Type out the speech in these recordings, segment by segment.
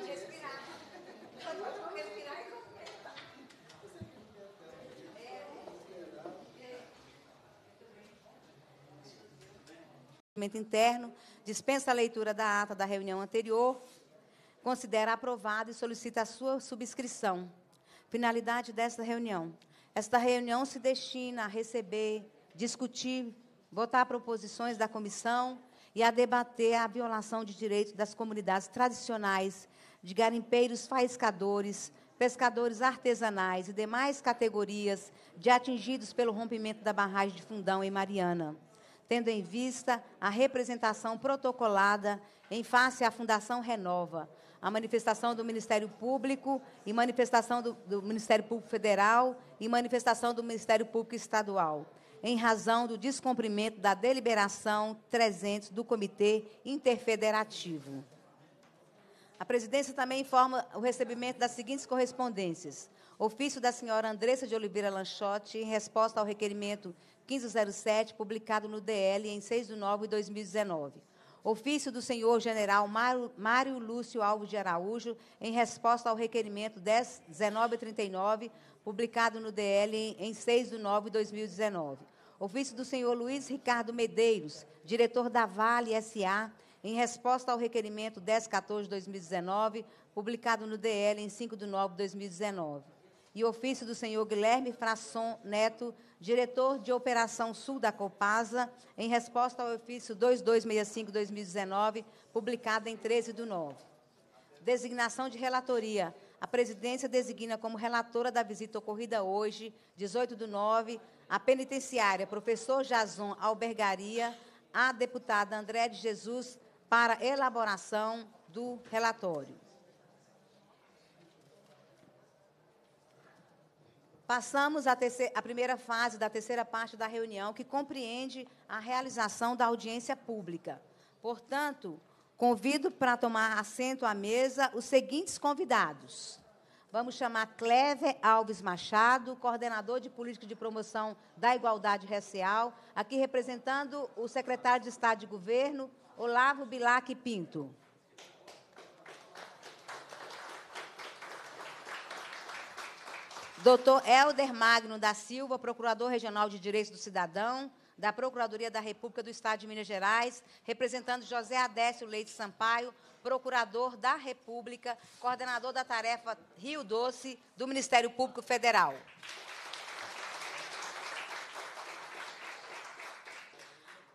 Pode respirar. respirar e interno, dispensa a leitura da ata da reunião anterior, considera aprovada e solicita a sua subscrição. Finalidade desta reunião. Esta reunião se destina a receber, discutir, votar proposições da comissão e a debater a violação de direitos das comunidades tradicionais de garimpeiros faiscadores, pescadores artesanais e demais categorias de atingidos pelo rompimento da barragem de Fundão em Mariana, tendo em vista a representação protocolada em face à Fundação Renova, a manifestação do Ministério Público e manifestação do, do Ministério Público Federal e manifestação do Ministério Público Estadual em razão do descumprimento da deliberação 300 do Comitê Interfederativo. A presidência também informa o recebimento das seguintes correspondências. Ofício da senhora Andressa de Oliveira Lanchotti, em resposta ao requerimento 1507, publicado no DL em 6 de nove de 2019. Ofício do senhor general Mário Lúcio Alves de Araújo, em resposta ao requerimento 1939, publicado no DL em 6 de nove de 2019. Ofício do senhor Luiz Ricardo Medeiros, diretor da Vale S.A., em resposta ao requerimento 1014 2019, publicado no DL em 5 de nove de 2019, e ofício do senhor Guilherme Frasson Neto, diretor de Operação Sul da Copasa, em resposta ao ofício 2265-2019, publicado em 13 de nove. Designação de relatoria. A presidência designa como relatora da visita ocorrida hoje, 18 de nove, a penitenciária professor Jason Albergaria, a deputada André de Jesus para elaboração do relatório. Passamos à, primeira fase da terceira parte da reunião, que compreende a realização da audiência pública. Portanto, convido para tomar assento à mesa os seguintes convidados. Vamos chamar Clever Alves Machado, coordenador de Política de Promoção da Igualdade Racial, aqui representando o secretário de Estado de Governo, Olavo Bilac Pinto. Doutor Helder Magno da Silva, Procurador Regional de Direitos do Cidadão, da Procuradoria da República do Estado de Minas Gerais, representando José Adécio Leite Sampaio, Procurador da República, coordenador da tarefa Rio Doce do Ministério Público Federal.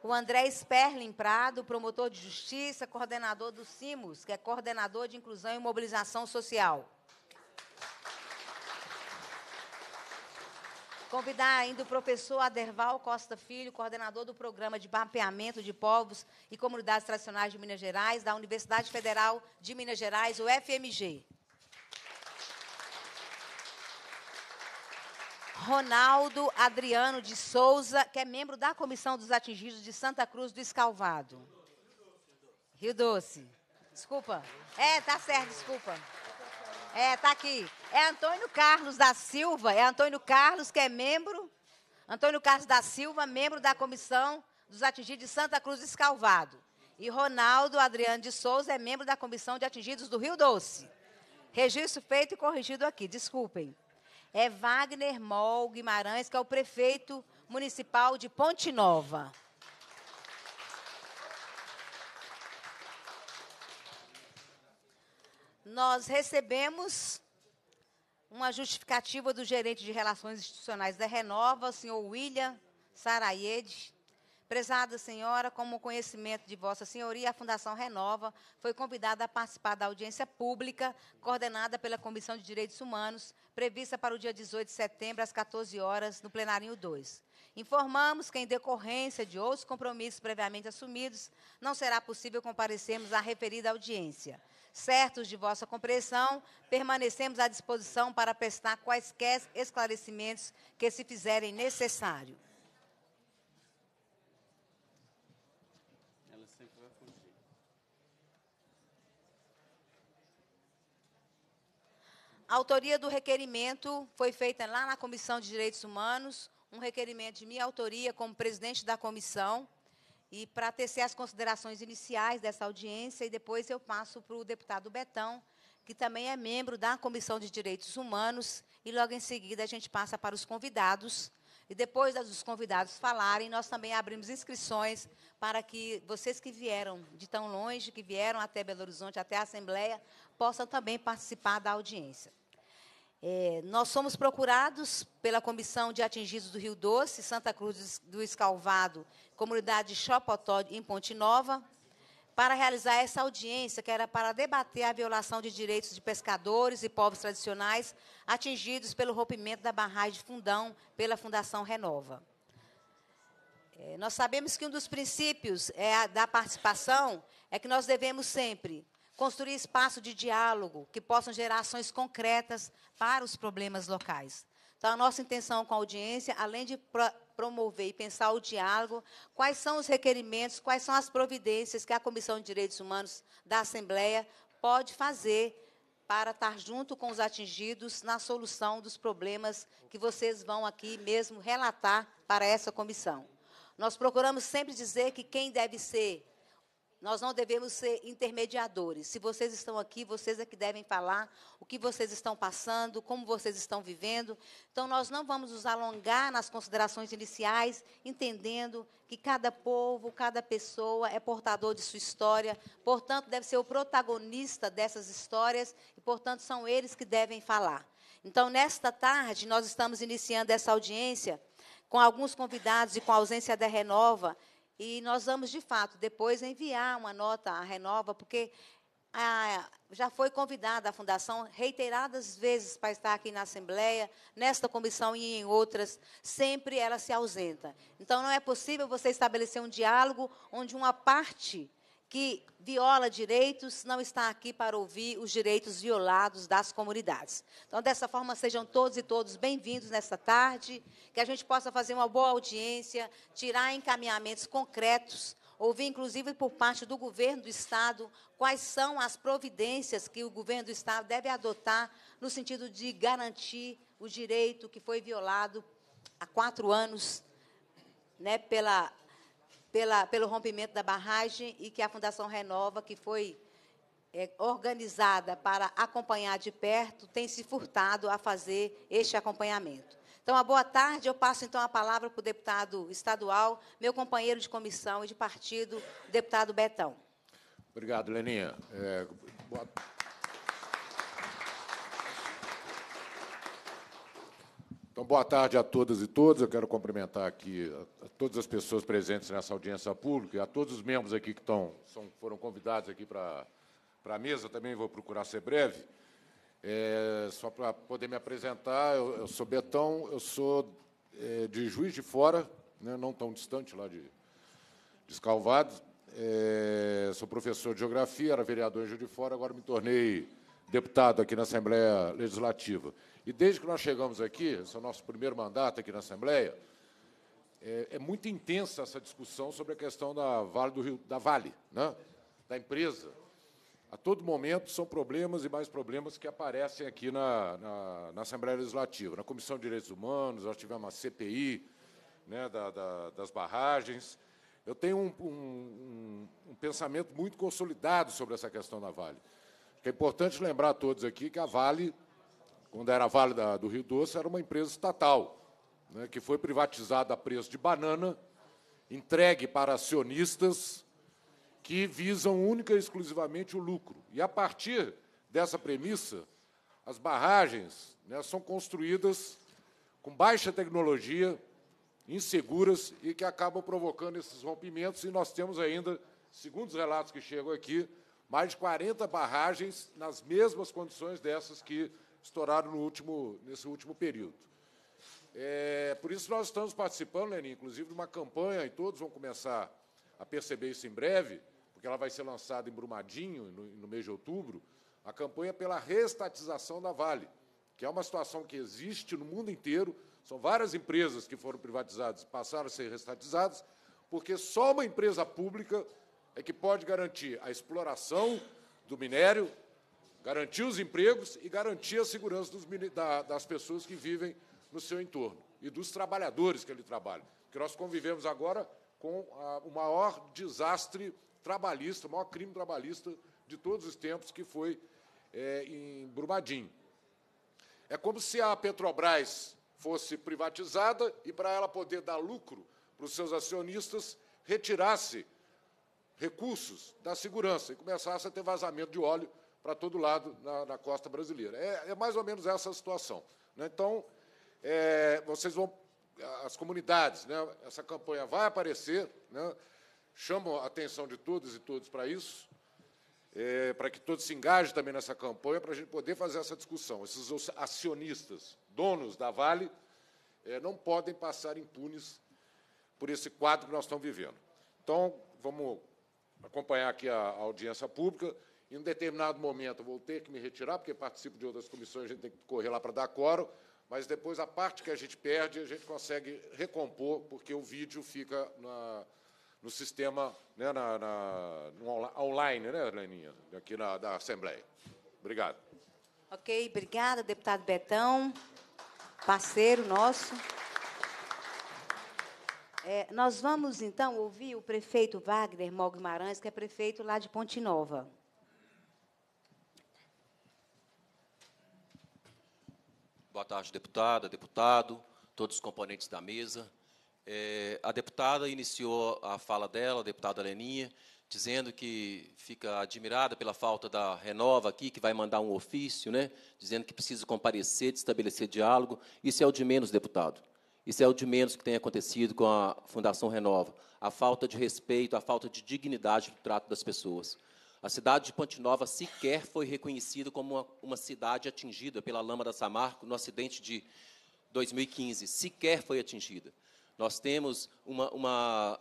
o André Sperling Prado, promotor de justiça, coordenador do CIMUS, que é coordenador de inclusão e mobilização social. Convidar ainda o professor Aderval Costa Filho, coordenador do Programa de Mapeamento de Povos e Comunidades Tradicionais de Minas Gerais, da Universidade Federal de Minas Gerais, o FMG. Ronaldo Adriano de Souza, que é membro da Comissão dos Atingidos de Santa Cruz do Escalvado. Rio Doce. Desculpa. É, tá certo, desculpa. É, tá aqui. É Antônio Carlos da Silva. É Antônio Carlos, que é membro. Antônio Carlos da Silva, membro da Comissão dos Atingidos de Santa Cruz do Escalvado. E Ronaldo Adriano de Souza é membro da Comissão de Atingidos do Rio Doce. Registro feito e corrigido aqui, desculpem é Wagner Mol Guimarães, que é o prefeito municipal de Ponte Nova. Nós recebemos uma justificativa do gerente de Relações Institucionais da Renova, o senhor William Saraiede. Prezada senhora, como conhecimento de Vossa Senhoria, a Fundação Renova foi convidada a participar da audiência pública coordenada pela Comissão de Direitos Humanos prevista para o dia 18 de setembro, às 14 horas, no plenário 2. Informamos que, em decorrência de outros compromissos previamente assumidos, não será possível comparecermos à referida audiência. Certos de vossa compreensão, permanecemos à disposição para prestar quaisquer esclarecimentos que se fizerem necessário. A autoria do requerimento foi feita lá na Comissão de Direitos Humanos, um requerimento de minha autoria como presidente da comissão, e para tecer as considerações iniciais dessa audiência, e depois eu passo para o deputado Betão, que também é membro da Comissão de Direitos Humanos, e logo em seguida a gente passa para os convidados, e depois dos convidados falarem, nós também abrimos inscrições para que vocês que vieram de tão longe, que vieram até Belo Horizonte, até a Assembleia, possam também participar da audiência. É, nós somos procurados pela Comissão de Atingidos do Rio Doce, Santa Cruz do Escalvado, Comunidade Chopotó em Ponte Nova, para realizar essa audiência, que era para debater a violação de direitos de pescadores e povos tradicionais atingidos pelo rompimento da barragem de Fundão pela Fundação Renova. É, nós sabemos que um dos princípios é, da participação é que nós devemos sempre construir espaço de diálogo que possam gerar ações concretas para os problemas locais. Então, a nossa intenção com a audiência, além de promover e pensar o diálogo, quais são os requerimentos, quais são as providências que a Comissão de Direitos Humanos da Assembleia pode fazer para estar junto com os atingidos na solução dos problemas que vocês vão aqui mesmo relatar para essa comissão. Nós procuramos sempre dizer que quem deve ser nós não devemos ser intermediadores. Se vocês estão aqui, vocês é que devem falar o que vocês estão passando, como vocês estão vivendo. Então, nós não vamos nos alongar nas considerações iniciais, entendendo que cada povo, cada pessoa é portador de sua história, portanto, deve ser o protagonista dessas histórias e, portanto, são eles que devem falar. Então, nesta tarde, nós estamos iniciando essa audiência com alguns convidados e com a ausência da Renova e nós vamos, de fato, depois enviar uma nota à Renova, porque a, ah, já foi convidada a Fundação reiteradas vezes para estar aqui na Assembleia, nesta comissão e em outras, sempre ela se ausenta. Então, não é possível você estabelecer um diálogo onde uma parte que viola direitos não está aqui para ouvir os direitos violados das comunidades. Então, dessa forma, sejam todos e todos bem-vindos nesta tarde, que a gente possa fazer uma boa audiência, tirar encaminhamentos concretos, ouvir, inclusive, por parte do governo do Estado, quais são as providências que o governo do Estado deve adotar no sentido de garantir o direito que foi violado há quatro anos né, pela pela, pelo rompimento da barragem e que a Fundação Renova, que foi é, organizada para acompanhar de perto, tem se furtado a fazer este acompanhamento. Então, uma boa tarde. Eu passo então a palavra para o deputado estadual, meu companheiro de comissão e de partido, deputado Betão. Obrigado, Leninha. É, boa... Então, boa tarde a todas e todos. Eu quero cumprimentar aqui a, todas as pessoas presentes nessa audiência pública, a todos os membros aqui que estão, são, foram convidados aqui para a mesa. Também vou procurar ser breve. É, só para poder me apresentar, eu, eu, sou Betão, eu sou é, de Juiz de Fora, né, não tão distante lá de, de Escalvado. É, sou professor de Geografia, era vereador em Juiz de Fora, agora me tornei deputado aqui na Assembleia Legislativa. E desde que nós chegamos aqui, esse é o nosso primeiro mandato aqui na Assembleia, é, é muito intensa essa discussão sobre a questão da Vale do Rio, da Vale, né? da empresa. A todo momento são problemas e mais problemas que aparecem aqui na, na, na Assembleia Legislativa. Na Comissão de Direitos Humanos, nós tivemos a CPI né, da, da, das barragens. Eu tenho um, um, um pensamento muito consolidado sobre essa questão da Vale. É importante lembrar a todos aqui que a Vale quando era a Vale da, do Rio Doce, era uma empresa estatal, né, que foi privatizada a preço de banana, entregue para acionistas que visam única e exclusivamente o lucro. E, a partir dessa premissa, as barragens né, são construídas com baixa tecnologia, inseguras e que acabam provocando esses rompimentos. E nós temos ainda, segundo os relatos que chegam aqui, mais de 40 barragens nas mesmas condições dessas que estouraram no último, nesse último período. É, por isso nós estamos participando, Lenin, inclusive, de uma campanha, e todos vão começar a perceber isso em breve, porque ela vai ser lançada em Brumadinho, no, no mês de outubro, a campanha pela restatização da Vale, que é uma situação que existe no mundo inteiro, são várias empresas que foram privatizadas e passaram a ser restatizadas, porque só uma empresa pública é que pode garantir a exploração do minério, garantir os empregos e garantir a segurança dos, da, das pessoas que vivem no seu entorno e dos trabalhadores que ele trabalha. Porque nós convivemos agora com a, o maior desastre trabalhista, o maior crime trabalhista de todos os tempos, que foi é, em Brumadinho. É como se a Petrobras fosse privatizada e, para ela poder dar lucro para os seus acionistas, retirasse recursos da segurança e começasse a ter vazamento de óleo para todo lado na, na costa brasileira. É, é, mais ou menos essa a situação. Né? Então, é, vocês vão. As comunidades, né? essa campanha vai aparecer, né? chamo a atenção de todas e todos para isso, é, para que todos se engajem também nessa campanha, para a gente poder fazer essa discussão. Esses acionistas, donos da Vale, é, não podem passar impunes por esse quadro que nós estamos vivendo. Então, vamos acompanhar aqui a, a audiência pública em um determinado momento vou ter que me retirar, porque participo de outras comissões, a gente tem que correr lá para dar coro. mas depois a parte que a gente perde, a gente consegue recompor, porque o vídeo fica na, no sistema né, na, na online, né, Leninha, aqui na, da Assembleia. Obrigado. Ok, obrigada, deputado Betão, parceiro nosso. É, nós vamos, então, ouvir o prefeito Wagner Mog Guimarães, que é prefeito lá de Ponte Nova. Boa tarde, deputada, deputado, todos os componentes da mesa. É, a deputada iniciou a fala dela, a deputada Leninha, dizendo que fica admirada pela falta da Renova aqui, que vai mandar um ofício, né, dizendo que precisa comparecer, de estabelecer diálogo. Isso é o de menos, deputado. Isso é o de menos que tem acontecido com a Fundação Renova. A falta de respeito, a falta de dignidade do trato das pessoas. A cidade de Pantinova sequer foi reconhecida como uma, uma cidade atingida pela lama da Samarco no acidente de 2015. Sequer foi atingida. Nós temos uma, uma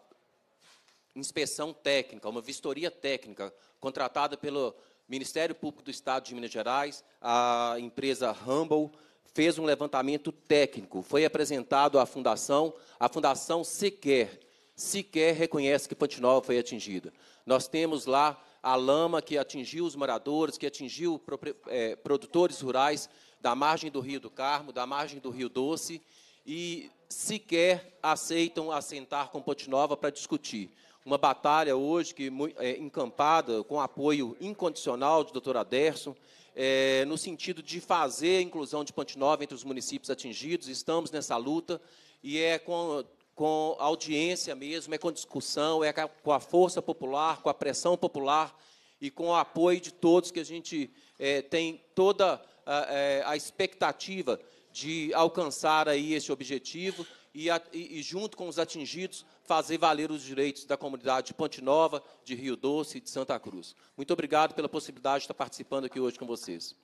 inspeção técnica, uma vistoria técnica contratada pelo Ministério Público do Estado de Minas Gerais, a empresa Humble fez um levantamento técnico, foi apresentado à fundação, a fundação sequer, sequer reconhece que Pantinova foi atingida. Nós temos lá a lama que atingiu os moradores, que atingiu é, produtores rurais da margem do Rio do Carmo, da margem do Rio Doce, e sequer aceitam assentar com Ponte Nova para discutir. Uma batalha hoje que é, encampada com apoio incondicional de doutor Aderson, é, no sentido de fazer a inclusão de Ponte Nova entre os municípios atingidos. Estamos nessa luta e é com, com audiência mesmo, é com discussão, é com a força popular, com a pressão popular e com o apoio de todos que a gente é, tem toda a, é, a, expectativa de alcançar aí esse objetivo e, a, e, junto com os atingidos, fazer valer os direitos da comunidade de Ponte Nova, de Rio Doce e de Santa Cruz. Muito obrigado pela possibilidade de estar participando aqui hoje com vocês.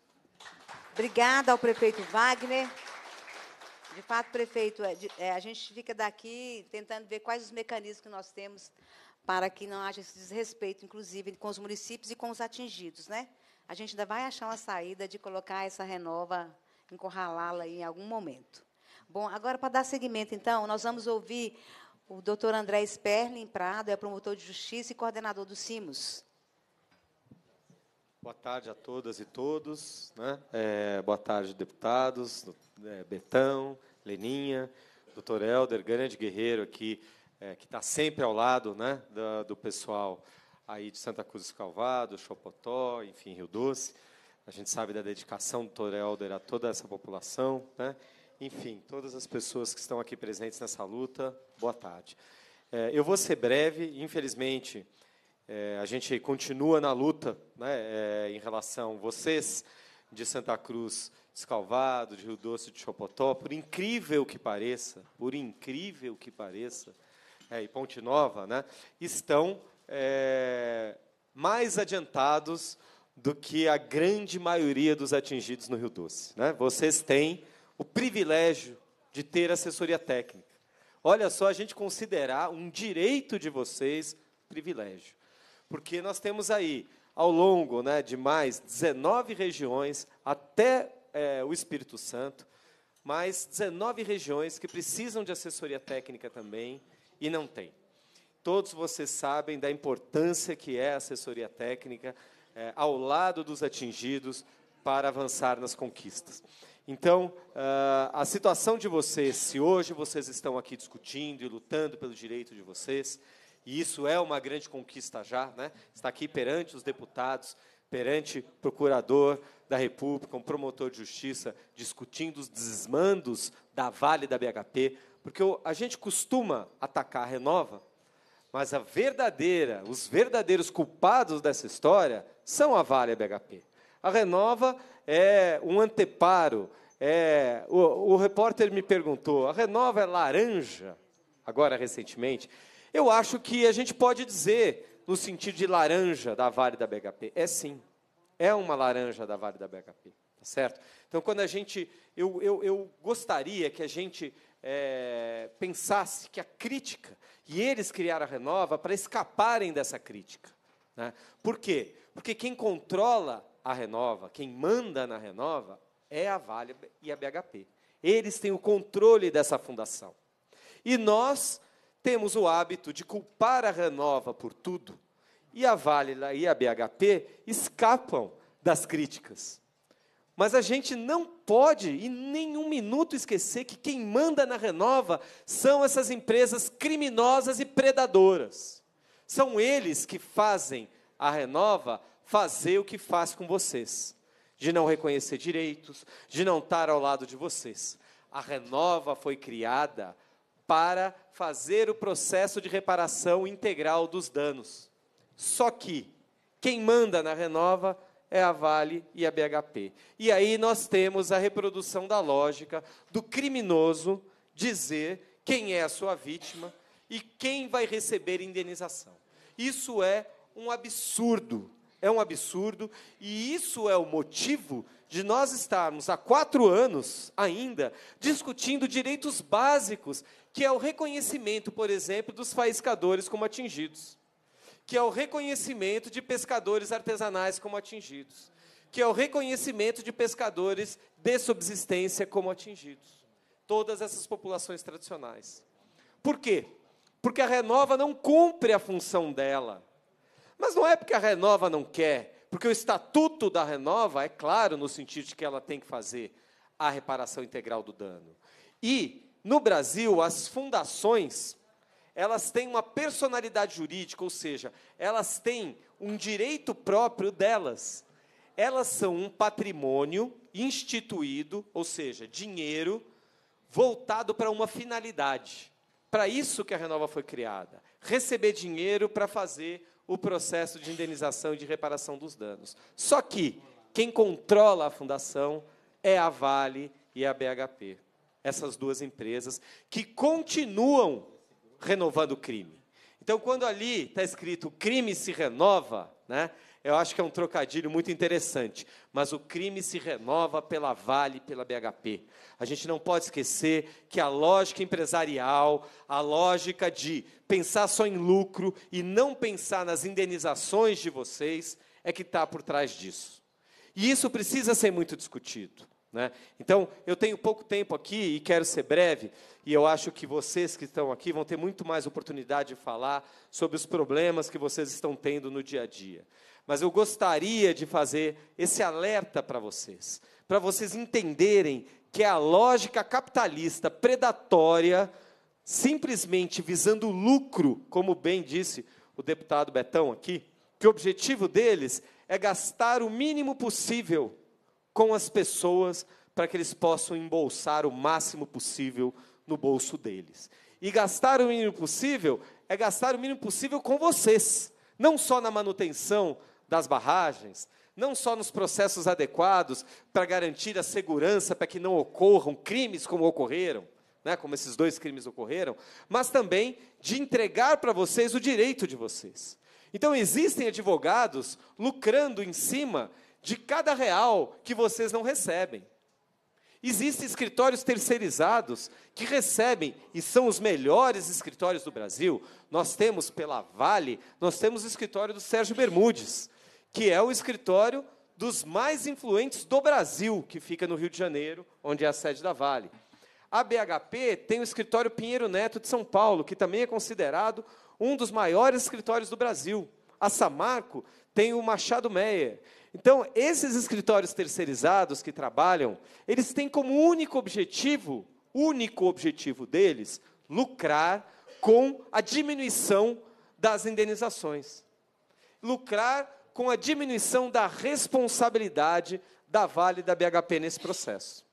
Obrigada ao prefeito Wagner. De fato, prefeito, é, é, a gente fica daqui tentando ver quais os mecanismos que nós temos para que não haja esse desrespeito, inclusive, com os municípios e com os atingidos. Né? A gente ainda vai achar uma saída de colocar essa renova, encurralá-la em algum momento. Bom, agora, para dar seguimento, então, nós vamos ouvir o doutor André Sperling Prado, é promotor de justiça e coordenador do CIMOS. Boa tarde a todas e todos. Né? É, boa tarde, deputados, é, Betão, Leninha, doutor Helder, grande guerreiro aqui, é, que está sempre ao lado né, do pessoal aí de Santa Cruz do Calvado, Chopotó, enfim, Rio Doce. A gente sabe da dedicação do doutor Helder a toda essa população. Né? Enfim, todas as pessoas que estão aqui presentes nessa luta, boa tarde. É, eu vou ser breve, infelizmente, é, a gente continua na luta né, é, em relação a vocês de Santa Cruz Escalvado, de Rio Doce de Chopotó, por incrível que pareça, por incrível que pareça, é, e Ponte Nova, né, estão é, mais adiantados do que a grande maioria dos atingidos no Rio Doce. Né? Vocês têm o privilégio de ter assessoria técnica. Olha só, a gente considerar um direito de vocês privilégio. Porque nós temos aí ao longo né, de mais 19 regiões até é, o Espírito Santo, mais 19 regiões que precisam de assessoria técnica também e não tem. Todos vocês sabem da importância que é a assessoria técnica é, ao lado dos atingidos para avançar nas conquistas. Então, ah, a situação de vocês, se hoje vocês estão aqui discutindo e lutando pelo direito de vocês, e isso é uma grande conquista já, né? está aqui perante os deputados, perante procurador da República, um promotor de justiça, discutindo os desmandos da Vale da BHP, porque a gente costuma atacar a Renova, mas a verdadeira, os verdadeiros culpados dessa história são a Vale e a BHP. A Renova é um anteparo. É, o, o repórter me perguntou, a Renova é laranja? Agora, recentemente, eu acho que a gente pode dizer, no sentido de laranja da Vale da BHP, é sim, é uma laranja da Vale da BHP, tá certo? Então, quando a gente, eu, eu, eu gostaria que a gente é, pensasse que a crítica, e eles criaram a Renova para escaparem dessa crítica. Né? Por quê? Porque quem controla a Renova, quem manda na Renova, é a Vale e a BHP. Eles têm o controle dessa fundação. E nós temos o hábito de culpar a Renova por tudo, e a Vale e a BHP escapam das críticas. Mas a gente não pode, em nenhum minuto, esquecer que quem manda na Renova são essas empresas criminosas e predadoras. São eles que fazem a Renova fazer o que faz com vocês, de não reconhecer direitos, de não estar ao lado de vocês. A Renova foi criada para fazer o processo de reparação integral dos danos. Só que quem manda na Renova é a Vale e a BHP. E aí nós temos a reprodução da lógica do criminoso dizer quem é a sua vítima e quem vai receber indenização. Isso é um absurdo. É um absurdo e isso é o motivo de nós estarmos há quatro anos ainda discutindo direitos básicos que é o reconhecimento, por exemplo, dos faiscadores como atingidos, que é o reconhecimento de pescadores artesanais como atingidos, que é o reconhecimento de pescadores de subsistência como atingidos. Todas essas populações tradicionais. Por quê? Porque a renova não cumpre a função dela. Mas não é porque a renova não quer, porque o estatuto da renova é claro no sentido de que ela tem que fazer a reparação integral do dano. E no Brasil, as fundações, elas têm uma personalidade jurídica, ou seja, elas têm um direito próprio delas. Elas são um patrimônio instituído, ou seja, dinheiro voltado para uma finalidade. Para isso que a Renova foi criada, receber dinheiro para fazer o processo de indenização e de reparação dos danos. Só que quem controla a fundação é a Vale e a BHP essas duas empresas que continuam renovando o crime. Então, quando ali está escrito o crime se renova, né, eu acho que é um trocadilho muito interessante. Mas o crime se renova pela Vale, pela BHP. A gente não pode esquecer que a lógica empresarial, a lógica de pensar só em lucro e não pensar nas indenizações de vocês, é que está por trás disso. E isso precisa ser muito discutido. Né? Então, eu tenho pouco tempo aqui e quero ser breve, e eu acho que vocês que estão aqui vão ter muito mais oportunidade de falar sobre os problemas que vocês estão tendo no dia a dia. Mas eu gostaria de fazer esse alerta para vocês, para vocês entenderem que a lógica capitalista predatória, simplesmente visando lucro, como bem disse o deputado Betão aqui, que o objetivo deles é gastar o mínimo possível com as pessoas para que eles possam embolsar o máximo possível no bolso deles. E gastar o mínimo possível é gastar o mínimo possível com vocês, não só na manutenção das barragens, não só nos processos adequados para garantir a segurança para que não ocorram crimes como ocorreram, né, como esses dois crimes ocorreram, mas também de entregar para vocês o direito de vocês. Então existem advogados lucrando em cima de cada real que vocês não recebem. Existem escritórios terceirizados que recebem e são os melhores escritórios do Brasil. Nós temos pela Vale, nós temos o escritório do Sérgio Bermudes, que é o escritório dos mais influentes do Brasil, que fica no Rio de Janeiro, onde é a sede da Vale. A BHP tem o escritório Pinheiro Neto de São Paulo, que também é considerado um dos maiores escritórios do Brasil. A Samarco tem o Machado Meyer, então, esses escritórios terceirizados que trabalham, eles têm como único objetivo, único objetivo deles, lucrar com a diminuição das indenizações. Lucrar com a diminuição da responsabilidade da Vale e da BHP nesse processo.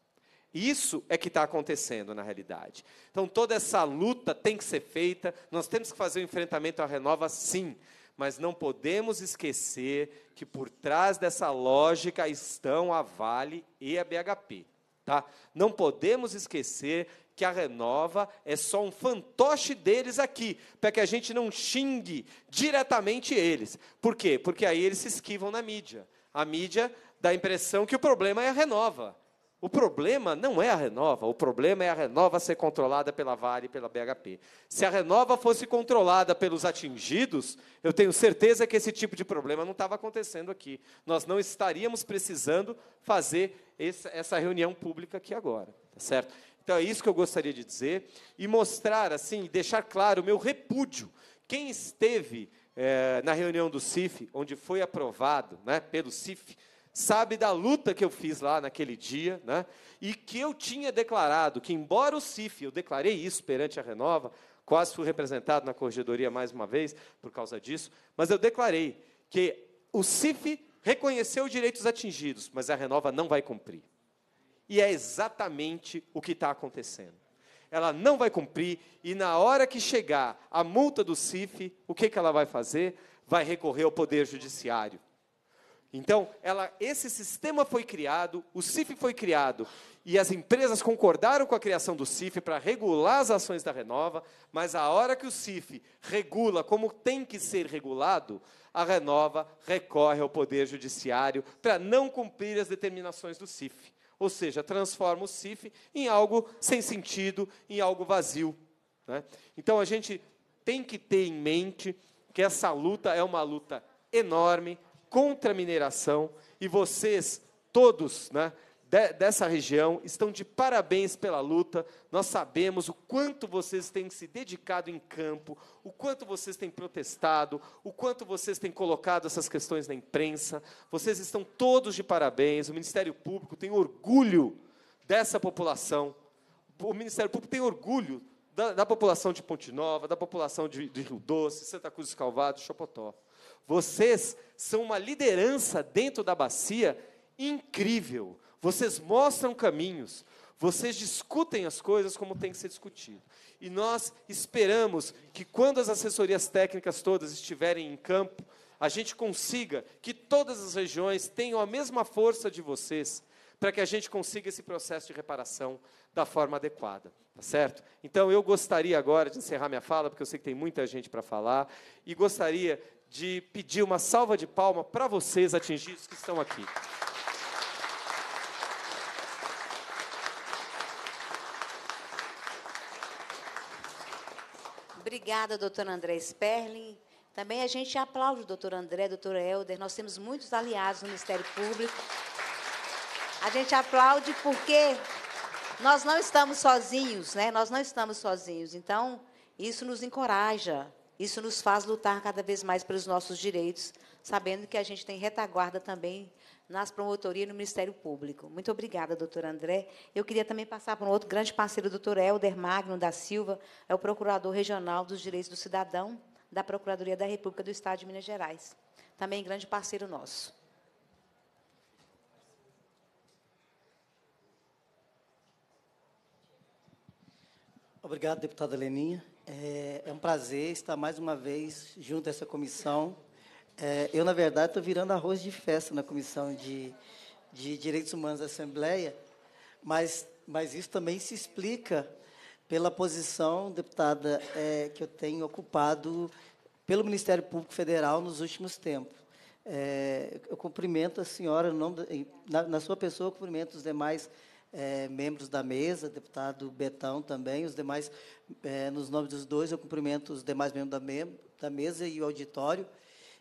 Isso é que está acontecendo na realidade. Então, toda essa luta tem que ser feita, nós temos que fazer o um enfrentamento à renova, sim mas não podemos esquecer que por trás dessa lógica estão a Vale e a BHP. Tá? Não podemos esquecer que a Renova é só um fantoche deles aqui, para que a gente não xingue diretamente eles. Por quê? Porque aí eles se esquivam na mídia. A mídia dá a impressão que o problema é a Renova. O problema não é a Renova, o problema é a Renova ser controlada pela Vale e pela BHP. Se a Renova fosse controlada pelos atingidos, eu tenho certeza que esse tipo de problema não estava acontecendo aqui. Nós não estaríamos precisando fazer essa reunião pública aqui agora, tá certo? Então é isso que eu gostaria de dizer e mostrar assim, deixar claro o meu repúdio. Quem esteve é, na reunião do CIF, onde foi aprovado, né, pelo CIF, sabe da luta que eu fiz lá naquele dia, né? E que eu tinha declarado que, embora o CIF, eu declarei isso perante a Renova, quase fui representado na corregedoria mais uma vez por causa disso, mas eu declarei que o CIF reconheceu os direitos atingidos, mas a Renova não vai cumprir. E é exatamente o que está acontecendo. Ela não vai cumprir, e na hora que chegar a multa do CIF, o que, que ela vai fazer? Vai recorrer ao Poder Judiciário. Então, ela, esse sistema foi criado, o CIF foi criado, e as empresas concordaram com a criação do CIF para regular as ações da Renova, mas a hora que o CIF regula como tem que ser regulado, a Renova recorre ao Poder Judiciário para não cumprir as determinações do CIF. Ou seja, transforma o CIF em algo sem sentido, em algo vazio. Né? Então, a gente tem que ter em mente que essa luta é uma luta enorme, contra a mineração e vocês todos, né, de, dessa região estão de parabéns pela luta. Nós sabemos o quanto vocês têm se dedicado em campo, o quanto vocês têm protestado, o quanto vocês têm colocado essas questões na imprensa. Vocês estão todos de parabéns. O Ministério Público tem orgulho dessa população. O Ministério Público tem orgulho da, da população de Ponte Nova, da população de, de Rio Doce, Santa Cruz dos Calvados, Chapotó. Vocês são uma liderança dentro da bacia incrível. Vocês mostram caminhos, vocês discutem as coisas como tem que ser discutido. E nós esperamos que quando as assessorias técnicas todas estiverem em campo, a gente consiga que todas as regiões tenham a mesma força de vocês para que a gente consiga esse processo de reparação da forma adequada, tá certo? Então eu gostaria agora de encerrar minha fala, porque eu sei que tem muita gente para falar, e gostaria de pedir uma salva de palma para vocês atingidos que estão aqui. Obrigada, doutor André Sperling. Também a gente aplaude o doutor André, doutor Helder. Nós temos muitos aliados no Ministério Público. A gente aplaude porque nós não estamos sozinhos, né? Nós não estamos sozinhos. Então, isso nos encoraja isso nos faz lutar cada vez mais pelos nossos direitos, sabendo que a gente tem retaguarda também nas promotorias e no Ministério Público. Muito obrigada, doutor André. Eu queria também passar para um outro grande parceiro, doutor Helder Magno da Silva, é o Procurador Regional dos Direitos do Cidadão da Procuradoria da República do Estado de Minas Gerais. Também grande parceiro nosso. Obrigado, deputada Leninha. É, é, um prazer estar mais uma vez junto a essa comissão. É, eu, na verdade, estou virando arroz de festa na Comissão de, de Direitos Humanos da Assembleia, mas, mas isso também se explica pela posição, deputada, é, que eu tenho ocupado pelo Ministério Público Federal nos últimos tempos. É, eu cumprimento a senhora, na, na, sua pessoa, eu cumprimento os demais é, membros da mesa, deputado Betão também, os demais, é, nos nomes dos dois, eu cumprimento os demais membros da, me da mesa e o auditório.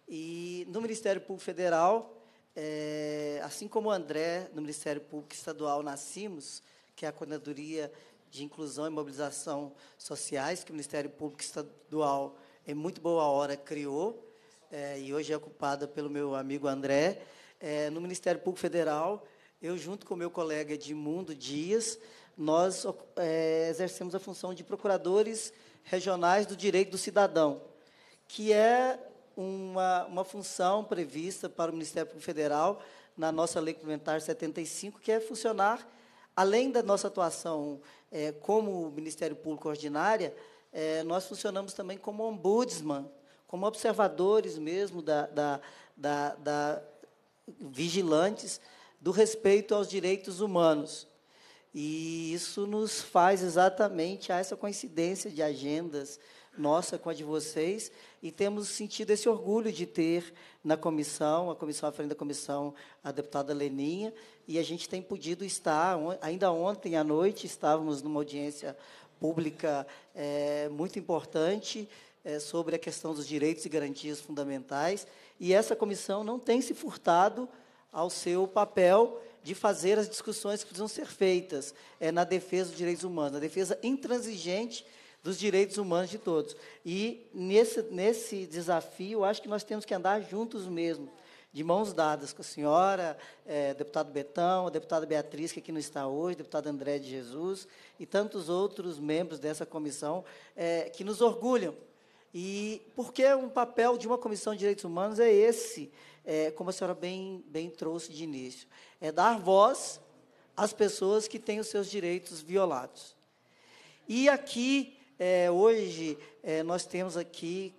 E no Ministério Público Federal, é, assim como o André, no Ministério Público Estadual, nascimos, que é a Coordenadoria de Inclusão e Mobilização Sociais, que o Ministério Público Estadual, em muito boa hora, criou, é, e hoje é ocupada pelo meu amigo André. É, no Ministério Público Federal, eu, junto com meu colega Edmundo Dias, nós é, exercemos a função de procuradores regionais do direito do cidadão, que é uma, uma função prevista para o Ministério Público Federal na nossa Lei Complementar 75, que é funcionar, além da nossa atuação é, como Ministério Público Ordinária, é, nós funcionamos também como ombudsman, como observadores mesmo da, da, da, da vigilantes do respeito aos direitos humanos. E isso nos faz exatamente a essa coincidência de agendas nossa com a de vocês, e temos sentido esse orgulho de ter na comissão, a comissão à frente da comissão, a deputada Leninha, e a gente tem podido estar, ainda ontem à noite, estávamos numa audiência pública é, muito importante é, sobre a questão dos direitos e garantias fundamentais, e essa comissão não tem se furtado ao seu papel de fazer as discussões que precisam ser feitas é, na defesa dos direitos humanos, na defesa intransigente dos direitos humanos de todos. E nesse, nesse desafio, acho que nós temos que andar juntos mesmo, de mãos dadas com a senhora, é, deputado Betão, a deputada Beatriz, que aqui não está hoje, deputado André de Jesus, e tantos outros membros dessa comissão é, que nos orgulham. E porque um papel de uma comissão de direitos humanos é esse, é, como a senhora bem, bem trouxe de início, é dar voz às pessoas que têm os seus direitos violados. E aqui, é, hoje, é, nós temos aqui,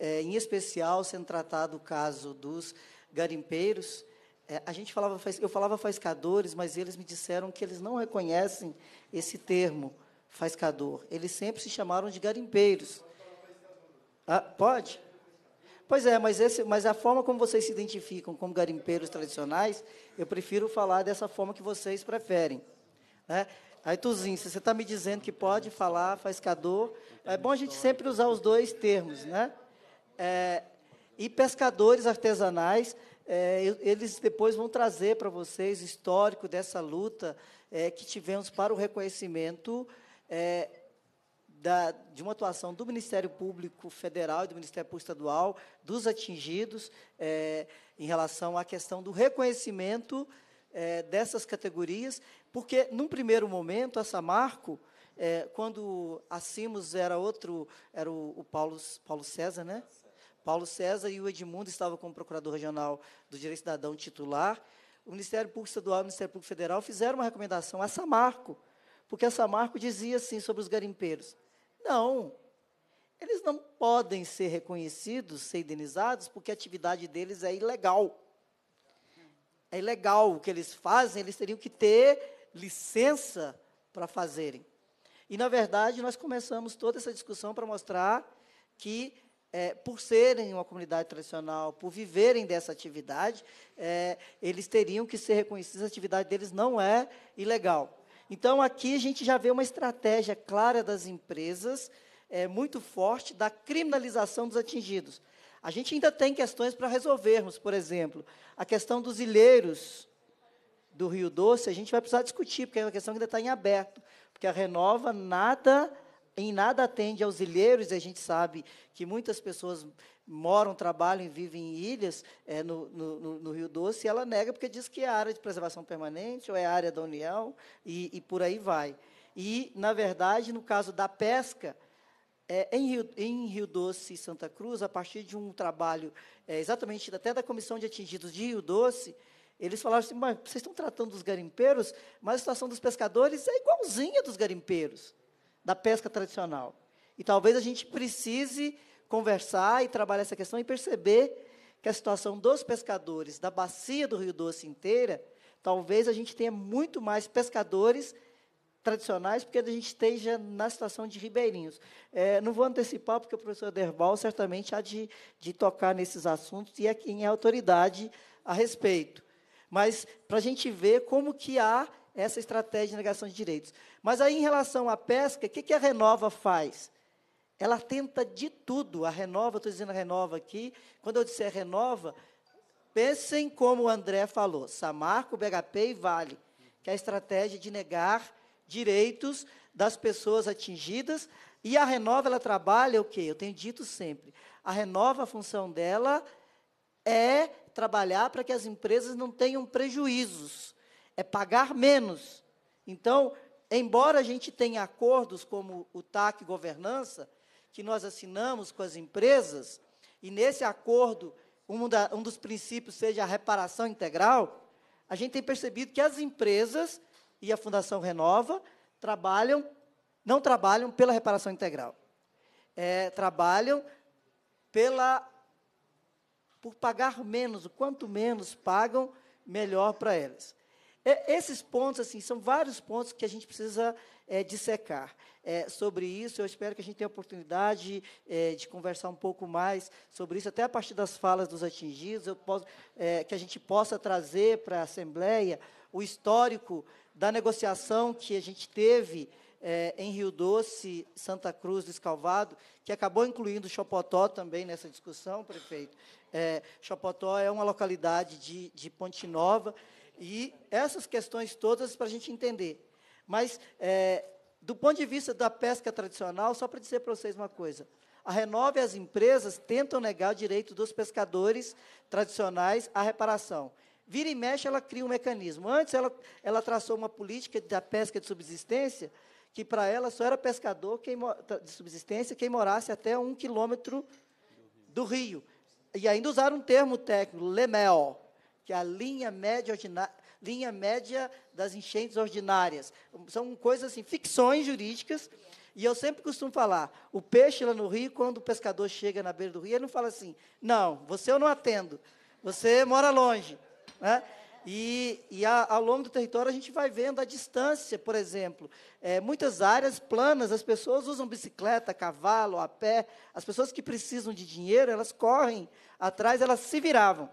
é, em especial, sendo tratado o caso dos garimpeiros. É, a gente falava, eu falava faiscadores, mas eles me disseram que eles não reconhecem esse termo, faiscador. Eles sempre se chamaram de garimpeiros. Ah, pode? Pois é, mas, esse, mas a forma como vocês se identificam como garimpeiros tradicionais, eu prefiro falar dessa forma que vocês preferem. Né? Aí, Tuzinho, se você está me dizendo que pode falar, faz cador, é bom a gente sempre usar os dois termos. Né? É, e pescadores artesanais, é, eles depois vão trazer para vocês o histórico dessa luta é, que tivemos para o reconhecimento é, da, de uma atuação do Ministério Público Federal e do Ministério Público Estadual, dos atingidos, é, em relação à questão do reconhecimento é, dessas categorias, porque, num primeiro momento, a Samarco, é, quando a Simos era outro, era o, o Paulo, Paulo César, né? Paulo César e o Edmundo estavam como procurador regional do Direito Cidadão titular, o Ministério Público Estadual e o Ministério Público Federal fizeram uma recomendação à Samarco, porque a Samarco dizia assim sobre os garimpeiros: não. Eles não podem ser reconhecidos, ser indenizados, porque a atividade deles é ilegal. É ilegal o que eles fazem, eles teriam que ter licença para fazerem. E, na verdade, nós começamos toda essa discussão para mostrar que, é, por serem uma comunidade tradicional, por viverem dessa atividade, é, eles teriam que ser reconhecidos, a atividade deles não é ilegal. Então, aqui a gente já vê uma estratégia clara das empresas, é, muito forte, da criminalização dos atingidos. A gente ainda tem questões para resolvermos, por exemplo, a questão dos ilheiros do Rio Doce, a gente vai precisar discutir, porque é uma questão que ainda está em aberto, porque a Renova nada em nada atende aos ilheiros, e a gente sabe que muitas pessoas moram, trabalham e vivem em ilhas é, no, no, no, Rio Doce, e ela nega porque diz que é área de preservação permanente, ou é área da União, e, e por aí vai. E, na verdade, no caso da pesca, é, em, Rio, em, Rio, Doce e Santa Cruz, a partir de um trabalho, é, exatamente até da Comissão de Atingidos de Rio Doce, eles falaram assim, mas vocês estão tratando dos garimpeiros, mas a situação dos pescadores é igualzinha dos garimpeiros da pesca tradicional. E talvez a gente precise conversar e trabalhar essa questão e perceber que a situação dos pescadores da bacia do Rio Doce inteira, talvez a gente tenha muito mais pescadores tradicionais, porque a gente esteja na situação de ribeirinhos. É, não vou antecipar, porque o professor Derbal certamente há de, de tocar nesses assuntos e é quem é autoridade a respeito. Mas para a gente ver como que há essa estratégia de negação de direitos. Mas aí, em relação à pesca, o que, que a Renova faz? Ela tenta de tudo. A Renova, estou dizendo a Renova aqui. Quando eu disser Renova, pensem como o André falou: Samarco, BHP e Vale, que é a estratégia de negar direitos das pessoas atingidas. E a Renova, ela trabalha o quê? Eu tenho dito sempre. A Renova, a função dela é trabalhar para que as empresas não tenham prejuízos, é pagar menos. Então, embora a gente tenha acordos como o TAC Governança, que nós assinamos com as empresas, e nesse acordo um, da, um dos princípios seja a reparação integral, a gente tem percebido que as empresas e a Fundação Renova trabalham, não trabalham pela reparação integral, é, trabalham pela por pagar menos, o quanto menos pagam, melhor para elas. É, esses pontos, assim, são vários pontos que a gente precisa é, dissecar. É, sobre isso, eu espero que a gente tenha a oportunidade é, de conversar um pouco mais sobre isso, até a partir das falas dos atingidos, eu posso, é, que a gente possa trazer para a Assembleia o histórico da negociação que a gente teve é, em Rio Doce, Santa Cruz do Escalvado, que acabou incluindo Chopotó também nessa discussão, prefeito. É, Chopotó é uma localidade de, de Ponte Nova, e essas questões todas para a gente entender. Mas, é, do ponto de vista da pesca tradicional, só para dizer para vocês uma coisa. A Renove e as empresas tentam negar o direito dos pescadores tradicionais à reparação. Vira e mexe, ela cria um mecanismo. Antes, ela, ela traçou uma política da pesca de subsistência, que para ela só era pescador quem, de subsistência quem morasse até um quilômetro do rio. E ainda usaram um termo técnico, LEMEL, que é a linha média, ordina, linha média das enchentes ordinárias. São coisas assim, ficções jurídicas. E eu sempre costumo falar, o peixe lá no rio, quando o pescador chega na beira do rio, ele não fala assim, não, você eu não atendo, você mora longe. Né? E, e a, ao longo do território a gente vai vendo a distância, por exemplo. É, muitas áreas planas, as pessoas usam bicicleta, cavalo, a pé. As pessoas que precisam de dinheiro, elas correm atrás, elas se viravam.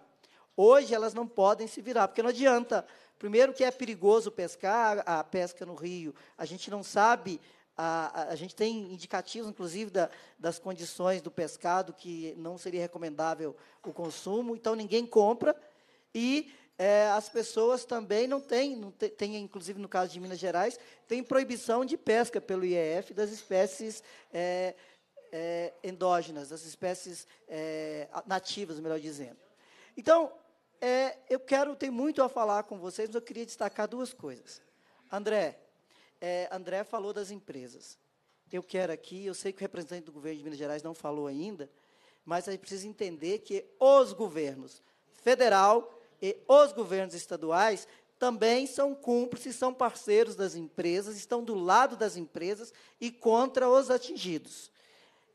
Hoje elas não podem se virar, porque não adianta. Primeiro que é perigoso pescar, a pesca no rio. A gente não sabe, a, a gente tem indicativos, inclusive, da, das condições do pescado, que não seria recomendável o consumo, então ninguém compra. E é, as pessoas também não têm, não inclusive no caso de Minas Gerais, tem proibição de pesca pelo IEF das espécies é, é, endógenas, das espécies é, nativas, melhor dizendo. Então, é, eu quero, tem muito a falar com vocês, mas eu queria destacar duas coisas. André, é, André falou das empresas. Eu quero aqui, eu sei que o representante do governo de Minas Gerais não falou ainda, mas a gente precisa entender que os governos federal e os governos estaduais também são cúmplices, são parceiros das empresas, estão do lado das empresas e contra os atingidos.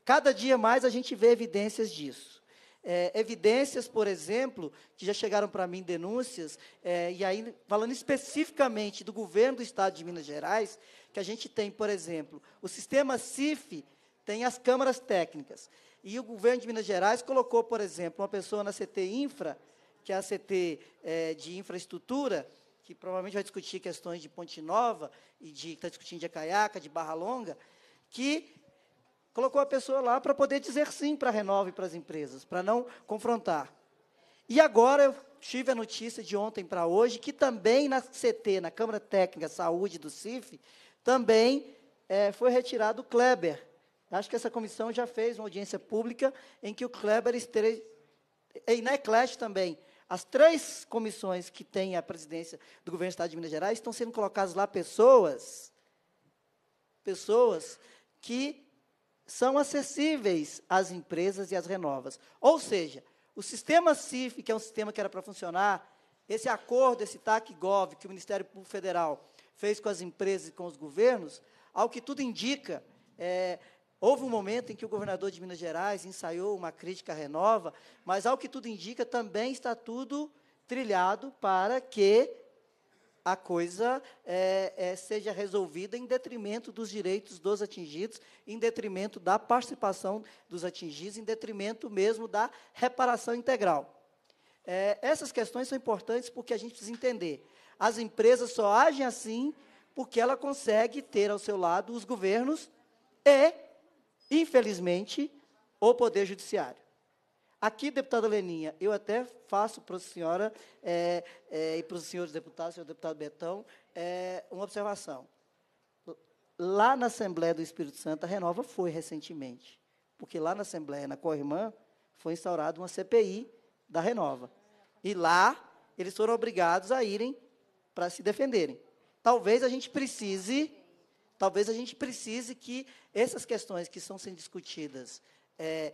Cada dia mais a gente vê evidências disso. É, evidências, por exemplo, que já chegaram para mim denúncias, é, e aí falando especificamente do governo do Estado de Minas Gerais, que a gente tem, por exemplo, o sistema CIF tem as câmaras técnicas. E o governo de Minas Gerais colocou, por exemplo, uma pessoa na CT Infra, que é a CT é, de infraestrutura, que provavelmente vai discutir questões de Ponte Nova, e de, está discutindo de Acaiaca, de Barra Longa, que colocou a pessoa lá para poder dizer sim para a Renova e para as empresas, para não confrontar. E agora eu tive a notícia de ontem para hoje que também na CT, na Câmara Técnica Saúde do CIF, também é, foi retirado o Kleber. Acho que essa comissão já fez uma audiência pública em que o Kleber esteja. E na também. As três comissões que têm a presidência do governo do Estado de Minas Gerais estão sendo colocadas lá pessoas, pessoas que são acessíveis às empresas e às renovas. Ou seja, o sistema CIF, que é um sistema que era para funcionar, esse acordo, esse TAC-GOV, que o Ministério Público Federal fez com as empresas e com os governos, ao que tudo indica, é, houve um momento em que o governador de Minas Gerais ensaiou uma crítica renova, mas, ao que tudo indica, também está tudo trilhado para que a coisa é, é, seja resolvida em detrimento dos direitos dos atingidos, em detrimento da participação dos atingidos, em detrimento mesmo da reparação integral. É, essas questões são importantes porque a gente precisa entender. As empresas só agem assim porque ela consegue ter ao seu lado os governos e, infelizmente, o Poder Judiciário. Aqui, deputada Leninha, eu até faço para a senhora é, é, e para os senhores deputados, senhor deputado Betão, é, uma observação. Lá na Assembleia do Espírito Santo, a Renova foi recentemente, porque lá na Assembleia, na Corrimã, foi instaurada uma CPI da Renova. E lá, eles foram obrigados a irem para se defenderem. Talvez a gente precise, talvez a gente precise que essas questões que são sendo discutidas é,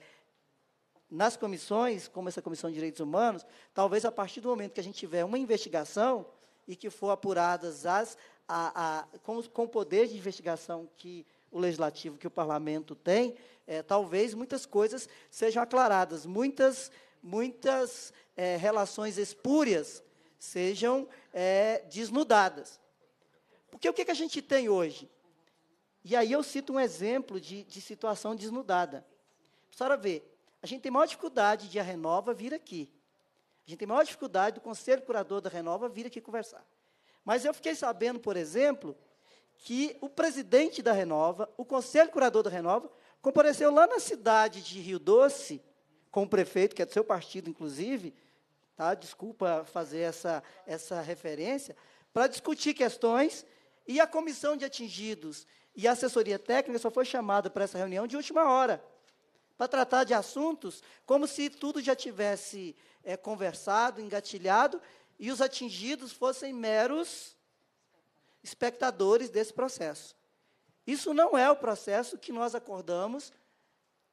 nas comissões, como essa Comissão de Direitos Humanos, talvez a partir do momento que a gente tiver uma investigação e que for apuradas as, a, a, com, com o poder de investigação que o Legislativo, que o Parlamento tem, é, talvez muitas coisas sejam aclaradas, muitas, muitas é, relações espúrias sejam é, desnudadas. Porque o que, que a gente tem hoje? E aí eu cito um exemplo de, de situação desnudada. A senhora ver. A gente tem maior dificuldade de a Renova vir aqui. A gente tem maior dificuldade do Conselho Curador da Renova vir aqui conversar. Mas eu fiquei sabendo, por exemplo, que o presidente da Renova, o Conselho Curador da Renova, compareceu lá na cidade de Rio Doce, com o prefeito, que é do seu partido, inclusive, tá? desculpa fazer essa, essa referência, para discutir questões, e a comissão de atingidos e a assessoria técnica só foi chamada para essa reunião de última hora para tratar de assuntos como se tudo já tivesse é, conversado, engatilhado, e os atingidos fossem meros espectadores desse processo. Isso não é o processo que nós acordamos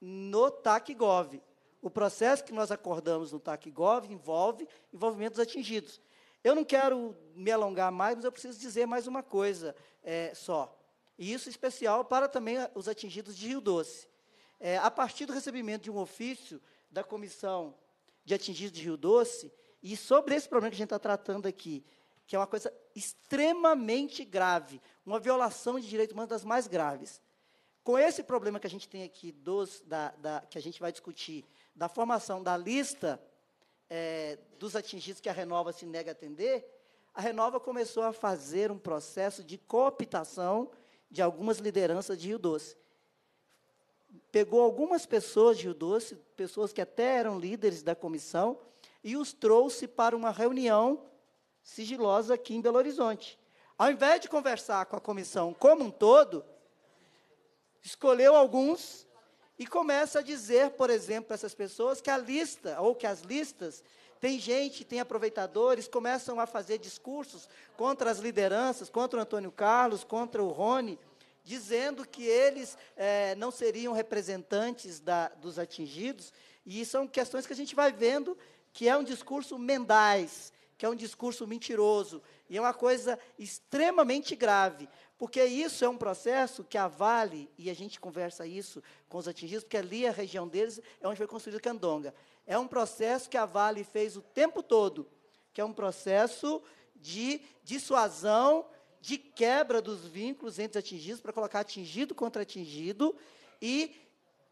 no TACGOV. O processo que nós acordamos no TACGOV envolve envolvimento dos atingidos. Eu não quero me alongar mais, mas eu preciso dizer mais uma coisa é, só. E isso especial para também os atingidos de Rio Doce. É, a partir do recebimento de um ofício da Comissão de Atingidos de Rio Doce, e sobre esse problema que a gente está tratando aqui, que é uma coisa extremamente grave, uma violação de direitos humanos das mais graves. Com esse problema que a gente tem aqui, dos, da, da, que a gente vai discutir, da formação da lista é, dos atingidos que a Renova se nega a atender, a Renova começou a fazer um processo de cooptação de algumas lideranças de Rio Doce pegou algumas pessoas de Rio Doce, pessoas que até eram líderes da comissão, e os trouxe para uma reunião sigilosa aqui em Belo Horizonte. Ao invés de conversar com a comissão como um todo, escolheu alguns e começa a dizer, por exemplo, para essas pessoas que a lista, ou que as listas, tem gente, tem aproveitadores, começam a fazer discursos contra as lideranças, contra o Antônio Carlos, contra o Rony dizendo que eles é, não seriam representantes da, dos atingidos, e são questões que a gente vai vendo que é um discurso mendaz, que é um discurso mentiroso, e é uma coisa extremamente grave, porque isso é um processo que a Vale, e a gente conversa isso com os atingidos, porque ali a região deles é onde foi construída Candonga. É um processo que a Vale fez o tempo todo, que é um processo de dissuasão de quebra dos vínculos entre atingidos, para colocar atingido contra atingido, e,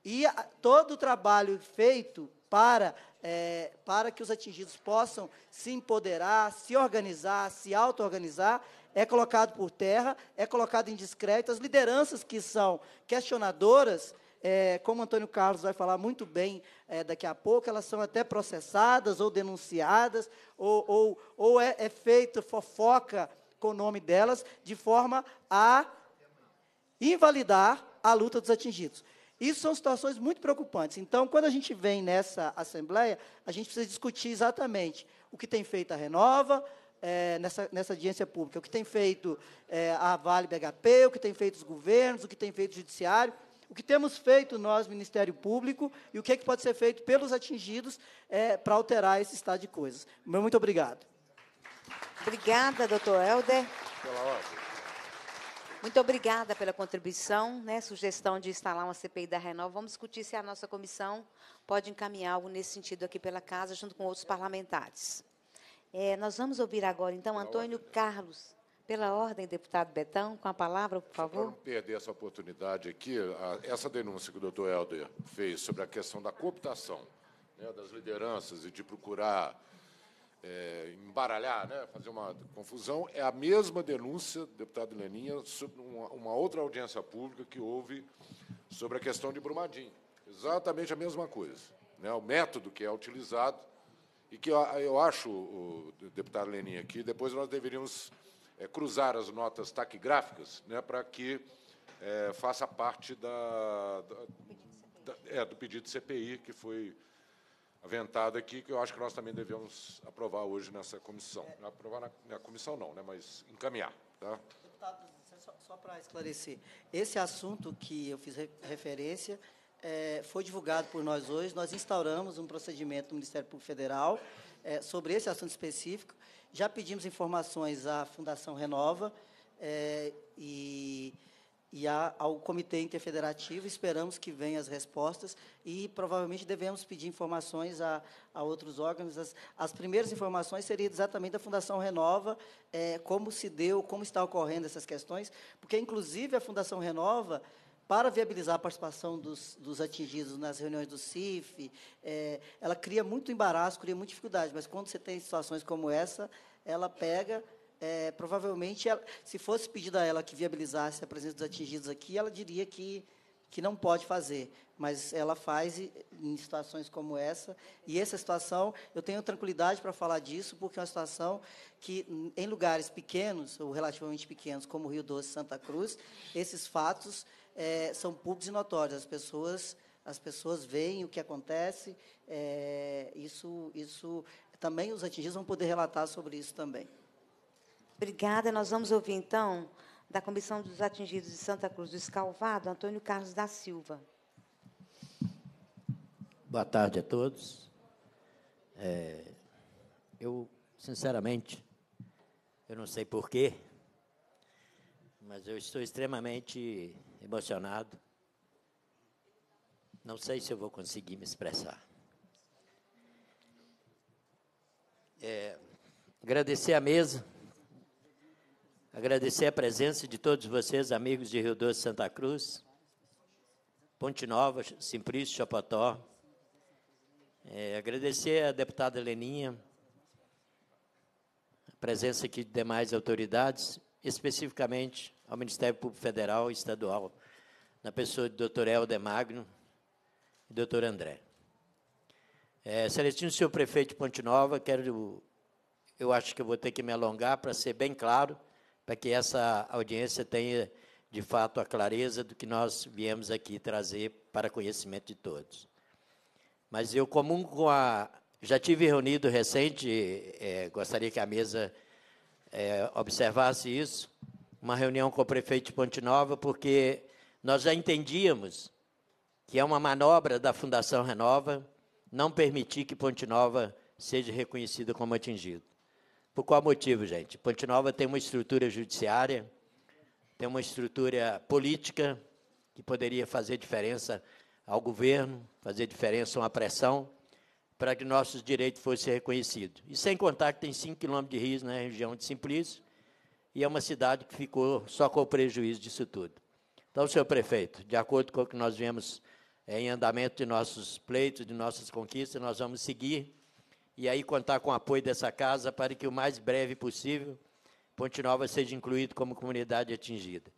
e a, todo o trabalho feito para, é, para que os atingidos possam se empoderar, se organizar, se auto-organizar, é colocado por terra, é colocado em discreto, As lideranças que são questionadoras, é, como Antônio Carlos vai falar muito bem é, daqui a pouco, elas são até processadas ou denunciadas, ou, ou, ou é, é feita fofoca com o nome delas, de forma a invalidar a luta dos atingidos. Isso são situações muito preocupantes. Então, quando a gente vem nessa assembleia, a gente precisa discutir exatamente o que tem feito a Renova, é, nessa, nessa audiência pública, o que tem feito é, a Vale BHP, o que tem feito os governos, o que tem feito o Judiciário, o que temos feito nós, Ministério Público, e o que, é que pode ser feito pelos atingidos é, para alterar esse estado de coisas. Muito obrigado. Obrigada, doutor Helder. Pela ordem. Muito obrigada pela contribuição, né? Sugestão de instalar uma CPI da Renault. Vamos discutir se a nossa comissão pode encaminhar algo nesse sentido aqui pela casa, junto com outros parlamentares. É, nós vamos ouvir agora, então, pela Antônio ordem, né? Carlos. Pela ordem, deputado Betão, com a palavra, por favor. não perder essa oportunidade aqui, a, essa denúncia que o doutor Helder fez sobre a questão da cooptação né, das lideranças e de procurar é, embaralhar, né, fazer uma confusão, é a mesma denúncia, deputado Leninha, sobre uma, uma, outra audiência pública que houve sobre a questão de Brumadinho. Exatamente a mesma coisa. Né, o método que é utilizado e que eu, eu acho, o deputado Leninha, que depois nós deveríamos é, cruzar as notas taquigráficas né, para que é, faça parte da, da, da é, do pedido de CPI que foi aventada aqui, que eu acho que nós também devemos aprovar hoje nessa comissão. Não é. aprovar na, na, comissão não, né, mas encaminhar. Tá? Deputado, só, só para esclarecer, esse assunto que eu fiz referência é, foi divulgado por nós hoje, nós instauramos um procedimento no Ministério Público Federal é, sobre esse assunto específico, já pedimos informações à Fundação Renova é, e e a, ao Comitê Interfederativo. Esperamos que venham as respostas e provavelmente devemos pedir informações a, a outros órgãos. As, as primeiras informações seriam exatamente da Fundação Renova, é, como se deu, como está ocorrendo essas questões, porque, inclusive, a Fundação Renova para viabilizar a participação dos, dos, atingidos nas reuniões do CIF, é, ela cria muito embaraço, cria muita dificuldade, mas quando você tem situações como essa, ela pega, é, provavelmente, ela, se fosse pedido a ela que viabilizasse a presença dos atingidos aqui, ela diria que, que não pode fazer. Mas ela faz em situações como essa. E essa situação, eu tenho tranquilidade para falar disso, porque é uma situação que, em lugares pequenos, ou relativamente pequenos, como Rio Doce e Santa Cruz, esses fatos é, são públicos e notórios. As pessoas as pessoas veem o que acontece. É, isso, isso também os atingidos vão poder relatar sobre isso também. Obrigada. Nós vamos ouvir, então, da Comissão dos Atingidos de Santa Cruz do Escalvado, Antônio Carlos da Silva. Boa tarde a todos. É, eu, sinceramente, eu não sei porquê, mas eu estou extremamente emocionado. Não sei se eu vou conseguir me expressar. É, agradecer a mesa Agradecer a presença de todos vocês, amigos de Rio Doce Santa Cruz, Ponte Nova, Simplício, Chapotó. É, agradecer a deputada Leninha, a presença aqui de demais autoridades, especificamente ao Ministério Público Federal e Estadual, na pessoa do doutor Helder Magno e doutor André. É, Celestino, senhor prefeito de Ponte Nova, quero, eu acho que eu vou ter que me alongar para ser bem claro, para que essa audiência tenha, de fato, a clareza do que nós viemos aqui trazer para conhecimento de todos. Mas eu comungo com a. Já tive reunido recente, é, gostaria que a mesa é, observasse isso, uma reunião com o prefeito de Ponte Nova, porque nós já entendíamos que é uma manobra da Fundação Renova não permitir que Ponte Nova seja reconhecida como atingido. Por qual motivo, gente? Ponte Nova tem uma estrutura judiciária, tem uma estrutura política que poderia fazer diferença ao governo, fazer diferença uma pressão para que nossos direitos fossem reconhecidos. E sem contar que tem 5 quilômetros de rios na região de Simplício, e é uma cidade que ficou só com o prejuízo disso tudo. Então, senhor prefeito, de acordo com o que nós vemos eh, em andamento de nossos pleitos, de nossas conquistas, nós vamos seguir e aí contar tá com o apoio dessa casa para que o mais breve possível Ponte Nova seja incluído como comunidade atingida.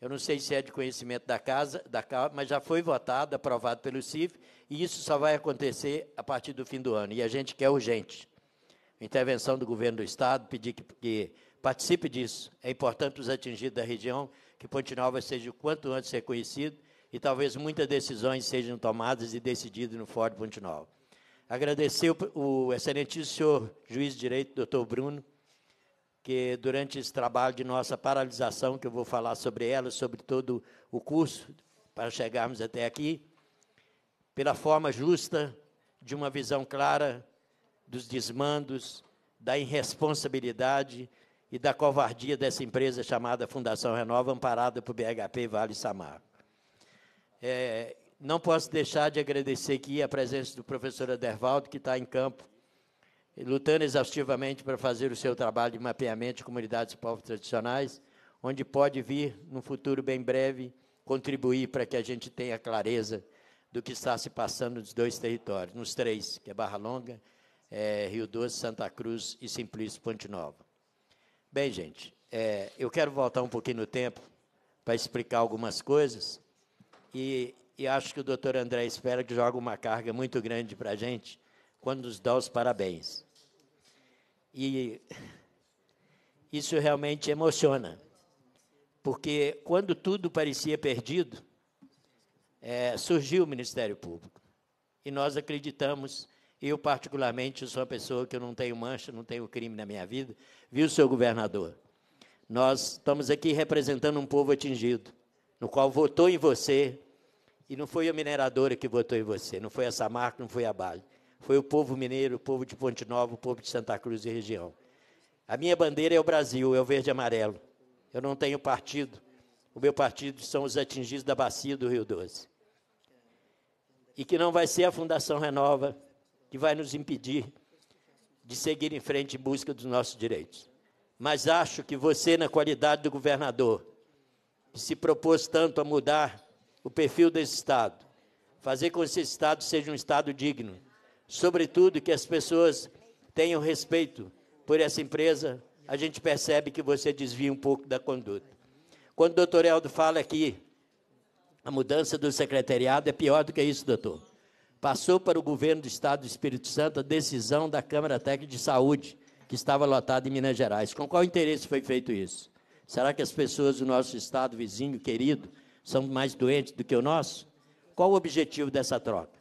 Eu não sei se é de conhecimento da casa, da, mas já foi votado, aprovado pelo CIF, e isso só vai acontecer a partir do fim do ano. E a gente quer urgente. Intervenção do governo do Estado, pedir que, que participe disso. É importante os atingidos da região que Ponte Nova seja o quanto antes reconhecido e talvez muitas decisões sejam tomadas e decididas no Fórum Ponte Nova. Agradecer o, o excelentíssimo senhor juiz de direito, doutor Bruno, que durante esse trabalho de nossa paralisação, que eu vou falar sobre ela, sobre todo o curso, para chegarmos até aqui, pela forma justa, de uma visão clara dos desmandos, da irresponsabilidade e da covardia dessa empresa chamada Fundação Renova, amparada por BHP Vale Samar. É, não posso deixar de agradecer aqui a presença do professor Adervaldo, que está em campo, lutando exaustivamente para fazer o seu trabalho de mapeamento de comunidades e povos tradicionais, onde pode vir, num futuro bem breve, contribuir para que a gente tenha clareza do que está se passando nos dois territórios, nos três, que é Barra Longa, é, Rio Doce, Santa Cruz e Simplício Ponte Nova. Bem, gente, é, eu quero voltar um pouquinho no tempo para explicar algumas coisas e e acho que o doutor André Espera que joga uma carga muito grande para a gente quando nos dá os parabéns. E isso realmente emociona, porque quando tudo parecia perdido, é, surgiu o Ministério Público. E nós acreditamos, eu particularmente sou uma pessoa que eu não tenho mancha, não tenho crime na minha vida, viu, seu governador? Nós estamos aqui representando um povo atingido, no qual votou em você, e não foi a mineradora que votou em você, não foi essa marca, não foi a Bale, Foi o povo mineiro, o povo de Ponte Nova, o povo de Santa Cruz e região. A minha bandeira é o Brasil, é o verde e amarelo. Eu não tenho partido. O meu partido são os atingidos da bacia do Rio Doce. E que não vai ser a Fundação Renova que vai nos impedir de seguir em frente em busca dos nossos direitos. Mas acho que você, na qualidade do governador, que se propôs tanto a mudar o perfil desse Estado, fazer com que esse Estado seja um Estado digno, sobretudo que as pessoas tenham respeito por essa empresa, a gente percebe que você desvia um pouco da conduta. Quando o doutor Eldo fala que a mudança do secretariado é pior do que isso, doutor. Passou para o governo do Estado do Espírito Santo a decisão da Câmara Técnica de Saúde, que estava lotada em Minas Gerais. Com qual interesse foi feito isso? Será que as pessoas do nosso Estado vizinho, querido, são mais doentes do que o nosso? Qual o objetivo dessa troca?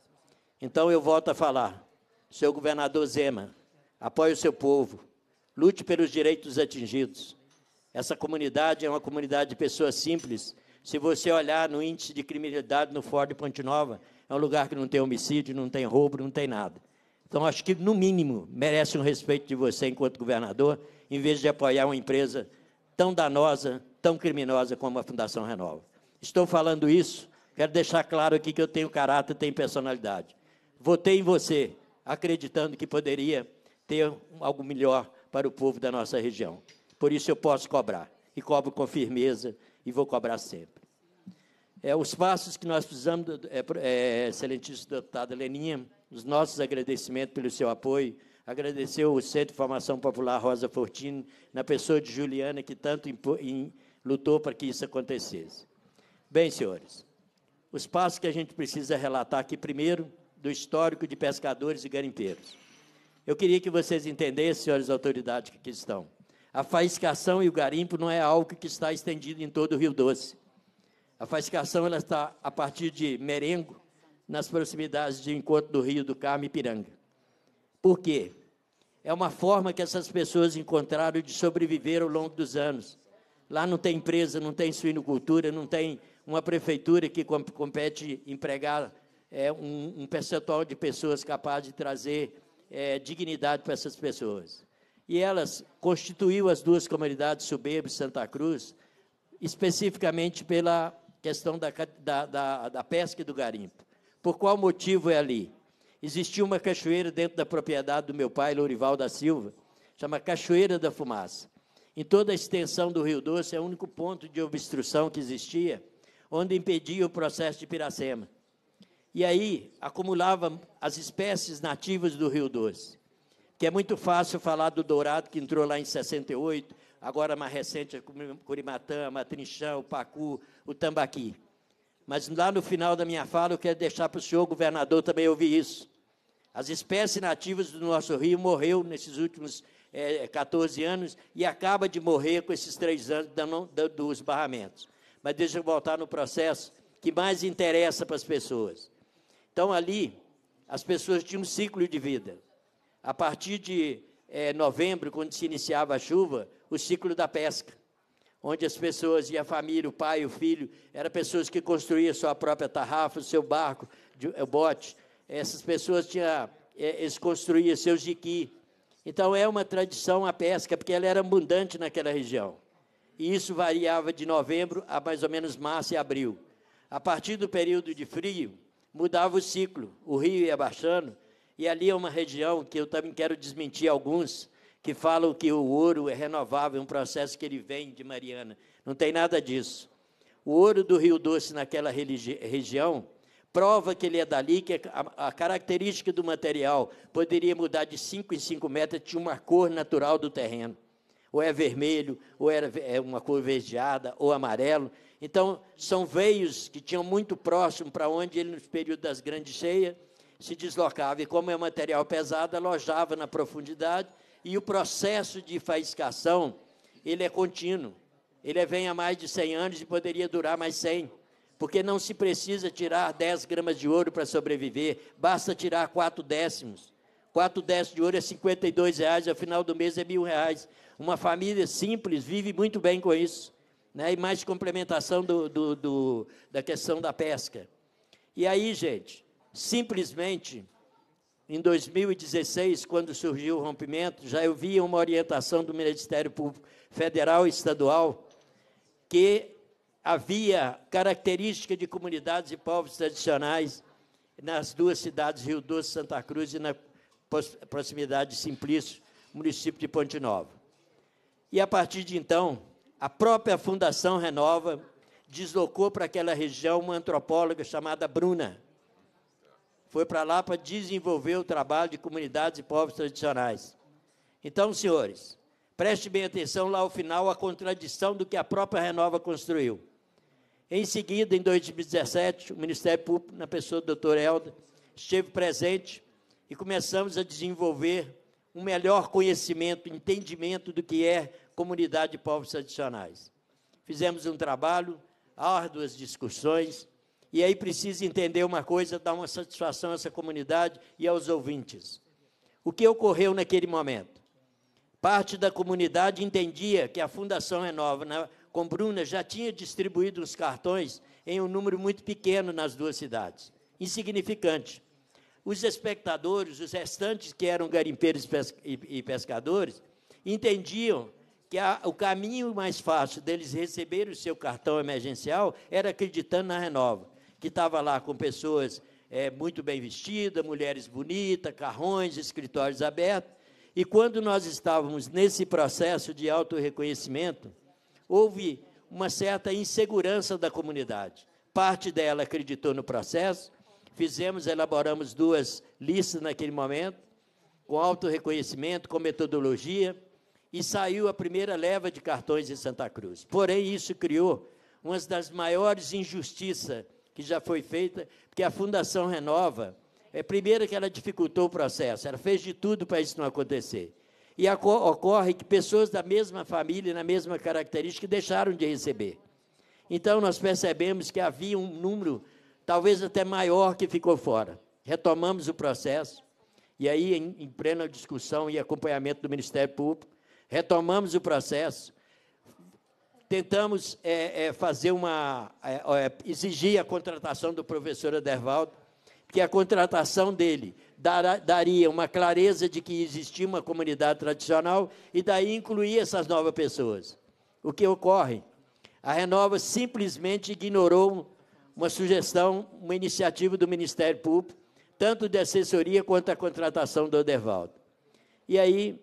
Então eu volto a falar, seu governador Zema, apoie o seu povo, lute pelos direitos atingidos. Essa comunidade é uma comunidade de pessoas simples. Se você olhar no índice de criminalidade no Ford Ponte Nova, é um lugar que não tem homicídio, não tem roubo, não tem nada. Então, acho que, no mínimo, merece um respeito de você enquanto governador, em vez de apoiar uma empresa tão danosa, tão criminosa como a Fundação Renova estou falando isso, quero deixar claro aqui que eu tenho caráter, tenho personalidade. Votei em você, acreditando que poderia ter algo melhor para o povo da nossa região. Por isso eu posso cobrar, e cobro com firmeza, e vou cobrar sempre. É, os passos que nós precisamos, é, é, excelentíssimo deputado Leninha, os nossos agradecimentos pelo seu apoio, agradecer o Centro de Formação Popular Rosa Fortini, na pessoa de Juliana, que tanto lutou para que isso acontecesse. Bem, senhores, os passos que a gente precisa relatar aqui, primeiro, do histórico de pescadores e garimpeiros. Eu queria que vocês entendessem, senhores autoridades que aqui estão, a faiscação e o garimpo não é algo que está estendido em todo o Rio Doce. A faiscação ela está a partir de Merengo, nas proximidades de encontro do Rio do Carmo e Piranga. Por quê? É uma forma que essas pessoas encontraram de sobreviver ao longo dos anos. Lá não tem empresa, não tem suinocultura, não tem uma prefeitura que compete empregar é, um, um, percentual de pessoas capaz de trazer é, dignidade para essas pessoas. E elas constituiu as duas comunidades, Soberbo e Santa Cruz, especificamente pela questão da, da, da, da pesca e do garimpo. Por qual motivo é ali? Existia uma cachoeira dentro da propriedade do meu pai, Lourival da Silva, chama Cachoeira da Fumaça. Em toda a extensão do Rio Doce, é o único ponto de obstrução que existia onde impedia o processo de Piracema. E aí acumulava as espécies nativas do Rio Doce. Que é muito fácil falar do dourado que entrou lá em 68, agora mais recente, é o curimatã, a matrinchã, o pacu, o tambaqui. Mas lá no final da minha fala, eu quero deixar para o senhor, governador, também ouvir isso. As espécies nativas do nosso rio morreu nesses últimos é, eh, 14 anos e acaba de morrer com esses três anos dos barramentos. Mas deixa eu voltar no processo que mais interessa para as pessoas. Então, ali, as pessoas tinham um ciclo de vida. A partir de é, novembro, quando se iniciava a chuva, o ciclo da pesca, onde as pessoas e a família, o pai, o filho, eram pessoas que construíam sua própria tarrafa, o seu barco, eh, o bote. Essas pessoas tinham, é, eh, eles construíam seus jiqui. Então, é uma tradição a pesca, porque ela era abundante naquela região e isso variava de novembro a mais ou menos março e abril. A partir do período de frio, mudava o ciclo, o rio ia baixando, e ali é uma região que eu também quero desmentir alguns, que falam que o ouro é renovável, é um processo que ele vem de Mariana. Não tem nada disso. O ouro do Rio Doce naquela região prova que ele é dali, que a, a característica do material poderia mudar de 5 em 5 metros, tinha uma cor natural do terreno ou é vermelho, ou era é uma cor verdeada, ou amarelo. Então, são veios que tinham muito próximo para onde ele, no período das grandes cheias, se deslocava. E como é material pesado, alojava na profundidade, e o processo de faiscação, ele é contínuo. Ele é, vem há mais de 100 anos e poderia durar mais 100, porque não se precisa tirar 10 gramas de ouro para sobreviver, basta tirar 4 décimos. 4 décimos de ouro é 52 reais, ao final do mês é mil reais. Uma família simples vive muito bem com isso. Né? E mais complementação do, do, do, da questão da pesca. E aí, gente, simplesmente, em 2016, quando surgiu o rompimento, já eu vi uma orientação do Ministério Público Federal e Estadual que havia característica de comunidades e povos tradicionais nas duas cidades, Rio Doce e Santa Cruz, e na proximidade de Simplício, município de Ponte Nova. E a partir de então, a própria Fundação Renova deslocou para aquela região uma antropóloga chamada Bruna. Foi para lá para desenvolver o trabalho de comunidades e povos tradicionais. Então, senhores, preste bem atenção lá ao final a contradição do que a própria Renova construiu. Em seguida, em 2017, o Ministério Público, na pessoa do Dr. Helder, esteve presente e começamos a desenvolver um melhor conhecimento, entendimento do que é comunidade de povos tradicionais. Fizemos um trabalho, árduas discussões, e aí precisa entender uma coisa, dar uma satisfação a essa comunidade e aos ouvintes. O que ocorreu naquele momento? Parte da comunidade entendia que a Fundação Renova é né? com Bruna já tinha distribuído os cartões em um número muito pequeno nas duas cidades, insignificante. Os espectadores, os restantes que eram garimpeiros e pescadores, entendiam que a, o caminho mais fácil deles receber o seu cartão emergencial era acreditando na Renova, que estava lá com pessoas é, muito bem vestidas, mulheres bonitas, carrões, escritórios abertos. E quando nós estávamos nesse processo de autorreconhecimento, houve uma certa insegurança da comunidade. Parte dela acreditou no processo, Fizemos, elaboramos duas listas naquele momento, com alto reconhecimento, com metodologia, e saiu a primeira leva de cartões em Santa Cruz. Porém, isso criou uma das maiores injustiças que já foi feita, porque a Fundação Renova, é primeiro que ela dificultou o processo, ela fez de tudo para isso não acontecer. E ocorre que pessoas da mesma família, na mesma característica, deixaram de receber. Então, nós percebemos que havia um número talvez até maior que ficou fora. Retomamos o processo, e aí, em, em plena discussão e acompanhamento do Ministério Público, retomamos o processo, tentamos é, é, fazer uma. É, é exigir a contratação do professor Adervaldo, que a contratação dele dar, daria uma clareza de que existia uma comunidade tradicional e daí incluir essas novas pessoas. O que ocorre? A Renova simplesmente ignorou uma sugestão, uma iniciativa do Ministério Público, tanto de assessoria quanto a contratação do Odervaldo. E aí,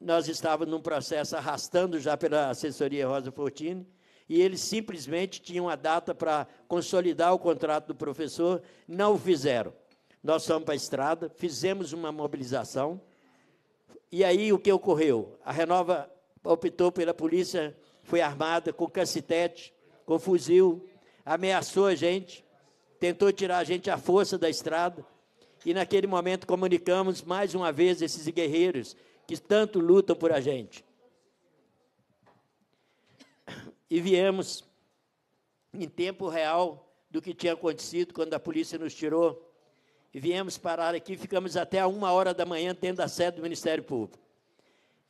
nós estávamos num processo arrastando já pela assessoria Rosa Fortini, e eles simplesmente tinham a data para consolidar o contrato do professor, não o fizeram. Nós fomos para a estrada, fizemos uma mobilização, e aí o que ocorreu? A Renova optou pela polícia, foi armada com cacetete, com fuzil, ameaçou a gente, tentou tirar a gente à força da estrada. E naquele momento comunicamos mais uma vez esses guerreiros que tanto lutam por a gente. E viemos em tempo real do que tinha acontecido quando a polícia nos tirou. E viemos parar aqui, ficamos até a uma hora da manhã tendo a sede do Ministério Público.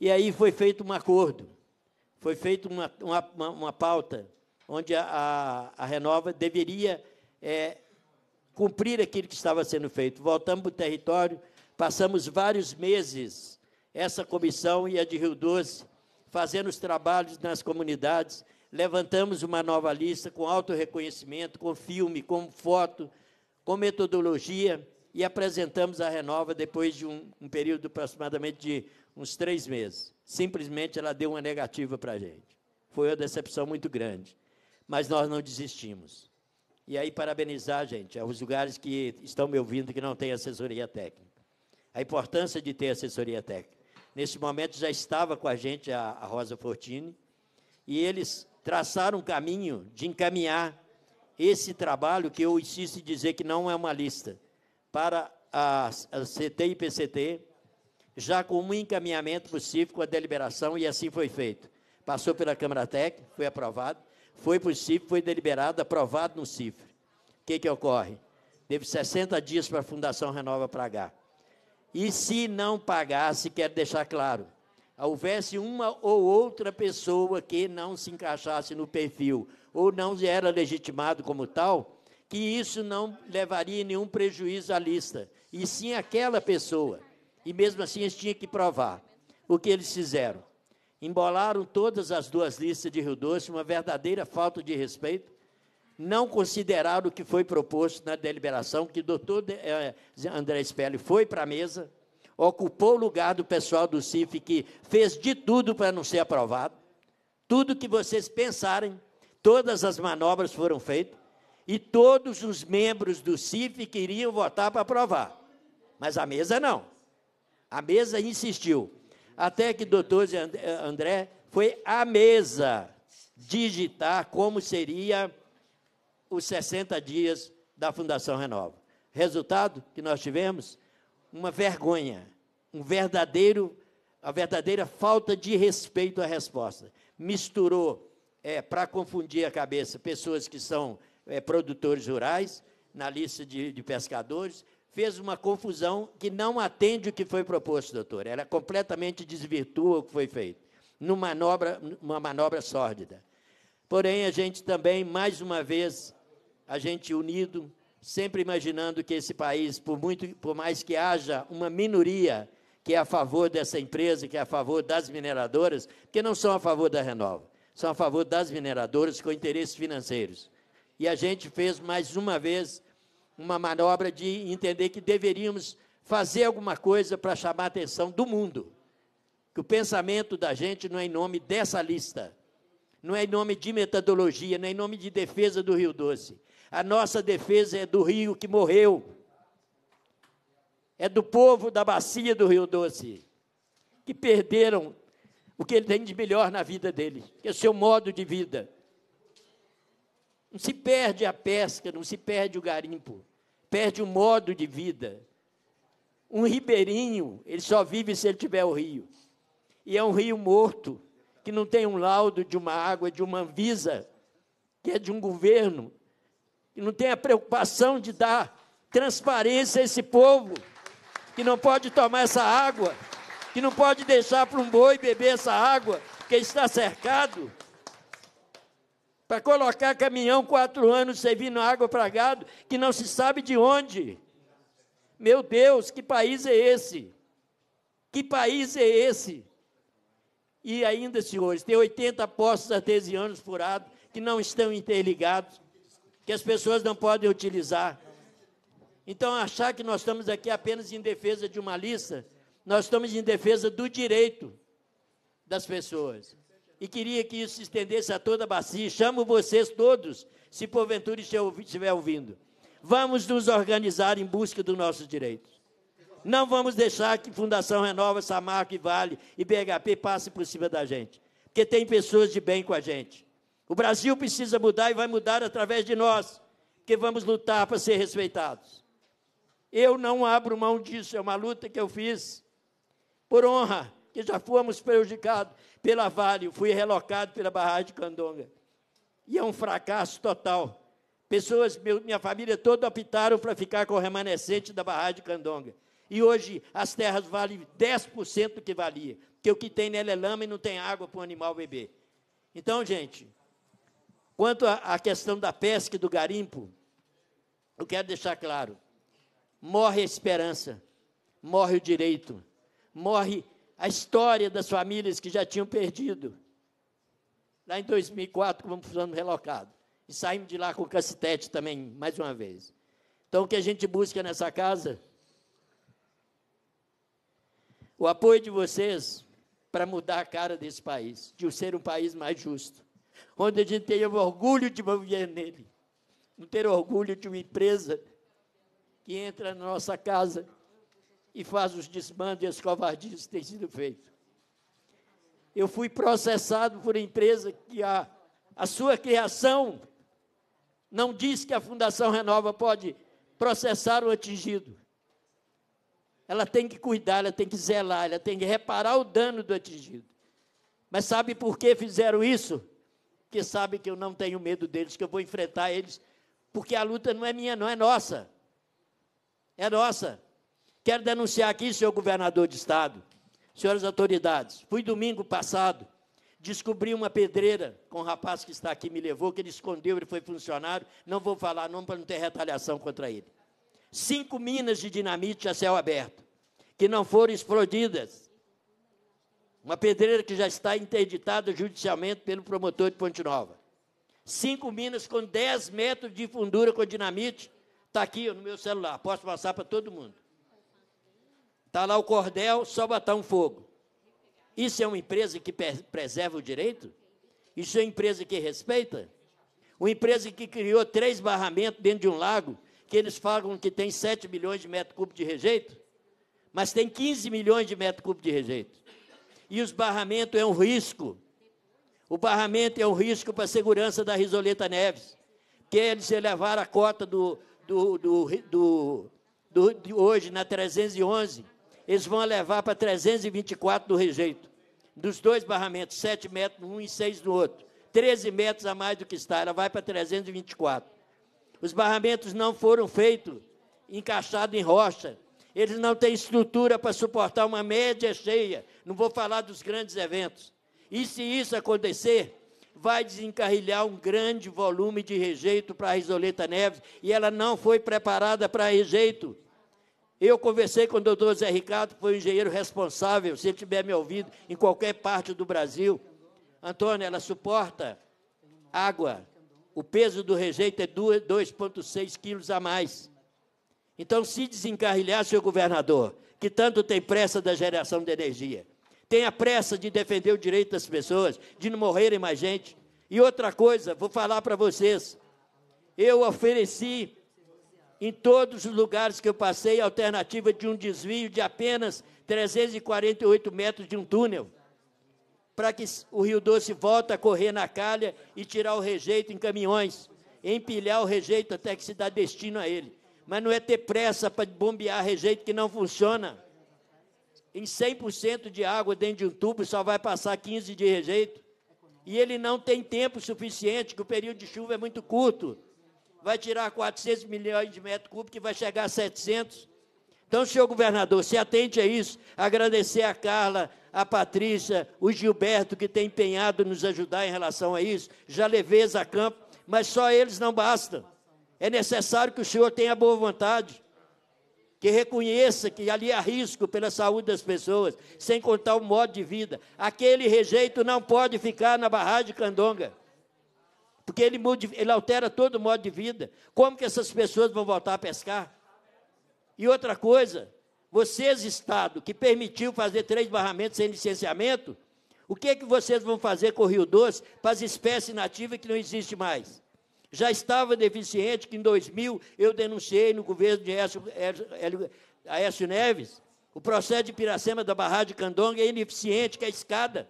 E aí foi feito um acordo, foi feita uma, uma, uma pauta onde a, a, a Renova deveria é, cumprir aquilo que estava sendo feito. Voltamos para o território, passamos vários meses, essa comissão e a de Rio Doce, fazendo os trabalhos nas comunidades, levantamos uma nova lista com alto reconhecimento, com filme, com foto, com metodologia, e apresentamos a Renova depois de um, um período aproximadamente de uns três meses. Simplesmente ela deu uma negativa para a gente. Foi uma decepção muito grande mas nós não desistimos. E aí, parabenizar, gente, aos lugares que estão me ouvindo que não têm assessoria técnica. A importância de ter assessoria técnica. Nesse momento já estava com a gente a, a Rosa Fortini, e eles traçaram um caminho de encaminhar esse trabalho, que eu insisto em dizer que não é uma lista, para a, a CT e PCT, já com um encaminhamento possível com a deliberação, e assim foi feito. Passou pela Câmara Técnica, foi aprovado, foi para o CIF, foi deliberado, aprovado no CIF. O que, que ocorre? Teve 60 dias para a Fundação Renova pagar. E se não pagasse, quero deixar claro, houvesse uma ou outra pessoa que não se encaixasse no perfil ou não era legitimado como tal, que isso não levaria nenhum prejuízo à lista, e sim aquela pessoa. E mesmo assim eles tinham que provar. O que eles fizeram? Embolaram todas as duas listas de Rio Doce, uma verdadeira falta de respeito, não consideraram o que foi proposto na deliberação, que o doutor eh, André Spelli foi para a mesa, ocupou o lugar do pessoal do CIF, que fez de tudo para não ser aprovado. Tudo que vocês pensarem, todas as manobras foram feitas, e todos os membros do CIF queriam votar para aprovar. Mas a mesa não. A mesa insistiu. Até que o doutor André foi à mesa digitar como seria os 60 dias da Fundação Renova. Resultado que nós tivemos? Uma vergonha, um verdadeiro, a verdadeira falta de respeito à resposta. Misturou, é, para confundir a cabeça, pessoas que são é, produtores rurais, na lista de, de pescadores, fez uma confusão que não atende o que foi proposto, doutor. Ela completamente desvirtua o que foi feito, numa manobra, uma manobra sórdida. Porém, a gente também, mais uma vez, a gente unido, sempre imaginando que esse país, por, muito, por mais que haja uma minoria que é a favor dessa empresa, que é a favor das mineradoras, que não são a favor da Renova, são a favor das mineradoras com interesses financeiros. E a gente fez mais uma vez uma manobra de entender que deveríamos fazer alguma coisa para chamar a atenção do mundo. Que o pensamento da gente não é em nome dessa lista, não é em nome de metodologia, não é em nome de defesa do Rio Doce. A nossa defesa é do rio que morreu, é do povo da bacia do Rio Doce, que perderam o que ele tem de melhor na vida dele, que é o seu modo de vida. Não se perde a pesca, não se perde o garimpo, perde o modo de vida. Um ribeirinho, ele só vive se ele tiver o rio. E é um rio morto, que não tem um laudo de uma água, de uma visa que é de um governo, que não tem a preocupação de dar transparência a esse povo, que não pode tomar essa água, que não pode deixar para um boi beber essa água, que está cercado para colocar caminhão quatro anos servindo água para gado que não se sabe de onde. Meu Deus, que país é esse? Que país é esse? E ainda, senhores, tem 80 postos artesianos furados que não estão interligados, que as pessoas não podem utilizar. Então, achar que nós estamos aqui apenas em defesa de uma lista, nós estamos em defesa do direito das pessoas e queria que isso se estendesse a toda a bacia. Chamo vocês todos, se porventura estiver ouvindo. Vamos nos organizar em busca dos nossos direitos. Não vamos deixar que Fundação Renova, Samarco e Vale e BHP passem por cima da gente, porque tem pessoas de bem com a gente. O Brasil precisa mudar e vai mudar através de nós, porque vamos lutar para ser respeitados. Eu não abro mão disso, é uma luta que eu fiz por honra, que já fomos prejudicados pela Vale, fui relocado pela barragem de Candonga. E é um fracasso total. Pessoas, meu, minha família toda optaram para ficar com o remanescente da barragem de Candonga. E hoje as terras valem 10% do que valia, porque o que tem nela é lama e não tem água para o animal beber. Então, gente, quanto à questão da pesca e do garimpo, eu quero deixar claro: morre a esperança, morre o direito, morre a história das famílias que já tinham perdido. Lá em 2004, como fulano relocados. E saímos de lá com o cacetete também, mais uma vez. Então, o que a gente busca nessa casa? O apoio de vocês para mudar a cara desse país, de ser um país mais justo, onde a gente tenha orgulho de viver nele, não ter orgulho de uma empresa que entra na nossa casa e faz os desmandos e as covardias que têm sido feitos. Eu fui processado por empresa que a, a sua criação não diz que a Fundação Renova pode processar o atingido. Ela tem que cuidar, ela tem que zelar, ela tem que reparar o dano do atingido. Mas sabe por que fizeram isso? Porque sabe que eu não tenho medo deles, que eu vou enfrentar eles, porque a luta não é minha, não é nossa. É nossa. Quero denunciar aqui, senhor governador de Estado, senhoras autoridades. Fui domingo passado, descobri uma pedreira com o um rapaz que está aqui, me levou, que ele escondeu, ele foi funcionário. Não vou falar nome para não ter retaliação contra ele. Cinco minas de dinamite a céu aberto, que não foram explodidas. Uma pedreira que já está interditada judicialmente pelo promotor de Ponte Nova. Cinco minas com 10 metros de fundura com dinamite. Está aqui no meu celular, posso passar para todo mundo. Está lá o cordel, só botar um fogo. Isso é uma empresa que preserva o direito? Isso é uma empresa que respeita? Uma empresa que criou três barramentos dentro de um lago, que eles falam que tem 7 milhões de metros cúbicos de rejeito, mas tem 15 milhões de metros cúbicos de rejeito. E os barramentos é um risco. O barramento é um risco para a segurança da Risoleta Neves, que eles elevaram a cota do, do, do, do, do de hoje na 311 eles vão levar para 324 do rejeito. Dos dois barramentos, 7 metros um e 6 do outro. 13 metros a mais do que está, ela vai para 324. Os barramentos não foram feitos encaixados em rocha. Eles não têm estrutura para suportar uma média cheia. Não vou falar dos grandes eventos. E se isso acontecer, vai desencarrilhar um grande volume de rejeito para a Risoleta Neves. E ela não foi preparada para rejeito. Eu conversei com o doutor Zé Ricardo, que foi o engenheiro responsável, se ele tiver me ouvido, em qualquer parte do Brasil. Antônio, ela suporta água. O peso do rejeito é 2,6 quilos a mais. Então, se desencarrilhar, senhor governador, que tanto tem pressa da geração de energia, tem a pressa de defender o direito das pessoas, de não morrerem mais gente. E outra coisa, vou falar para vocês. Eu ofereci em todos os lugares que eu passei, a alternativa de um desvio de apenas 348 metros de um túnel, para que o Rio Doce volte a correr na calha e tirar o rejeito em caminhões, empilhar o rejeito até que se dá destino a ele. Mas não é ter pressa para bombear rejeito que não funciona. Em 100% de água dentro de um tubo só vai passar 15 de rejeito. E ele não tem tempo suficiente, que o período de chuva é muito curto vai tirar 400 milhões de metros cúbicos e vai chegar a 700. Então, senhor governador, se atente a isso, agradecer a Carla, a Patrícia, o Gilberto, que tem empenhado em nos ajudar em relação a isso, já leveza a campo, mas só eles não bastam. É necessário que o senhor tenha boa vontade, que reconheça que ali há risco pela saúde das pessoas, sem contar o modo de vida. Aquele rejeito não pode ficar na barragem de Candonga porque ele, muda, ele altera todo o modo de vida. Como que essas pessoas vão voltar a pescar? E outra coisa, vocês, Estado, que permitiu fazer três barramentos sem licenciamento, o que, que vocês vão fazer com o Rio Doce para as espécies nativas que não existem mais? Já estava deficiente que em 2000 eu denunciei no governo de Aécio, Aécio Neves o processo de Piracema da barragem de Candonga é ineficiente, que é escada.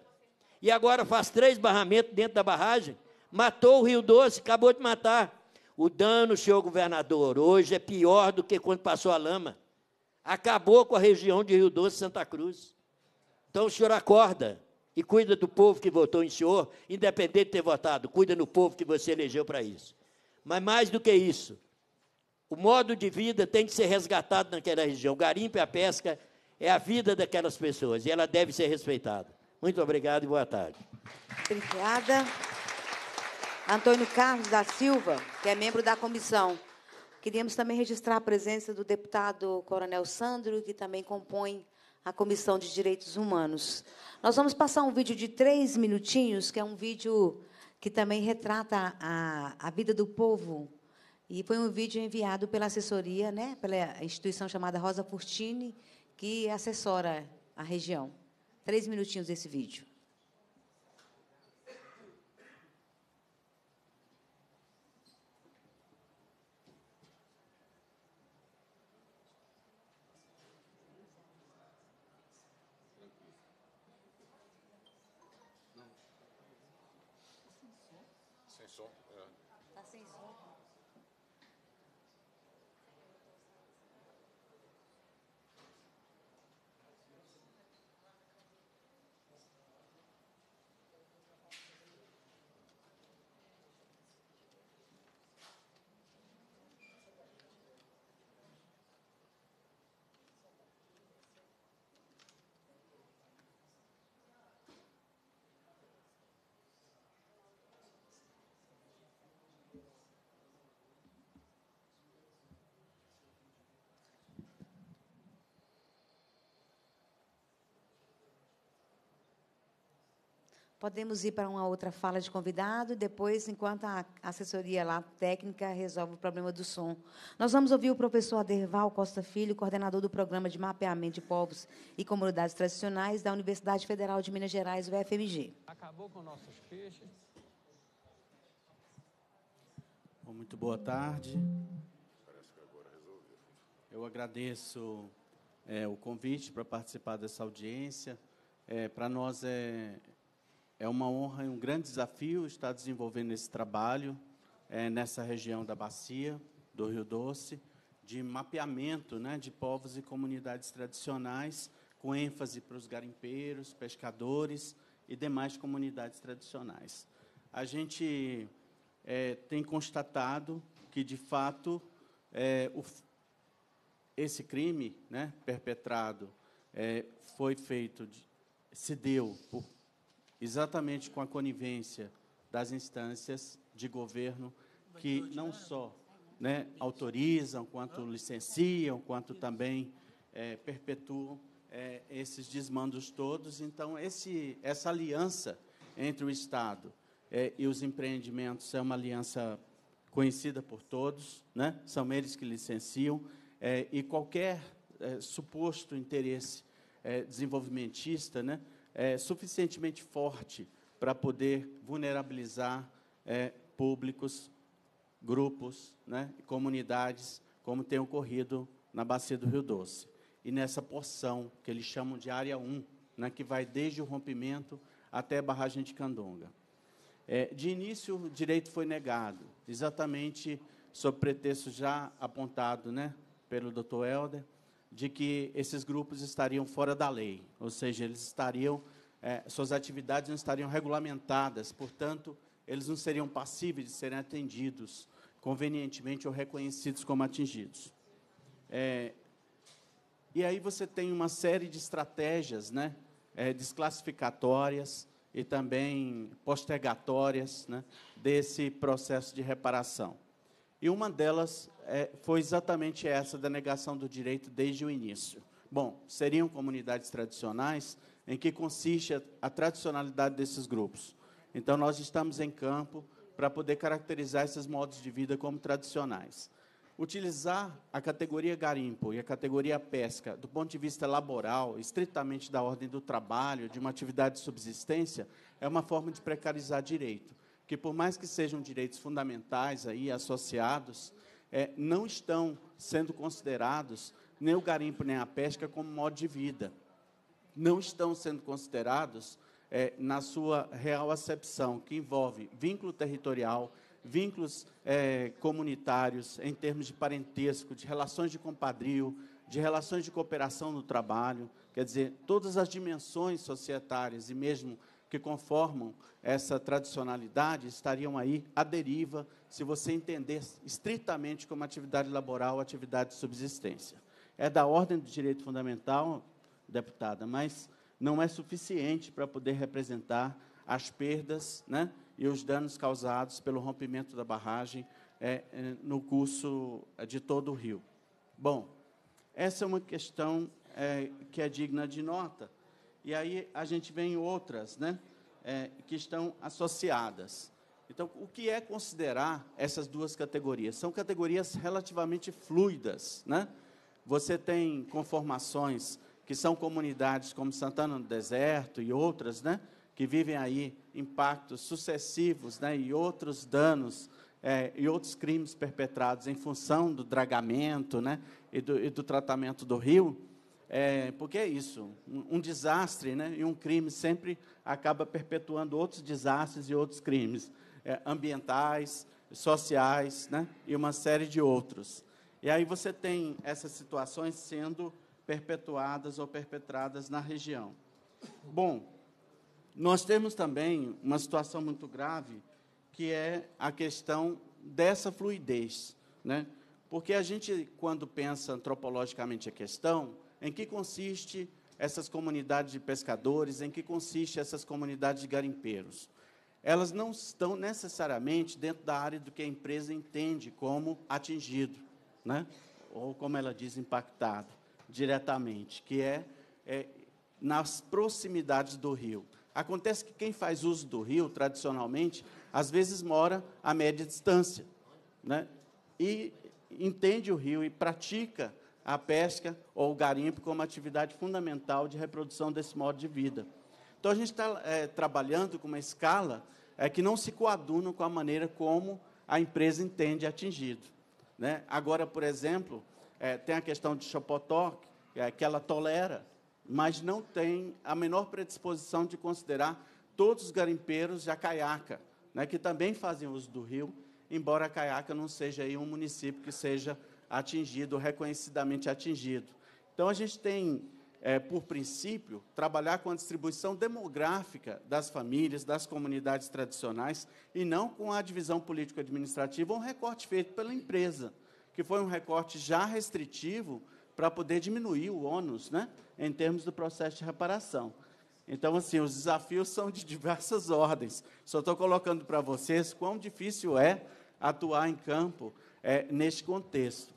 E agora faz três barramentos dentro da barragem. Matou o Rio Doce, acabou de matar. O dano, senhor governador, hoje é pior do que quando passou a lama. Acabou com a região de Rio Doce e Santa Cruz. Então o senhor acorda e cuida do povo que votou em senhor, independente de ter votado, cuida do povo que você elegeu para isso. Mas mais do que isso, o modo de vida tem que ser resgatado naquela região. O garimpo e a pesca é a vida daquelas pessoas e ela deve ser respeitada. Muito obrigado e boa tarde. Obrigada. Antônio Carlos da Silva, que é membro da comissão. Queríamos também registrar a presença do deputado Coronel Sandro, que também compõe a Comissão de Direitos Humanos. Nós vamos passar um vídeo de três minutinhos, que é um vídeo que também retrata a, a vida do povo. E foi um vídeo enviado pela assessoria, né, pela instituição chamada Rosa Furtini, que assessora a região. Três minutinhos desse vídeo. Podemos ir para uma outra fala de convidado, depois, enquanto a assessoria lá técnica resolve o problema do som. Nós vamos ouvir o professor Aderval Costa Filho, coordenador do Programa de Mapeamento de Povos e Comunidades Tradicionais da Universidade Federal de Minas Gerais, UFMG. Acabou com nossos peixes. Bom, muito boa tarde. Eu agradeço é, o convite para participar dessa audiência. É, para nós é é uma honra e um grande desafio estar desenvolvendo esse trabalho é, nessa região da Bacia, do Rio Doce, de mapeamento né, de povos e comunidades tradicionais, com ênfase para os garimpeiros, pescadores e demais comunidades tradicionais. A gente é, tem constatado que, de fato, é, o, esse crime né, perpetrado é, foi feito, de, se deu por exatamente com a conivência das instâncias de governo que não só né, autorizam, quanto licenciam, quanto também é, perpetuam é, esses desmandos todos. Então, esse, essa aliança entre o Estado é, e os empreendimentos é uma aliança conhecida por todos, né? são eles que licenciam, é, e qualquer é, suposto interesse é, desenvolvimentista, né? é, suficientemente forte para poder vulnerabilizar é, públicos, grupos né, comunidades, como tem ocorrido na Bacia do Rio Doce. E nessa porção, que eles chamam de área 1, né, que vai desde o rompimento até a barragem de Candonga. É, de início, o direito foi negado, exatamente sob pretexto já apontado né, pelo Dr. Helder, de que esses grupos estariam fora da lei, ou seja, eles estariam, é, suas atividades não estariam regulamentadas, portanto, eles não seriam passíveis de serem atendidos convenientemente ou reconhecidos como atingidos. É, e aí você tem uma série de estratégias, né, é, desclassificatórias e também postergatórias, né, desse processo de reparação. E uma delas é, foi exatamente essa da negação do direito desde o início. Bom, seriam comunidades tradicionais em que consiste a, a tradicionalidade desses grupos. Então, nós estamos em campo para poder caracterizar esses modos de vida como tradicionais. Utilizar a categoria garimpo e a categoria pesca do ponto de vista laboral, estritamente da ordem do trabalho, de uma atividade de subsistência, é uma forma de precarizar direito que por mais que sejam direitos fundamentais aí associados, é, não estão sendo considerados nem o garimpo nem a pesca como modo de vida. Não estão sendo considerados é, na sua real acepção, que envolve vínculo territorial, vínculos é, comunitários em termos de parentesco, de relações de compadrio, de relações de cooperação no trabalho, quer dizer, todas as dimensões societárias e mesmo que conformam essa tradicionalidade estariam aí à deriva se você entender estritamente como atividade laboral, atividade de subsistência. É da ordem do direito fundamental, deputada, mas não é suficiente para poder representar as perdas né, e os danos causados pelo rompimento da barragem é, é no curso é, de todo o rio. Bom, essa é uma questão é, que é digna de nota e aí a gente vem outras né, é, que estão associadas. Então, o que é considerar essas duas categorias? São categorias relativamente fluidas. Né? Você tem conformações que são comunidades como Santana do Deserto e outras, né, que vivem aí impactos sucessivos né, e outros danos é, e outros crimes perpetrados em função do dragamento né, e do, e do tratamento do rio. É, porque é isso, um, um desastre né, e um crime sempre acaba perpetuando outros desastres e outros crimes é, ambientais, sociais né, e uma série de outros. E aí você tem essas situações sendo perpetuadas ou perpetradas na região. Bom, nós temos também uma situação muito grave, que é a questão dessa fluidez. Né? Porque a gente, quando pensa antropologicamente a questão, em que consiste essas comunidades de pescadores? Em que consiste essas comunidades de garimpeiros? Elas não estão necessariamente dentro da área do que a empresa entende como atingido, né? ou como ela diz, impactado diretamente, que é, é nas proximidades do rio. Acontece que quem faz uso do rio, tradicionalmente, às vezes mora a média distância, né? e entende o rio e pratica a pesca ou o garimpo como atividade fundamental de reprodução desse modo de vida. Então, a gente está é, trabalhando com uma escala é, que não se coaduna com a maneira como a empresa entende atingido. Né? Agora, por exemplo, é, tem a questão de Chapotó, é, que ela tolera, mas não tem a menor predisposição de considerar todos os garimpeiros de caiaca, né, que também fazem uso do rio, embora caiaca não seja aí um município que seja atingido, reconhecidamente atingido. Então, a gente tem, é, por princípio, trabalhar com a distribuição demográfica das famílias, das comunidades tradicionais, e não com a divisão político-administrativa um recorte feito pela empresa, que foi um recorte já restritivo para poder diminuir o ônus né, em termos do processo de reparação. Então, assim, os desafios são de diversas ordens. Só estou colocando para vocês quão difícil é atuar em campo é, neste contexto.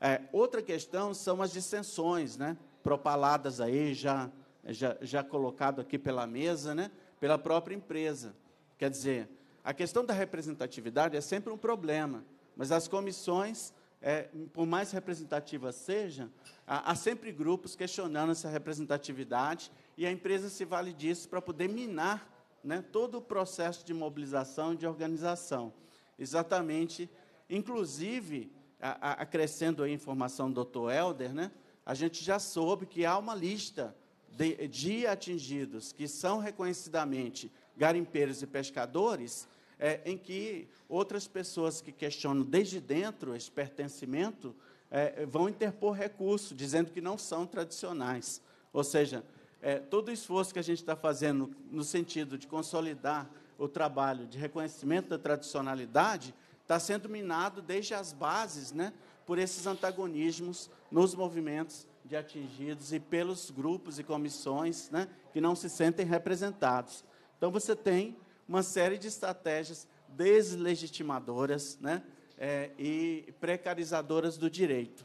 É, outra questão são as dissensões, né? propaladas aí, já, já, já colocado aqui pela mesa, né? pela própria empresa. Quer dizer, a questão da representatividade é sempre um problema, mas as comissões, é, por mais representativas sejam, há, há sempre grupos questionando essa representatividade e a empresa se vale disso para poder minar né, todo o processo de mobilização e de organização. Exatamente, inclusive acrescendo a, a informação do Dr. Helder, né? A gente já soube que há uma lista de, de atingidos que são reconhecidamente garimpeiros e pescadores, é, em que outras pessoas que questionam desde dentro esse pertencimento é, vão interpor recurso, dizendo que não são tradicionais. Ou seja, é, todo o esforço que a gente está fazendo no sentido de consolidar o trabalho de reconhecimento da tradicionalidade está sendo minado desde as bases, né, por esses antagonismos nos movimentos de atingidos e pelos grupos e comissões, né, que não se sentem representados. Então você tem uma série de estratégias deslegitimadoras, né, é, e precarizadoras do direito.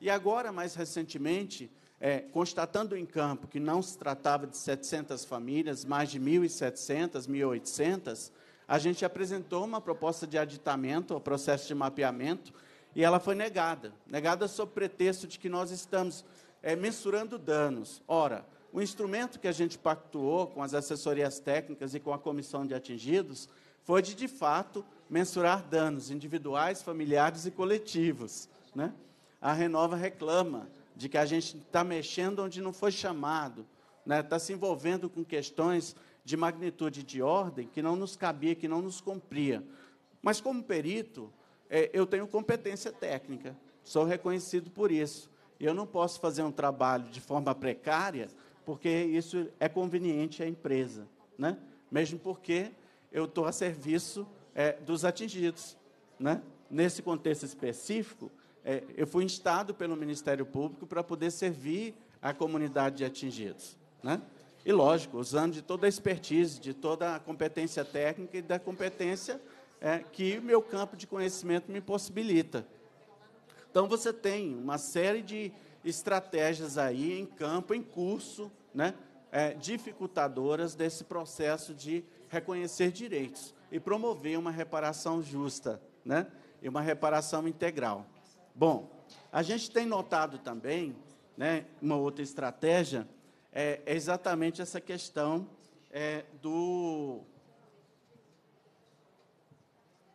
E agora, mais recentemente, é, constatando em campo que não se tratava de 700 famílias, mais de 1.700, 1.800, a gente apresentou uma proposta de aditamento ao processo de mapeamento e ela foi negada. Negada sob pretexto de que nós estamos é, mensurando danos. Ora, o instrumento que a gente pactuou com as assessorias técnicas e com a comissão de atingidos foi de, de fato, mensurar danos individuais, familiares e coletivos. Né? A Renova reclama de que a gente está mexendo onde não foi chamado, está né? Tá se envolvendo com questões de magnitude de ordem que não nos cabia, que não nos cumpria. Mas, como perito, é, eu tenho competência técnica, sou reconhecido por isso. Eu não posso fazer um trabalho de forma precária, porque isso é conveniente à empresa, né? mesmo porque eu estou a serviço é, dos atingidos. Né? Nesse contexto específico, é, eu fui instado pelo Ministério Público para poder servir a comunidade de atingidos. Né? E lógico, usando de toda a expertise, de toda a competência técnica e da competência é, que o meu campo de conhecimento me possibilita. Então você tem uma série de estratégias aí em campo, em curso, né, é, dificultadoras desse processo de reconhecer direitos e promover uma reparação justa, né, e uma reparação integral. Bom, a gente tem notado também, né, uma outra estratégia é, exatamente essa questão é, do,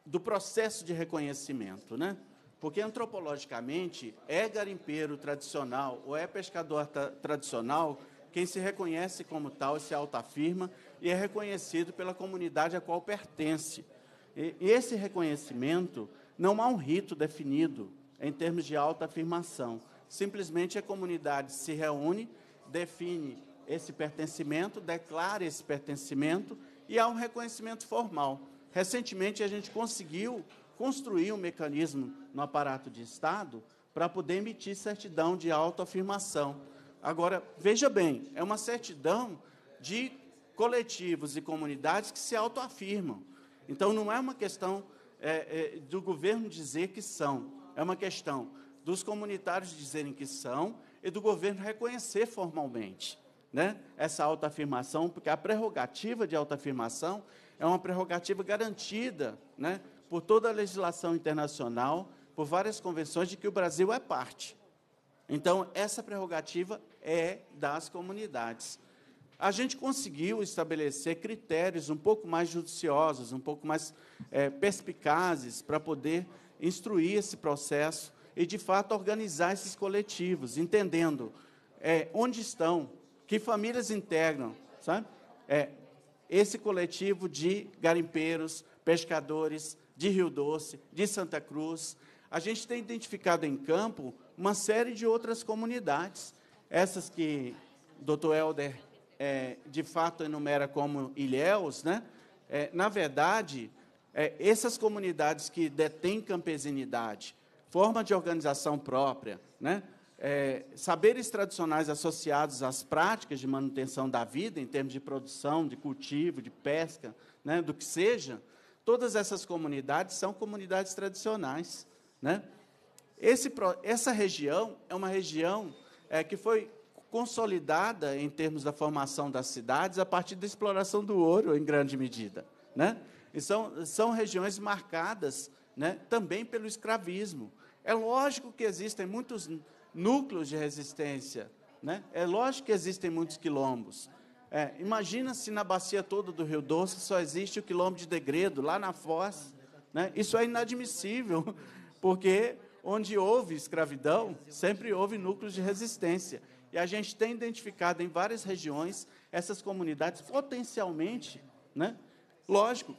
do processo de reconhecimento, né? Porque antropologicamente é garimpeiro tradicional ou é pescador tra tradicional quem se reconhece como tal, se autoafirma e é reconhecido pela comunidade a qual pertence. E, e esse reconhecimento não há um rito definido em termos de autoafirmação. Simplesmente a comunidade se reúne define esse pertencimento, declara esse pertencimento e há um reconhecimento formal. Recentemente, a gente conseguiu construir um mecanismo no aparato de Estado para poder emitir certidão de autoafirmação. Agora, veja bem, é uma certidão de coletivos e comunidades que se autoafirmam. Então, não é uma questão é, é, do governo dizer que são, é uma questão dos comunitários dizerem que são e do governo reconhecer formalmente né, essa autoafirmação, porque a prerrogativa de autoafirmação é uma prerrogativa garantida né, por toda a legislação internacional, por várias convenções de que o Brasil é parte. Então, essa prerrogativa é das comunidades. A gente conseguiu estabelecer critérios um pouco mais judiciosos, um pouco mais é, perspicazes para poder instruir esse processo e, de fato, organizar esses coletivos, entendendo é, onde estão, que famílias integram, sabe? É, esse coletivo de garimpeiros, pescadores de Rio Doce, de Santa Cruz. A gente tem identificado em campo uma série de outras comunidades, essas que o doutor Helder, é, de fato, enumera como ilhéus. Né? É, na verdade, é, essas comunidades que detêm campesinidade, forma de organização própria, né? É, saberes tradicionais associados às práticas de manutenção da vida, em termos de produção, de cultivo, de pesca, né? do que seja, todas essas comunidades são comunidades tradicionais. Né? Esse, essa região é uma região é, que foi consolidada em termos da formação das cidades a partir da exploração do ouro, em grande medida. Né? E são, são regiões marcadas né, também pelo escravismo. É lógico que existem muitos núcleos de resistência, né? é lógico que existem muitos quilombos. É, imagina se na bacia toda do Rio Doce só existe o quilombo de Degredo, lá na Foz. Né? Isso é inadmissível, porque onde houve escravidão, sempre houve núcleos de resistência. E a gente tem identificado em várias regiões essas comunidades potencialmente, né? lógico,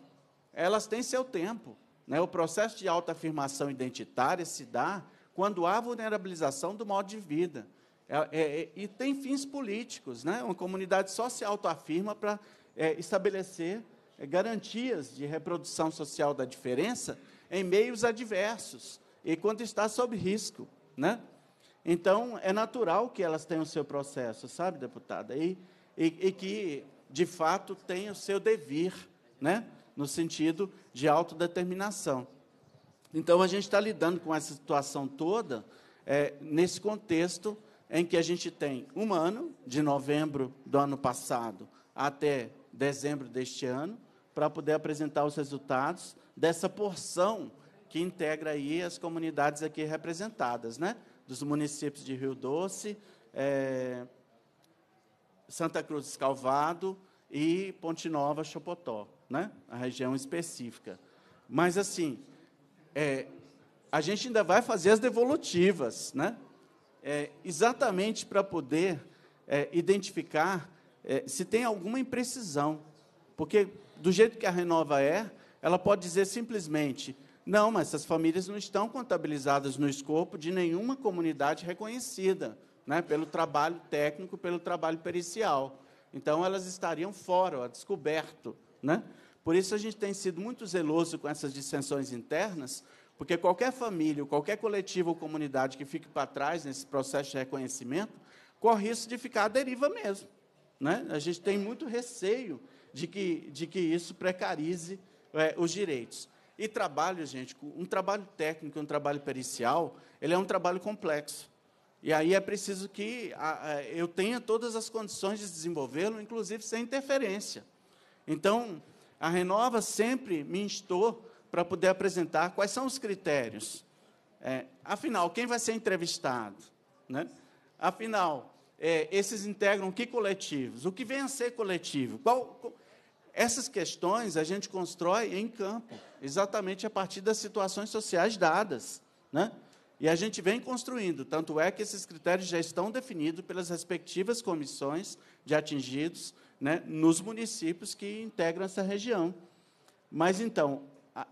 elas têm seu tempo. Né, o processo de autoafirmação identitária se dá quando há vulnerabilização do modo de vida. É, é, é e tem fins políticos. Né? Uma comunidade só se autoafirma para é, estabelecer é, garantias de reprodução social da diferença em meios adversos e quando está sob risco. Né? Então, é natural que elas tenham o seu processo, sabe, deputada? E, e, e que, de fato, tenha o seu devir. Né? no sentido de autodeterminação. Então, a gente está lidando com essa situação toda é, nesse contexto em que a gente tem um ano, de novembro do ano passado até dezembro deste ano, para poder apresentar os resultados dessa porção que integra aí as comunidades aqui representadas, né? dos municípios de Rio Doce, é, Santa Cruz Escalvado e Ponte Nova Chopotó né? a região específica. Mas, assim, é, a gente ainda vai fazer as devolutivas, né? É, exatamente para poder é, identificar é, se tem alguma imprecisão. Porque, do jeito que a Renova é, ela pode dizer simplesmente: não, mas essas famílias não estão contabilizadas no escopo de nenhuma comunidade reconhecida, né, pelo trabalho técnico, pelo trabalho pericial. Então, elas estariam fora, a descoberto. Né? Por isso a gente tem sido muito zeloso com essas dissensões internas, porque qualquer família, qualquer coletivo ou comunidade que fique para trás nesse processo de reconhecimento, corre risco de ficar à deriva mesmo. Né? A gente tem muito receio de que, de que isso precarize é, os direitos. E trabalho, gente, um trabalho técnico, um trabalho pericial, ele é um trabalho complexo. E aí é preciso que eu tenha todas as condições de desenvolvê-lo, inclusive sem interferência. Então, a Renova sempre me instou para poder apresentar quais são os critérios. É, afinal, quem vai ser entrevistado? Né? Afinal, é, esses integram que coletivos? O que vem a ser coletivo? Qual, qual, essas questões a gente constrói em campo, exatamente a partir das situações sociais dadas. Né? E a gente vem construindo, tanto é que esses critérios já estão definidos pelas respectivas comissões de atingidos, né, nos municípios que integram essa região. Mas então,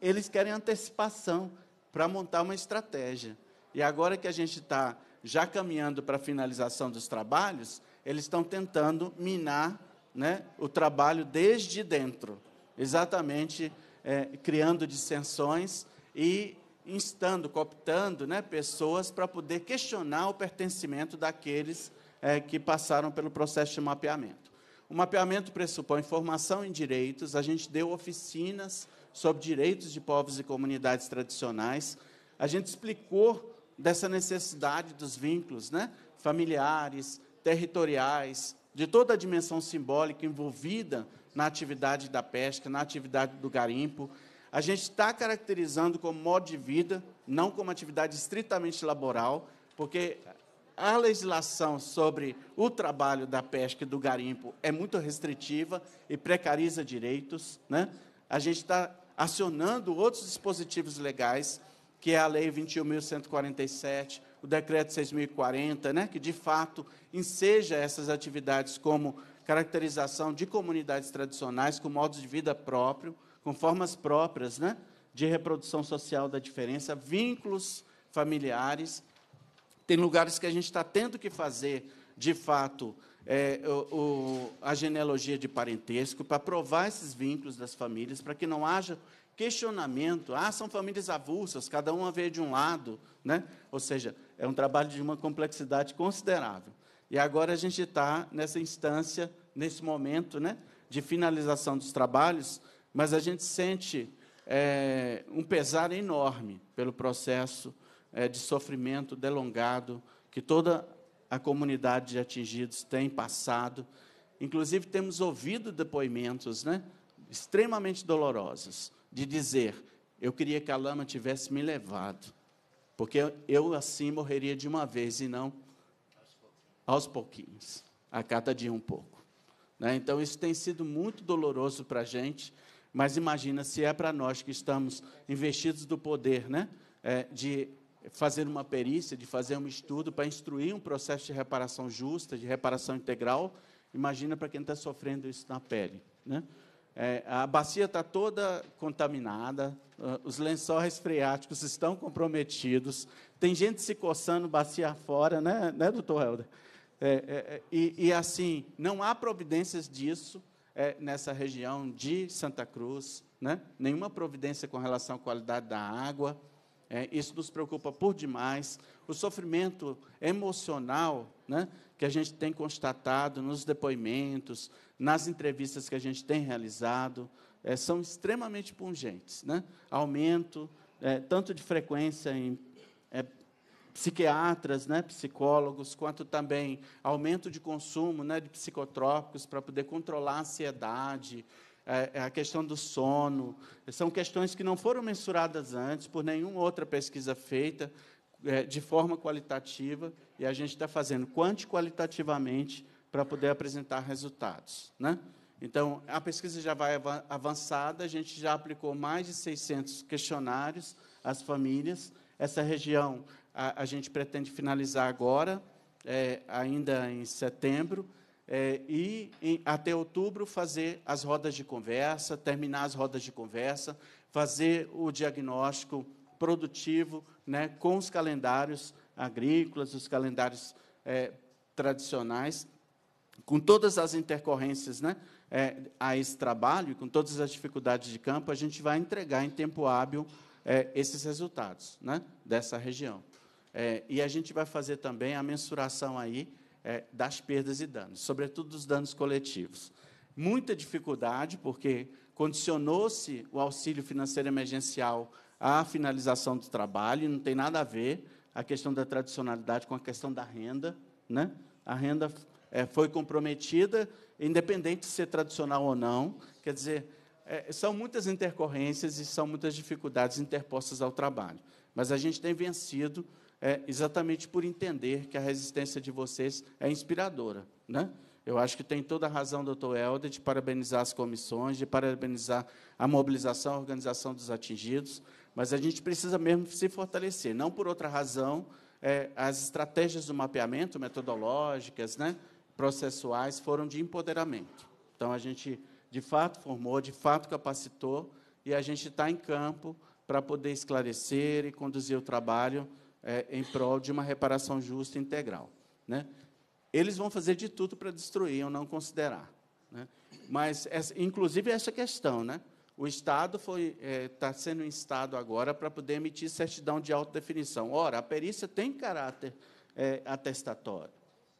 eles querem antecipação para montar uma estratégia. E agora que a gente está já caminhando para a finalização dos trabalhos, eles estão tentando minar né, o trabalho desde dentro, exatamente é, criando dissensões e instando, cooptando né, pessoas para poder questionar o pertencimento daqueles é, que passaram pelo processo de mapeamento. O mapeamento pressupõe formação em direitos, a gente deu oficinas sobre direitos de povos e comunidades tradicionais, a gente explicou dessa necessidade dos vínculos né? familiares, territoriais, de toda a dimensão simbólica envolvida na atividade da pesca, na atividade do garimpo. A gente está caracterizando como modo de vida, não como atividade estritamente laboral, porque a legislação sobre o trabalho da pesca e do garimpo é muito restritiva e precariza direitos. Né? A gente está acionando outros dispositivos legais, que é a Lei 21.147, o Decreto 6.040, né? que, de fato, enseja essas atividades como caracterização de comunidades tradicionais com modos de vida próprio, com formas próprias né? de reprodução social da diferença, vínculos familiares tem lugares que a gente está tendo que fazer, de fato, é, o, o, a genealogia de parentesco para provar esses vínculos das famílias, para que não haja questionamento. Ah, são famílias avulsas, cada uma veio de um lado. Né? Ou seja, é um trabalho de uma complexidade considerável. E agora a gente está nessa instância, nesse momento né, de finalização dos trabalhos, mas a gente sente é, um pesar enorme pelo processo é, de sofrimento delongado que toda a comunidade de atingidos tem passado. Inclusive, temos ouvido depoimentos né, extremamente dolorosos de dizer: eu queria que a lama tivesse me levado, porque eu assim morreria de uma vez e não aos pouquinhos, a cada dia um pouco. Né? Então, isso tem sido muito doloroso para a gente, mas imagina se é para nós que estamos investidos do poder né? É, de fazer uma perícia, de fazer um estudo para instruir um processo de reparação justa, de reparação integral. Imagina para quem está sofrendo isso na pele. Né? É, a bacia está toda contaminada, ah, os lençóis freáticos estão comprometidos, tem gente se coçando bacia fora, né, né doutor Helder? É, é, é e, e, assim, não há providências disso é, nessa região de Santa Cruz, né? nenhuma providência com relação à qualidade da água, é, isso nos preocupa por demais. O sofrimento emocional né, que a gente tem constatado nos depoimentos, nas entrevistas que a gente tem realizado, é, são extremamente pungentes. Né? Aumento, é, tanto de frequência em é, psiquiatras, né, psicólogos, quanto também aumento de consumo né, de psicotrópicos para poder controlar a ansiedade, é, é, a questão do sono, são questões que não foram mensuradas antes por nenhuma outra pesquisa feita é, de forma qualitativa, e a gente está fazendo quantiqualitativamente para poder apresentar resultados. Né? Então, a pesquisa já vai avançada, a gente já aplicou mais de 600 questionários às famílias. Essa região a, a gente pretende finalizar agora, é, ainda em setembro, é, e em, até outubro fazer as rodas de conversa, terminar as rodas de conversa, fazer o diagnóstico produtivo né, com os calendários agrícolas, os calendários é, tradicionais, com todas as intercorrências né, é, a esse trabalho, com todas as dificuldades de campo, a gente vai entregar em tempo hábil é, esses resultados né, dessa região. É, e a gente vai fazer também a mensuração aí é, das perdas e danos, sobretudo dos danos coletivos. Muita dificuldade, porque condicionou-se o auxílio financeiro emergencial à finalização do trabalho, e não tem nada a ver a questão da tradicionalidade com a questão da renda. Né? A renda é, foi comprometida, independente de ser tradicional ou não. Quer dizer, é, são muitas intercorrências e são muitas dificuldades interpostas ao trabalho. Mas a gente tem vencido é exatamente por entender que a resistência de vocês é inspiradora. Né? Eu acho que tem toda a razão, doutor Helder, de parabenizar as comissões, de parabenizar a mobilização, a organização dos atingidos, mas a gente precisa mesmo se fortalecer, não por outra razão, é, as estratégias do mapeamento, metodológicas, né, processuais, foram de empoderamento. Então, a gente, de fato, formou, de fato, capacitou, e a gente está em campo para poder esclarecer e conduzir o trabalho é, em prol de uma reparação justa e integral. Né? Eles vão fazer de tudo para destruir ou não considerar. Né? Mas, essa, inclusive, essa questão, né? o Estado está é, tá sendo instado agora para poder emitir certidão de autodefinição. Ora, a perícia tem caráter é, atestatório.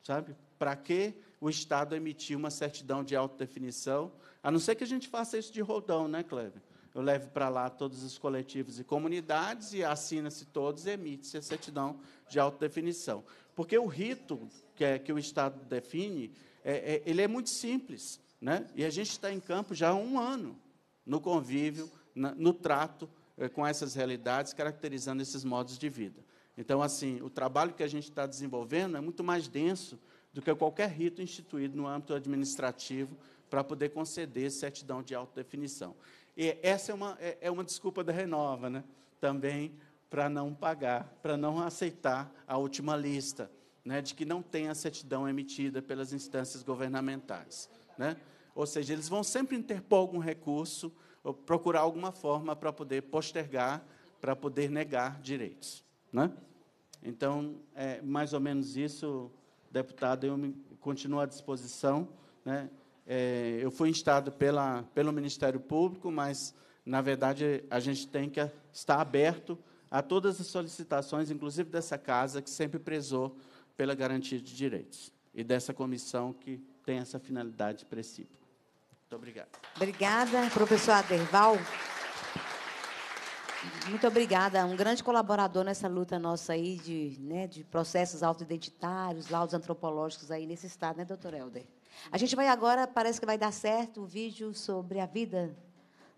Sabe? Para que o Estado emitir uma certidão de autodefinição? A não ser que a gente faça isso de rodão, né, Cleber? eu levo para lá todos os coletivos e comunidades e assina-se todos e emite-se a certidão de autodefinição. Porque o rito que, é, que o Estado define, é, é, ele é muito simples. Né? E a gente está em campo já há um ano, no convívio, na, no trato é, com essas realidades, caracterizando esses modos de vida. Então, assim, o trabalho que a gente está desenvolvendo é muito mais denso do que qualquer rito instituído no âmbito administrativo para poder conceder certidão de autodefinição. E essa é uma, é, é uma desculpa da Renova, né? também para não pagar, para não aceitar a última lista, né? de que não tem a certidão emitida pelas instâncias governamentais. Né? Ou seja, eles vão sempre interpor algum recurso, ou procurar alguma forma para poder postergar, para poder negar direitos. Né? Então, é mais ou menos isso, deputado, eu me, continuo à disposição. Né? é, eu fui instado pela, pelo Ministério Público, mas, na verdade, a gente tem que estar aberto a todas as solicitações, inclusive dessa casa, que sempre prezou pela garantia de direitos, e dessa comissão que tem essa finalidade de princípio. Muito obrigado. Obrigada, professor Aderval. Muito obrigada. Um grande colaborador nessa luta nossa aí de, né, de processos autoidentitários, laudos antropológicos aí nesse estado, né, doutor Helder? A gente vai agora, parece que vai dar certo, o um vídeo sobre a vida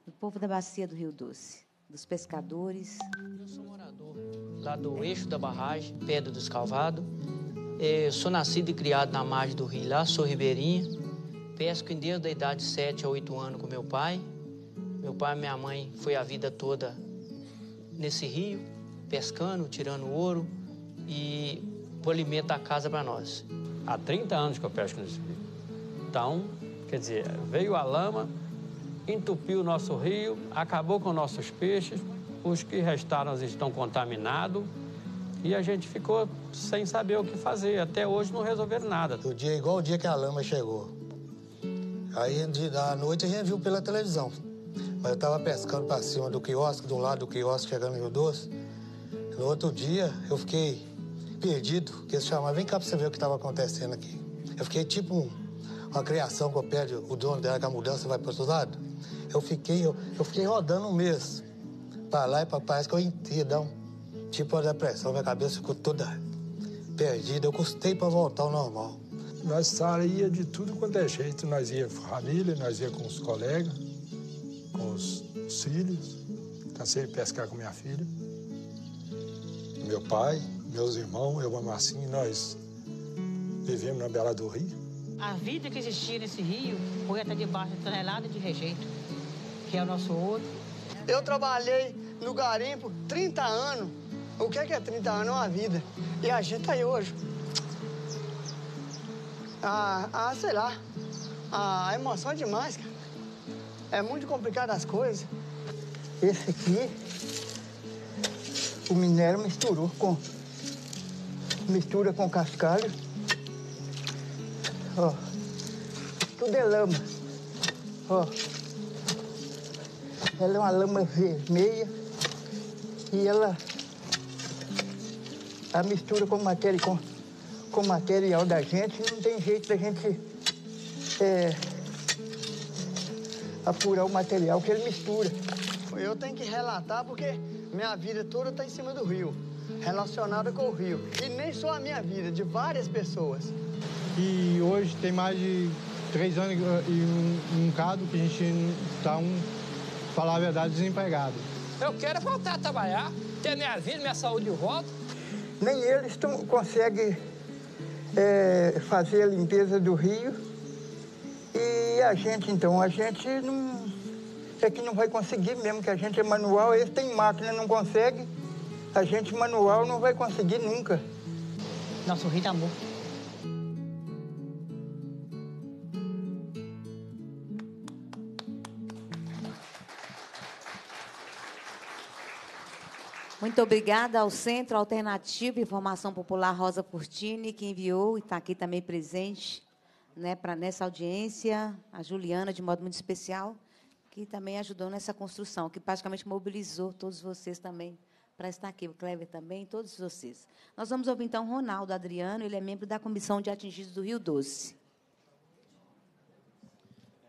do povo da bacia do Rio Doce, dos pescadores. Eu sou morador lá do eixo da barragem, Pedra dos Calvados. Eu eh, sou nascido e criado na margem do rio lá, sou ribeirinha. Pesco em desde a idade de 7 a 8 anos com meu pai. Meu pai e minha mãe foi a vida toda nesse rio, pescando, tirando ouro e polimento da casa para nós. Há 30 anos que eu pesco nesse rio. Então, quer dizer, veio a lama, entupiu o nosso rio, acabou com nossos peixes, os que restaram estão contaminados e a gente ficou sem saber o que fazer. Até hoje não resolveram nada. O dia igual o dia que a lama chegou. Aí à noite a gente viu pela televisão. Mas eu estava pescando para cima do quiosque, de um lado do quiosque, chegando no Rio Doce. No outro dia eu fiquei perdido, que eles chamavam, vem cá para você ver o que estava acontecendo aqui. Eu fiquei tipo um uma criação que eu pede o dono dela que a mudança vai para outro lado. Eu fiquei, eu, eu fiquei rodando um mês para lá e para parece que eu entidão. Tipo uma depressão, minha cabeça ficou toda perdida. Eu custei para voltar ao normal. Nós saía de tudo quanto é jeito. Nós ia com família, nós ia com os colegas, com os filhos. Cansei tá de pescar com minha filha, meu pai, meus irmãos, eu, a Marcinha, assim, nós vivemos na Bela do Rio a vida que existia nesse rio foi até debaixo de tonelada de rejeito, que é o nosso ouro. Eu trabalhei no garimpo 30 anos. O que é que é 30 anos? É uma vida. E a gente tá aí hoje. Ah, ah sei lá. A ah, é emoção é demais, cara. É muito complicado as coisas. Esse aqui, o minério misturou com. Mistura com cascalho Ó. Tudo é lama. Ó. Ela é uma lama vermelha e ela a mistura com matéria com, com material da gente, não tem jeito da gente é, apurar o material que ele mistura. Eu tenho que relatar porque minha vida toda está em cima do rio, relacionada com o rio. E nem só a minha vida, de várias pessoas que hoje tem mais de três anos eh, e um, um que a gente está, um, falar a verdade, desempregado. Eu quero voltar a trabalhar, ter minha vida, minha saúde de volta. Nem eles tão, conseguem é, fazer a limpeza do rio. E a gente, então, a gente não, é que não vai conseguir mesmo, que a gente é manual, eles têm máquina, não consegue. A gente manual não vai conseguir nunca. Nosso rio está morto. Muito obrigada ao Centro Alternativo e Informação Popular Rosa Curtini, que enviou e está aqui também presente né, para nessa audiência, a Juliana, de modo muito especial, que também ajudou nessa construção, que praticamente mobilizou todos vocês também para estar aqui, o Clever também, todos vocês. Nós vamos ouvir então Ronaldo Adriano, ele é membro da Comissão de Atingidos do Rio Doce.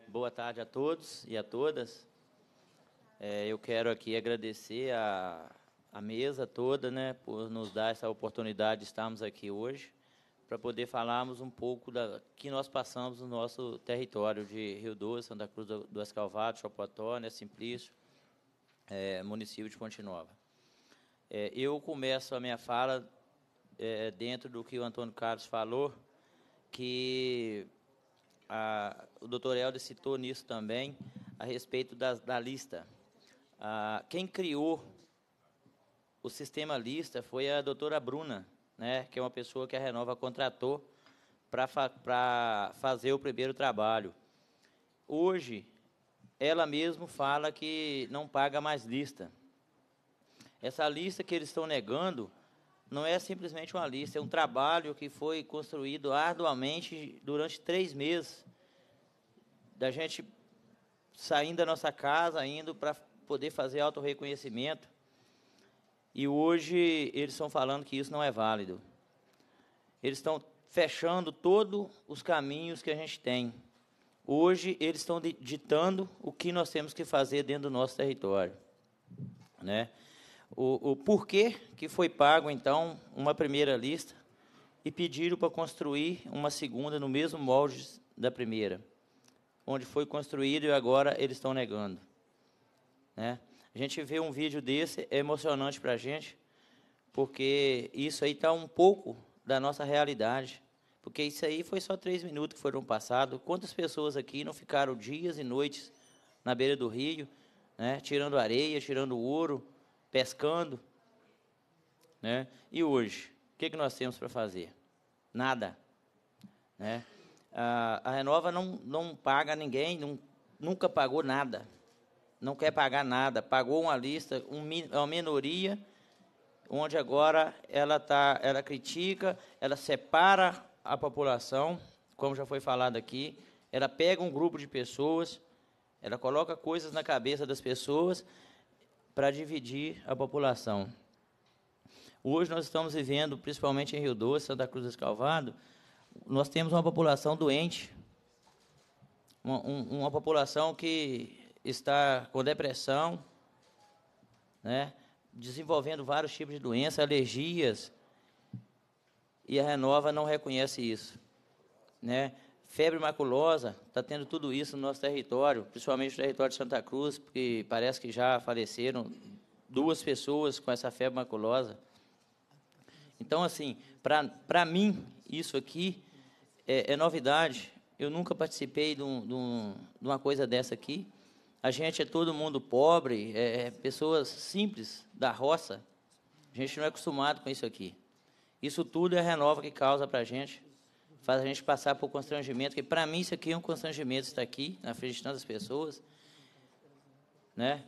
Boa tarde a todos e a todas. É, eu quero aqui agradecer a a mesa toda, né, por nos dar essa oportunidade de estarmos aqui hoje para poder falarmos um pouco da que nós passamos no nosso território de Rio Doce, Santa Cruz do, do Escalvado, né, Simplício, é, município de Ponte Nova. É, eu começo a minha fala é, dentro do que o Antônio Carlos falou, que a, o doutor Helder citou nisso também, a respeito da, da lista. A, quem criou o sistema lista foi a doutora Bruna, né, que é uma pessoa que a Renova contratou para fa fazer o primeiro trabalho. Hoje, ela mesmo fala que não paga mais lista. Essa lista que eles estão negando não é simplesmente uma lista, é um trabalho que foi construído arduamente durante três meses, da gente saindo da nossa casa, indo para poder fazer autorreconhecimento, e hoje eles estão falando que isso não é válido. Eles estão fechando todos os caminhos que a gente tem. Hoje eles estão ditando o que nós temos que fazer dentro do nosso território. Né? O, o porquê que foi pago, então, uma primeira lista e pediram para construir uma segunda no mesmo molde da primeira, onde foi construído e agora eles estão negando. Né? A gente vê um vídeo desse, é emocionante para a gente, porque isso aí está um pouco da nossa realidade. Porque isso aí foi só três minutos que foram passados. Quantas pessoas aqui não ficaram dias e noites na beira do rio, né, tirando areia, tirando ouro, pescando? Né? E hoje, o que, que nós temos para fazer? Nada. Né? A, a Renova não, não paga ninguém, não, nunca pagou nada não quer pagar nada, pagou uma lista, uma minoria, onde agora ela, tá, ela critica, ela separa a população, como já foi falado aqui, ela pega um grupo de pessoas, ela coloca coisas na cabeça das pessoas para dividir a população. Hoje nós estamos vivendo, principalmente em Rio Doce, Santa Cruz do Escalvado, nós temos uma população doente, uma, uma população que está com depressão, né? desenvolvendo vários tipos de doenças, alergias, e a Renova não reconhece isso. Né? Febre maculosa, está tendo tudo isso no nosso território, principalmente no território de Santa Cruz, porque parece que já faleceram duas pessoas com essa febre maculosa. Então, assim, para mim, isso aqui é, é, novidade. Eu nunca participei de, um, de, um, de uma coisa dessa aqui. A gente é todo mundo pobre, é, é, pessoas simples, da roça. A gente não é acostumado com isso aqui. Isso tudo é a renova que causa para a gente, faz a gente passar por constrangimento, que para mim isso aqui é um constrangimento estar aqui, na frente de tantas pessoas, né?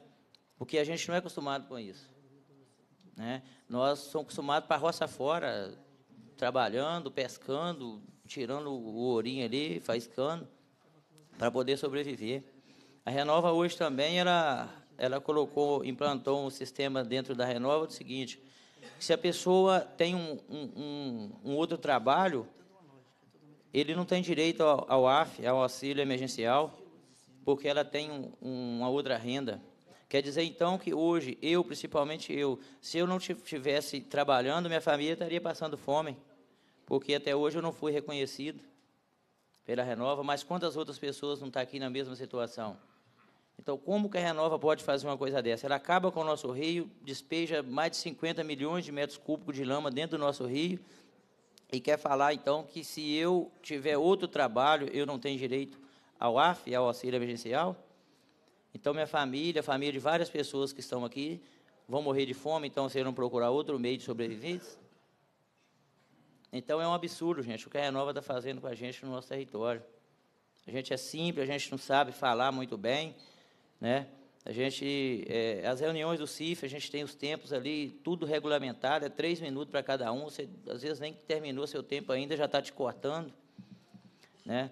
porque a gente não é acostumado com isso. Né? Nós somos acostumados para a roça fora, trabalhando, pescando, tirando o ourinho ali, faiscando, para poder sobreviver. A Renova hoje também, ela, ela colocou, implantou um sistema dentro da Renova do seguinte, se a pessoa tem um, um, um outro trabalho, ele não tem direito ao, ao AF, ao auxílio emergencial, porque ela tem um, uma outra renda. Quer dizer, então, que hoje, eu, principalmente eu, se eu não estivesse trabalhando, minha família estaria passando fome, porque até hoje eu não fui reconhecido pela Renova, mas quantas outras pessoas não estão tá aqui na mesma situação? Então, como que a Renova pode fazer uma coisa dessa? Ela acaba com o nosso rio, despeja mais de 50 milhões de metros cúbicos de lama dentro do nosso rio e quer falar, então, que se eu tiver outro trabalho, eu não tenho direito ao AF, ao auxílio emergencial? Então, minha família, a família de várias pessoas que estão aqui, vão morrer de fome, então vocês não procurar outro meio de sobreviver. Então, é um absurdo, gente, o que a Renova está fazendo com a gente no nosso território. A gente é simples, a gente não sabe falar muito bem, né? A gente, é, as reuniões do CIF, a gente tem os tempos ali, tudo regulamentado, é três minutos para cada um. Você, às vezes, nem terminou seu tempo ainda, já está te cortando. Né?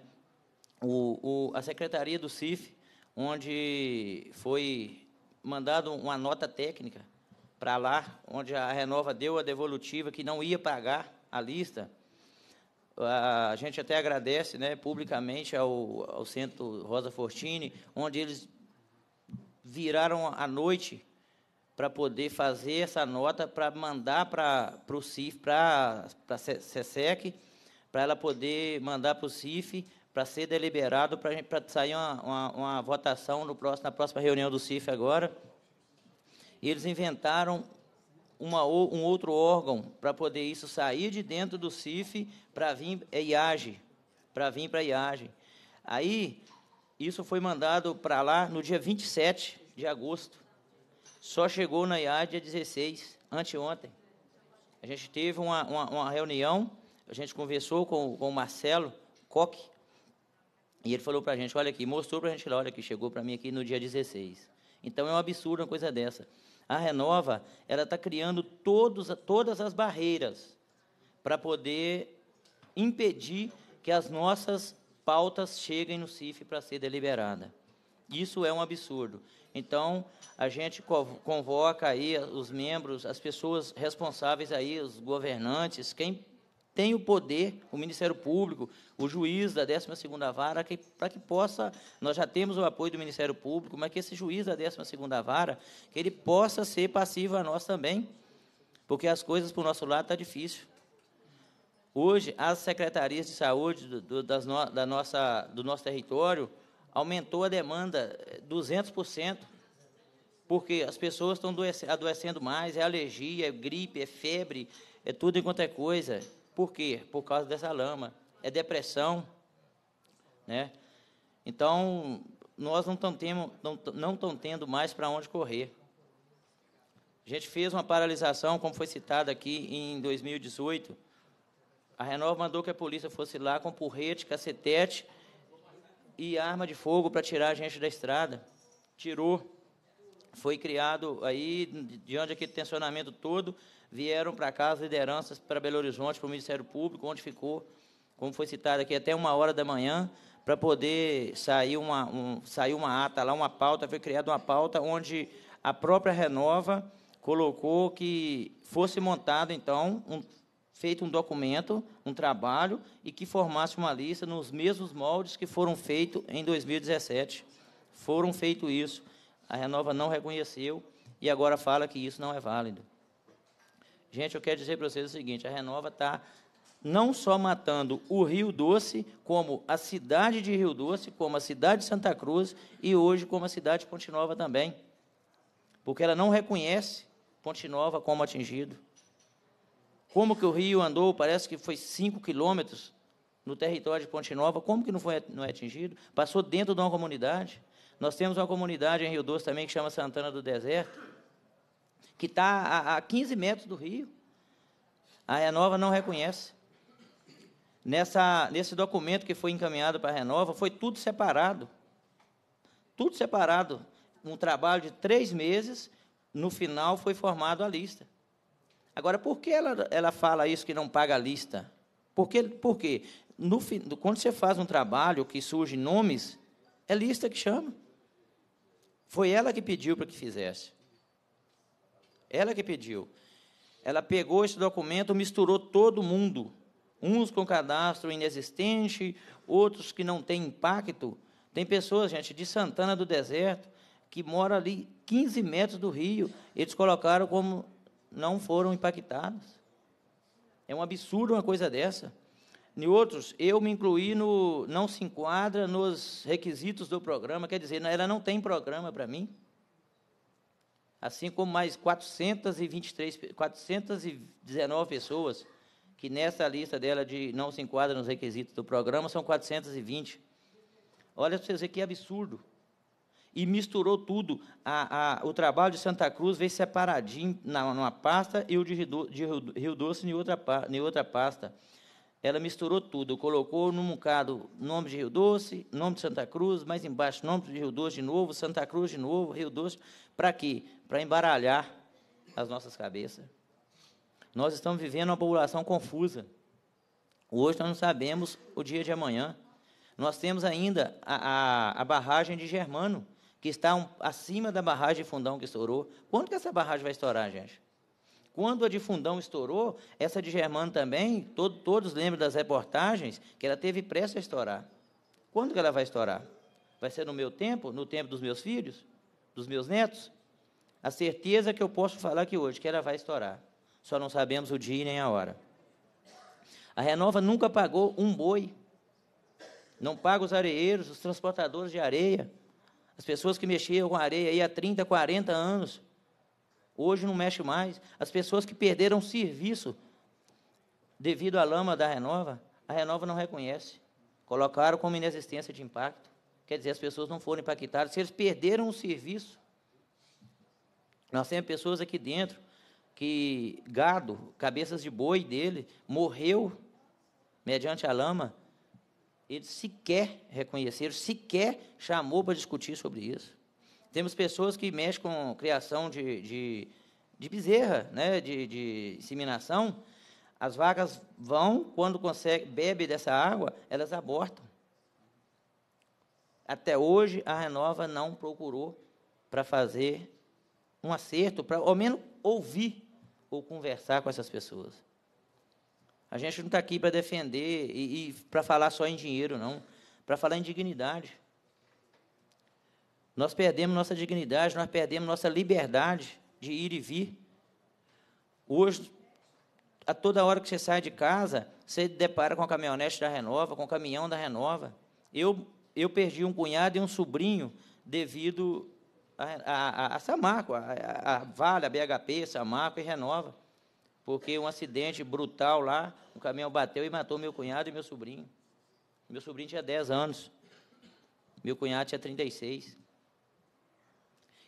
O, o, a secretaria do CIF, onde foi mandado uma nota técnica para lá, onde a Renova deu a devolutiva que não ia pagar a lista. A gente até agradece né, publicamente ao, ao Centro Rosa Fortini, onde eles viraram à noite para poder fazer essa nota, para mandar para o CIF, para a SESEC, para ela poder mandar para o CIF, para ser deliberado, para sair uma, uma, uma votação no próximo, na próxima reunião do CIF agora. E eles inventaram uma, um outro órgão para poder isso sair de dentro do CIF para vir é IAGE, para vir para a IAGE. Aí, isso foi mandado para lá no dia 27, de agosto. Só chegou na IAD dia 16, anteontem. A gente teve uma, uma, uma reunião, a gente conversou com, com o Marcelo Coque, e ele falou para a gente, olha aqui, mostrou para a gente, olha que chegou para mim aqui no dia 16. Então, é um absurdo uma coisa dessa. A Renova, ela está criando todos, todas as barreiras para poder impedir que as nossas pautas cheguem no CIF para ser deliberada. Isso é um absurdo. Então, a gente convoca aí os membros, as pessoas responsáveis aí, os governantes, quem tem o poder, o Ministério Público, o juiz da 12ª Vara, para que possa, nós já temos o apoio do Ministério Público, mas que esse juiz da 12ª Vara, que ele possa ser passivo a nós também, porque as coisas para o nosso lado estão tá difíceis. Hoje, as secretarias de saúde do, do, no, da nossa, do nosso território, aumentou a demanda 200%, eh, porque as pessoas estão adoecendo mais, é alergia, é gripe, é febre, é tudo enquanto é coisa. Por quê? Por causa dessa lama. É depressão, né? Então, nós não estamos tendo, não, não tendo mais para onde correr. A gente fez uma paralisação, como foi citado aqui, em 2018. A Renova mandou que a polícia fosse lá com porrete, cacetete, e arma de fogo para tirar a gente da estrada. Tirou. Foi criado aí, diante daquele tensionamento todo, vieram para cá as lideranças para Belo Horizonte, para o Ministério Público, onde ficou, como foi citado aqui, até uma hora da manhã, para poder sair uma, um, sair uma ata lá, uma pauta, foi criada uma pauta onde a própria Renova colocou que fosse montado, então, um feito um documento, um trabalho, e que formasse uma lista nos mesmos moldes que foram feitos em 2017. Foram feito isso, a Renova não reconheceu e agora fala que isso não é válido. Gente, eu quero dizer para vocês o seguinte: a Renova está não só matando o Rio Doce, como a cidade de Rio Doce, como a cidade de Santa Cruz e hoje como a cidade de Ponte Nova também. Porque ela não reconhece Ponte Nova como atingido. Como que o rio andou, parece que foi 5 quilômetros no território de Ponte Nova, como que não, foi, não é atingido? Passou dentro de uma comunidade. Nós temos uma comunidade em Rio Doce também que chama Santana do Deserto, que está a, a 15 metros do rio. A Renova não reconhece. Nessa, nesse documento que foi encaminhado para a Renova, foi tudo separado. Tudo separado. Um trabalho de três meses, no final foi formado a lista. Agora, por que ela, ela fala isso que não paga a lista? Por, que, por quê? No, quando você faz um trabalho que surge nomes, é lista que chama. Foi ela que pediu para que fizesse. Ela que pediu. Ela pegou esse documento, misturou todo mundo. Uns com cadastro inexistente, outros que não têm impacto. Tem pessoas, gente, de Santana do Deserto, que mora ali 15 metros do rio. Eles colocaram como não foram impactadas. É um absurdo uma coisa dessa. Em outros, eu me incluí no. Não se enquadra nos requisitos do programa, quer dizer, ela não tem programa para mim. Assim como mais 423, 419 pessoas que nessa lista dela de não se enquadra nos requisitos do programa são 420. Olha para vocês verem que absurdo e misturou tudo. A, a, o trabalho de Santa Cruz veio separadinho na, numa pasta e o de Rio, de Rio Doce em outra, em outra pasta. Ela misturou tudo, colocou num bocado nome de Rio Doce, nome de Santa Cruz, mais embaixo nome de Rio Doce de novo, Santa Cruz de novo, Rio Doce. Para quê? Para embaralhar as nossas cabeças. Nós estamos vivendo uma população confusa. Hoje nós não sabemos o dia de amanhã. Nós temos ainda a, a, a barragem de Germano que está acima da barragem de fundão que estourou. Quando que essa barragem vai estourar, gente? Quando a de fundão estourou, essa de Germano também, todo, todos lembram das reportagens, que ela teve pressa a estourar. Quando que ela vai estourar? Vai ser no meu tempo? No tempo dos meus filhos? Dos meus netos? A certeza que eu posso falar aqui hoje, que ela vai estourar. Só não sabemos o dia nem a hora. A Renova nunca pagou um boi. Não paga os areeiros, os transportadores de areia as pessoas que mexiam com areia aí há 30, 40 anos, hoje não mexe mais. As pessoas que perderam serviço devido à lama da Renova, a Renova não reconhece. Colocaram como inexistência de impacto. Quer dizer, as pessoas não foram impactadas. Se eles perderam o serviço, nós temos pessoas aqui dentro que gado, cabeças de boi dele, morreu mediante a lama eles sequer reconheceram, sequer chamou para discutir sobre isso. Temos pessoas que mexem com criação de, de, de bezerra, né, de, de inseminação. As vacas vão, quando consegue, bebe dessa água, elas abortam. Até hoje, a Renova não procurou para fazer um acerto, para ao menos ouvir ou conversar com essas pessoas. A gente não está aqui para defender e, e para falar só em dinheiro, não. Para falar em dignidade. Nós perdemos nossa dignidade, nós perdemos nossa liberdade de ir e vir. Hoje, a toda hora que você sai de casa, você depara com a caminhonete da Renova, com o caminhão da Renova. Eu, eu perdi um cunhado e um sobrinho devido a, a, a, Samarco, a, a, Vale, a BHP, Samarco e Renova porque um acidente brutal lá, um caminhão bateu e matou meu cunhado e meu sobrinho. Meu sobrinho tinha 10 anos, meu cunhado tinha 36.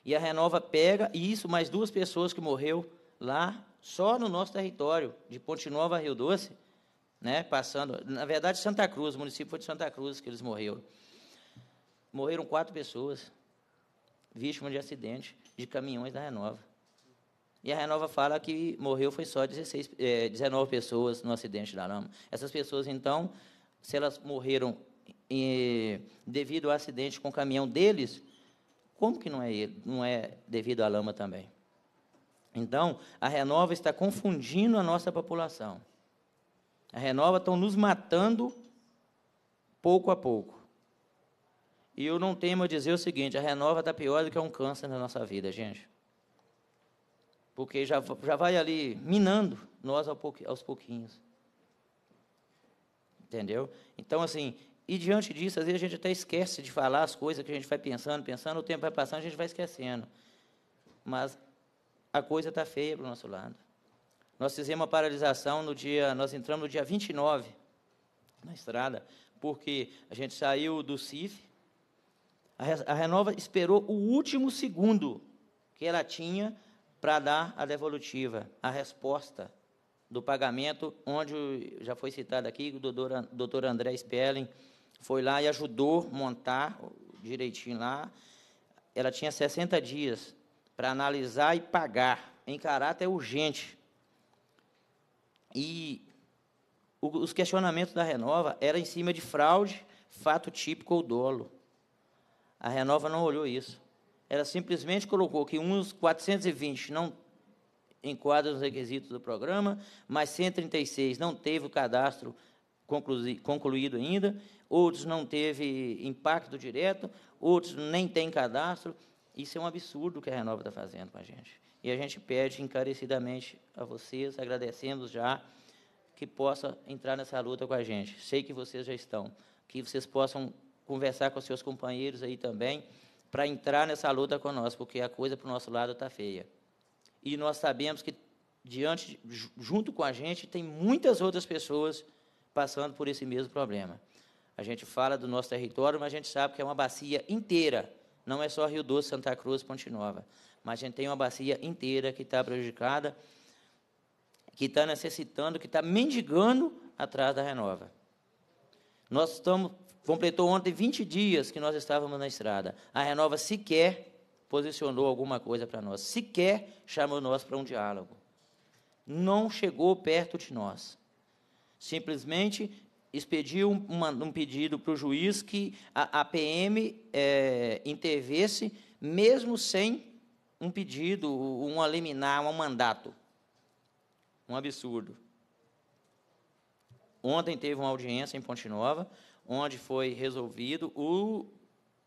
E a Renova pega e isso, mais duas pessoas que morreu lá, só no nosso território, de Ponte Nova a Rio Doce, né, passando, na verdade, Santa Cruz, o município foi de Santa Cruz que eles morreram. Morreram quatro pessoas, vítimas de acidente de caminhões da Renova. E a Renova fala que morreu foi só 16, é, 19 pessoas no acidente da lama. Essas pessoas, então, se elas morreram eh, devido ao acidente com o caminhão deles, como que não é, não é devido à lama também? Então, a Renova está confundindo a nossa população. A Renova estão nos matando pouco a pouco. E eu não temo a dizer o seguinte: a Renova está pior do que é um câncer na nossa vida, gente. Porque já, já vai ali minando nós aos pouquinhos. Entendeu? Então, assim, e diante disso, às vezes a gente até esquece de falar as coisas que a gente vai pensando, pensando, o tempo vai passando, a gente vai esquecendo. Mas a coisa está feia para o nosso lado. Nós fizemos uma paralisação no dia, nós entramos no dia 29 na estrada, porque a gente saiu do CIF, a Renova esperou o último segundo que ela tinha para dar a devolutiva, a resposta do pagamento, onde já foi citado aqui, o doutor, doutor André Spelling foi lá e ajudou montar direitinho lá. Ela tinha 60 dias para analisar e pagar em caráter urgente. E os questionamentos da Renova eram em cima de fraude, fato típico ou dolo. A Renova não olhou isso ela simplesmente colocou que uns 420 não enquadram os requisitos do programa, mas 136 não teve o cadastro concluído ainda, outros não teve impacto direto, outros nem têm cadastro. Isso é um absurdo que a Renova está fazendo com a gente. E a gente pede encarecidamente a vocês, agradecemos já, que possa entrar nessa luta com a gente. Sei que vocês já estão, que vocês possam conversar com seus companheiros aí também, para entrar nessa luta conosco, porque a coisa para o nosso lado está feia. E nós sabemos que, diante, junto com a gente, tem muitas outras pessoas passando por esse mesmo problema. A gente fala do nosso território, mas a gente sabe que é uma bacia inteira. Não é só Rio Doce, Santa Cruz, Ponte Nova. Mas a gente tem uma bacia inteira que está prejudicada, que está necessitando, que está mendigando atrás da Renova. Nós estamos Completou ontem 20 dias que nós estávamos na estrada. A Renova sequer posicionou alguma coisa para nós, sequer chamou nós para um diálogo. Não chegou perto de nós. Simplesmente expediu um, uma, um pedido para o juiz que a, a PM é, eh, intervesse, mesmo sem um pedido, um liminar, um mandato. Um absurdo. Ontem teve uma audiência em Ponte Nova, onde foi resolvido, o,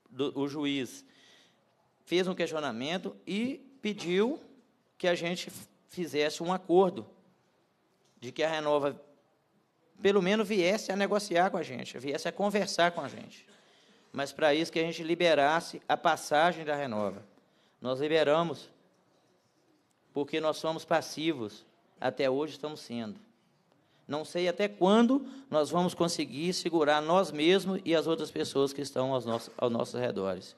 do, o juiz fez um questionamento e pediu que a gente fizesse um acordo de que a Renova, pelo menos, viesse a negociar com a gente, viesse a conversar com a gente. Mas para isso que a gente liberasse a passagem da Renova. Nós liberamos, porque nós somos passivos. Até hoje estamos sendo. Não sei até quando nós vamos conseguir segurar nós mesmos e as outras pessoas que estão aos nossos, aos nossos redores.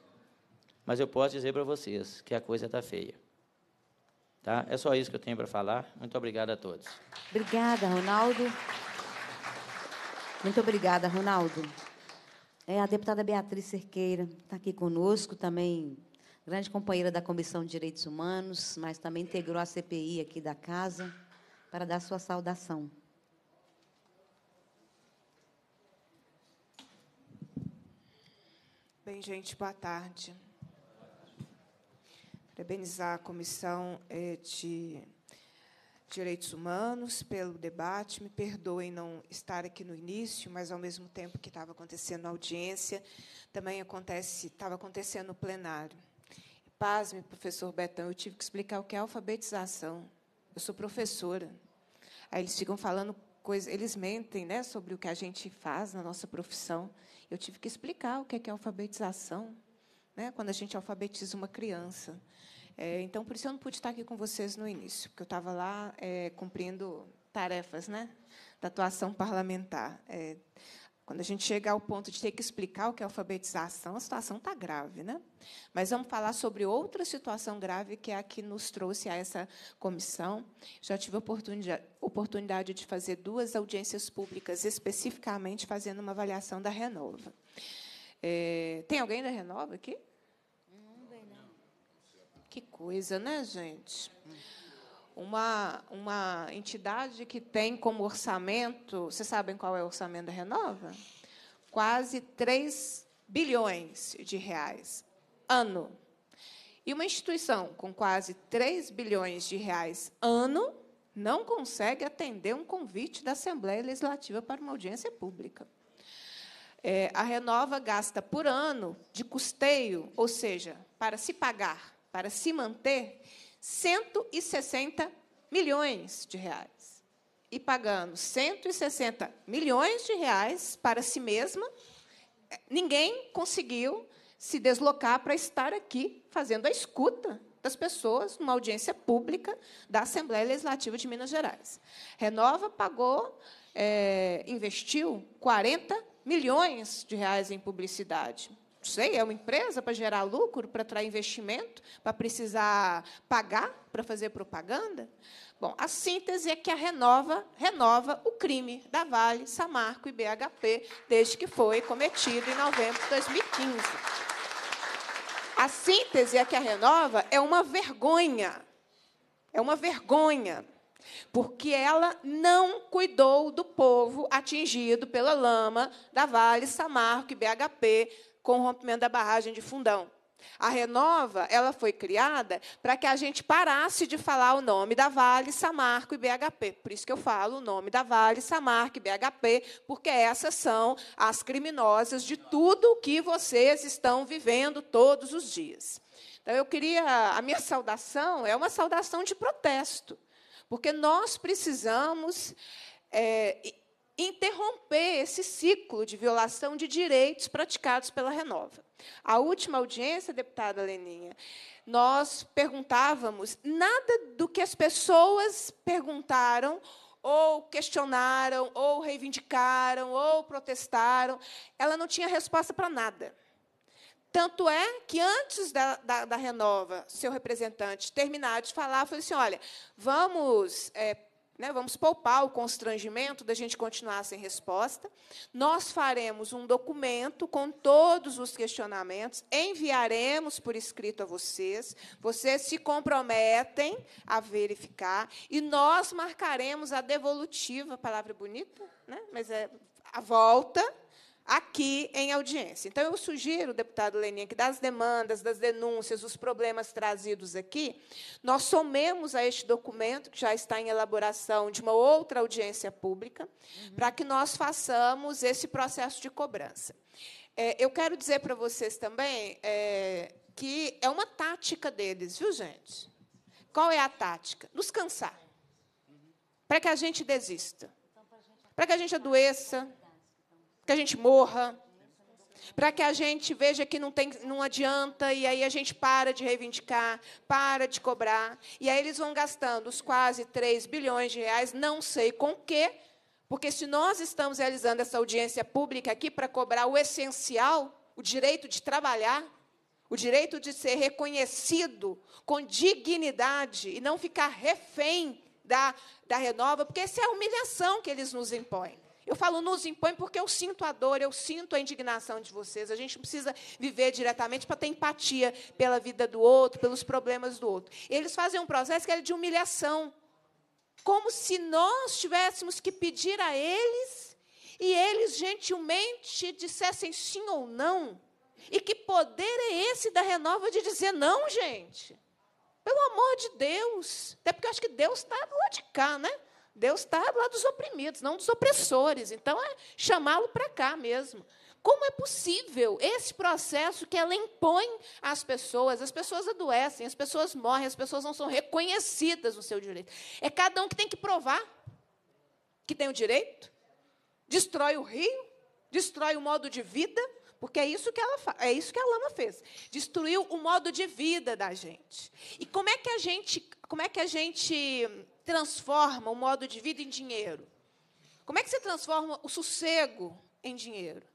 Mas eu posso dizer para vocês que a coisa está feia. Tá? É só isso que eu tenho para falar. Muito obrigado a todos. Obrigada, Ronaldo. Muito obrigada, Ronaldo. É, a deputada Beatriz Cerqueira está aqui conosco, também grande companheira da Comissão de Direitos Humanos, mas também integrou a CPI aqui da casa, para dar sua saudação. Bem, gente, boa tarde. Parabenizar a Comissão eh, de Direitos Humanos pelo debate. Me perdoem não estar aqui no início, mas, ao mesmo tempo que estava acontecendo a audiência, também acontece, estava acontecendo o plenário. Pasme, professor Betão, eu tive que explicar o que é alfabetização. Eu sou professora. Aí eles ficam falando coisas, eles mentem né, sobre o que a gente faz na nossa profissão. Eu tive que explicar o que é, que é alfabetização, né? quando a gente alfabetiza uma criança. É, então, por isso eu não pude estar aqui com vocês no início, porque eu estava lá é, cumprindo tarefas né? da atuação parlamentar. É, quando a gente chega ao ponto de ter que explicar o que é alfabetização, a situação está grave. Né? Mas vamos falar sobre outra situação grave que é a que nos trouxe a essa comissão. Já tive a oportunidade de fazer duas audiências públicas, especificamente fazendo uma avaliação da Renova. É, tem alguém da Renova aqui? Não, não. Que coisa, né, gente? Hum uma, uma entidade que tem como orçamento, vocês sabem qual é o orçamento da Renova? Quase 3 bilhões de reais ano. E uma instituição com quase 3 bilhões de reais ano não consegue atender um convite da Assembleia Legislativa para uma audiência pública. É, a Renova gasta por ano de custeio, ou seja, para se pagar, para se manter, 160 milhões de reais. E pagando 160 milhões de reais para si mesma, eh, ninguém conseguiu se deslocar para estar aqui fazendo a escuta das pessoas numa audiência pública da Assembleia Legislativa de Minas Gerais. Renova pagou, é, investiu 40 milhões de reais em publicidade sei, é uma empresa para gerar lucro, para atrair investimento, para precisar pagar para fazer propaganda? Bom, a síntese é que a Renova renova o crime da Vale, Samarco e BHP desde que foi cometido em novembro de 2015. A síntese é que a Renova é uma vergonha. É uma vergonha porque ela não cuidou do povo atingido pela lama da Vale, Samarco e BHP com o rompimento da barragem de Fundão. A Renova, ela foi criada para que a gente parasse de falar o nome da Vale, Samarco e BHP. Por isso que eu falo o nome da Vale, Samarco e BHP, porque essas são as criminosas de tudo o que vocês estão vivendo todos os dias. Então eu queria, a minha saudação é uma saudação de protesto, porque nós precisamos é, interromper esse ciclo de violação de direitos praticados pela Renova. A última audiência, deputada Leninha, nós perguntávamos nada do que as pessoas perguntaram ou questionaram, ou reivindicaram, ou protestaram. Ela não tinha resposta para nada. Tanto é que, antes da, da, da Renova, seu representante, terminar de falar, falou assim: olha, vamos é, né, vamos poupar o constrangimento da gente continuar sem resposta. Nós faremos um documento com todos os questionamentos, enviaremos por escrito a vocês, vocês se comprometem a verificar e nós marcaremos a devolutiva, palavra bonita, né, mas é a volta aqui em audiência. Então, eu sugiro, deputado Lenin, que das demandas, das denúncias, dos problemas trazidos aqui, nós somemos a este documento, que já está em elaboração, de uma outra audiência pública, uhum. para que nós façamos esse processo de cobrança. É, eu quero dizer para vocês também é, que é uma tática deles, viu, gente? Qual é a tática? Nos cansar. Para que a gente desista. Para que a gente adoeça que a gente morra, para que a gente veja que não, tem, não adianta, e aí a gente para de reivindicar, para de cobrar. E aí eles vão gastando os quase 3 bilhões de reais, não sei com quê, porque se nós estamos realizando essa audiência pública aqui para cobrar o essencial, o direito de trabalhar, o direito de ser reconhecido com dignidade e não ficar refém da, da renova, porque essa é a humilhação que eles nos impõem. Eu falo nos impõe porque eu sinto a dor, eu sinto a indignação de vocês. A gente precisa viver diretamente para ter empatia pela vida do outro, pelos problemas do outro. Eles fazem um processo que é de humilhação. Como se nós tivéssemos que pedir a eles e eles gentilmente dissessem sim ou não. E que poder é esse da renova de dizer não, gente? Pelo amor de Deus. Até porque eu acho que Deus está do lado de cá, né? Deus está lá dos oprimidos, não dos opressores. Então, é chamá-lo para cá mesmo. Como é possível esse processo que ela impõe às pessoas? As pessoas adoecem, as pessoas morrem, as pessoas não são reconhecidas no seu direito. É cada um que tem que provar que tem o direito, destrói o rio, destrói o modo de vida, porque é isso que ela é isso que a lama fez. Destruiu o modo de vida da gente. E como é que a gente, como é que a gente transforma o modo de vida em dinheiro? Como é que você transforma o sossego em dinheiro?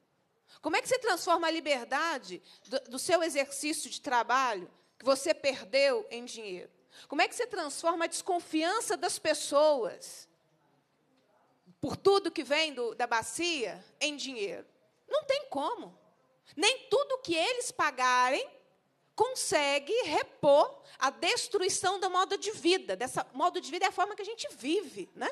Como é que você transforma a liberdade do, do seu exercício de trabalho que você perdeu em dinheiro? Como é que você transforma a desconfiança das pessoas por tudo que vem do, da bacia em dinheiro? Não tem como. Nem tudo que eles pagarem consegue repor a destruição do modo de vida. Dessa modo de vida é a forma que a gente vive, né?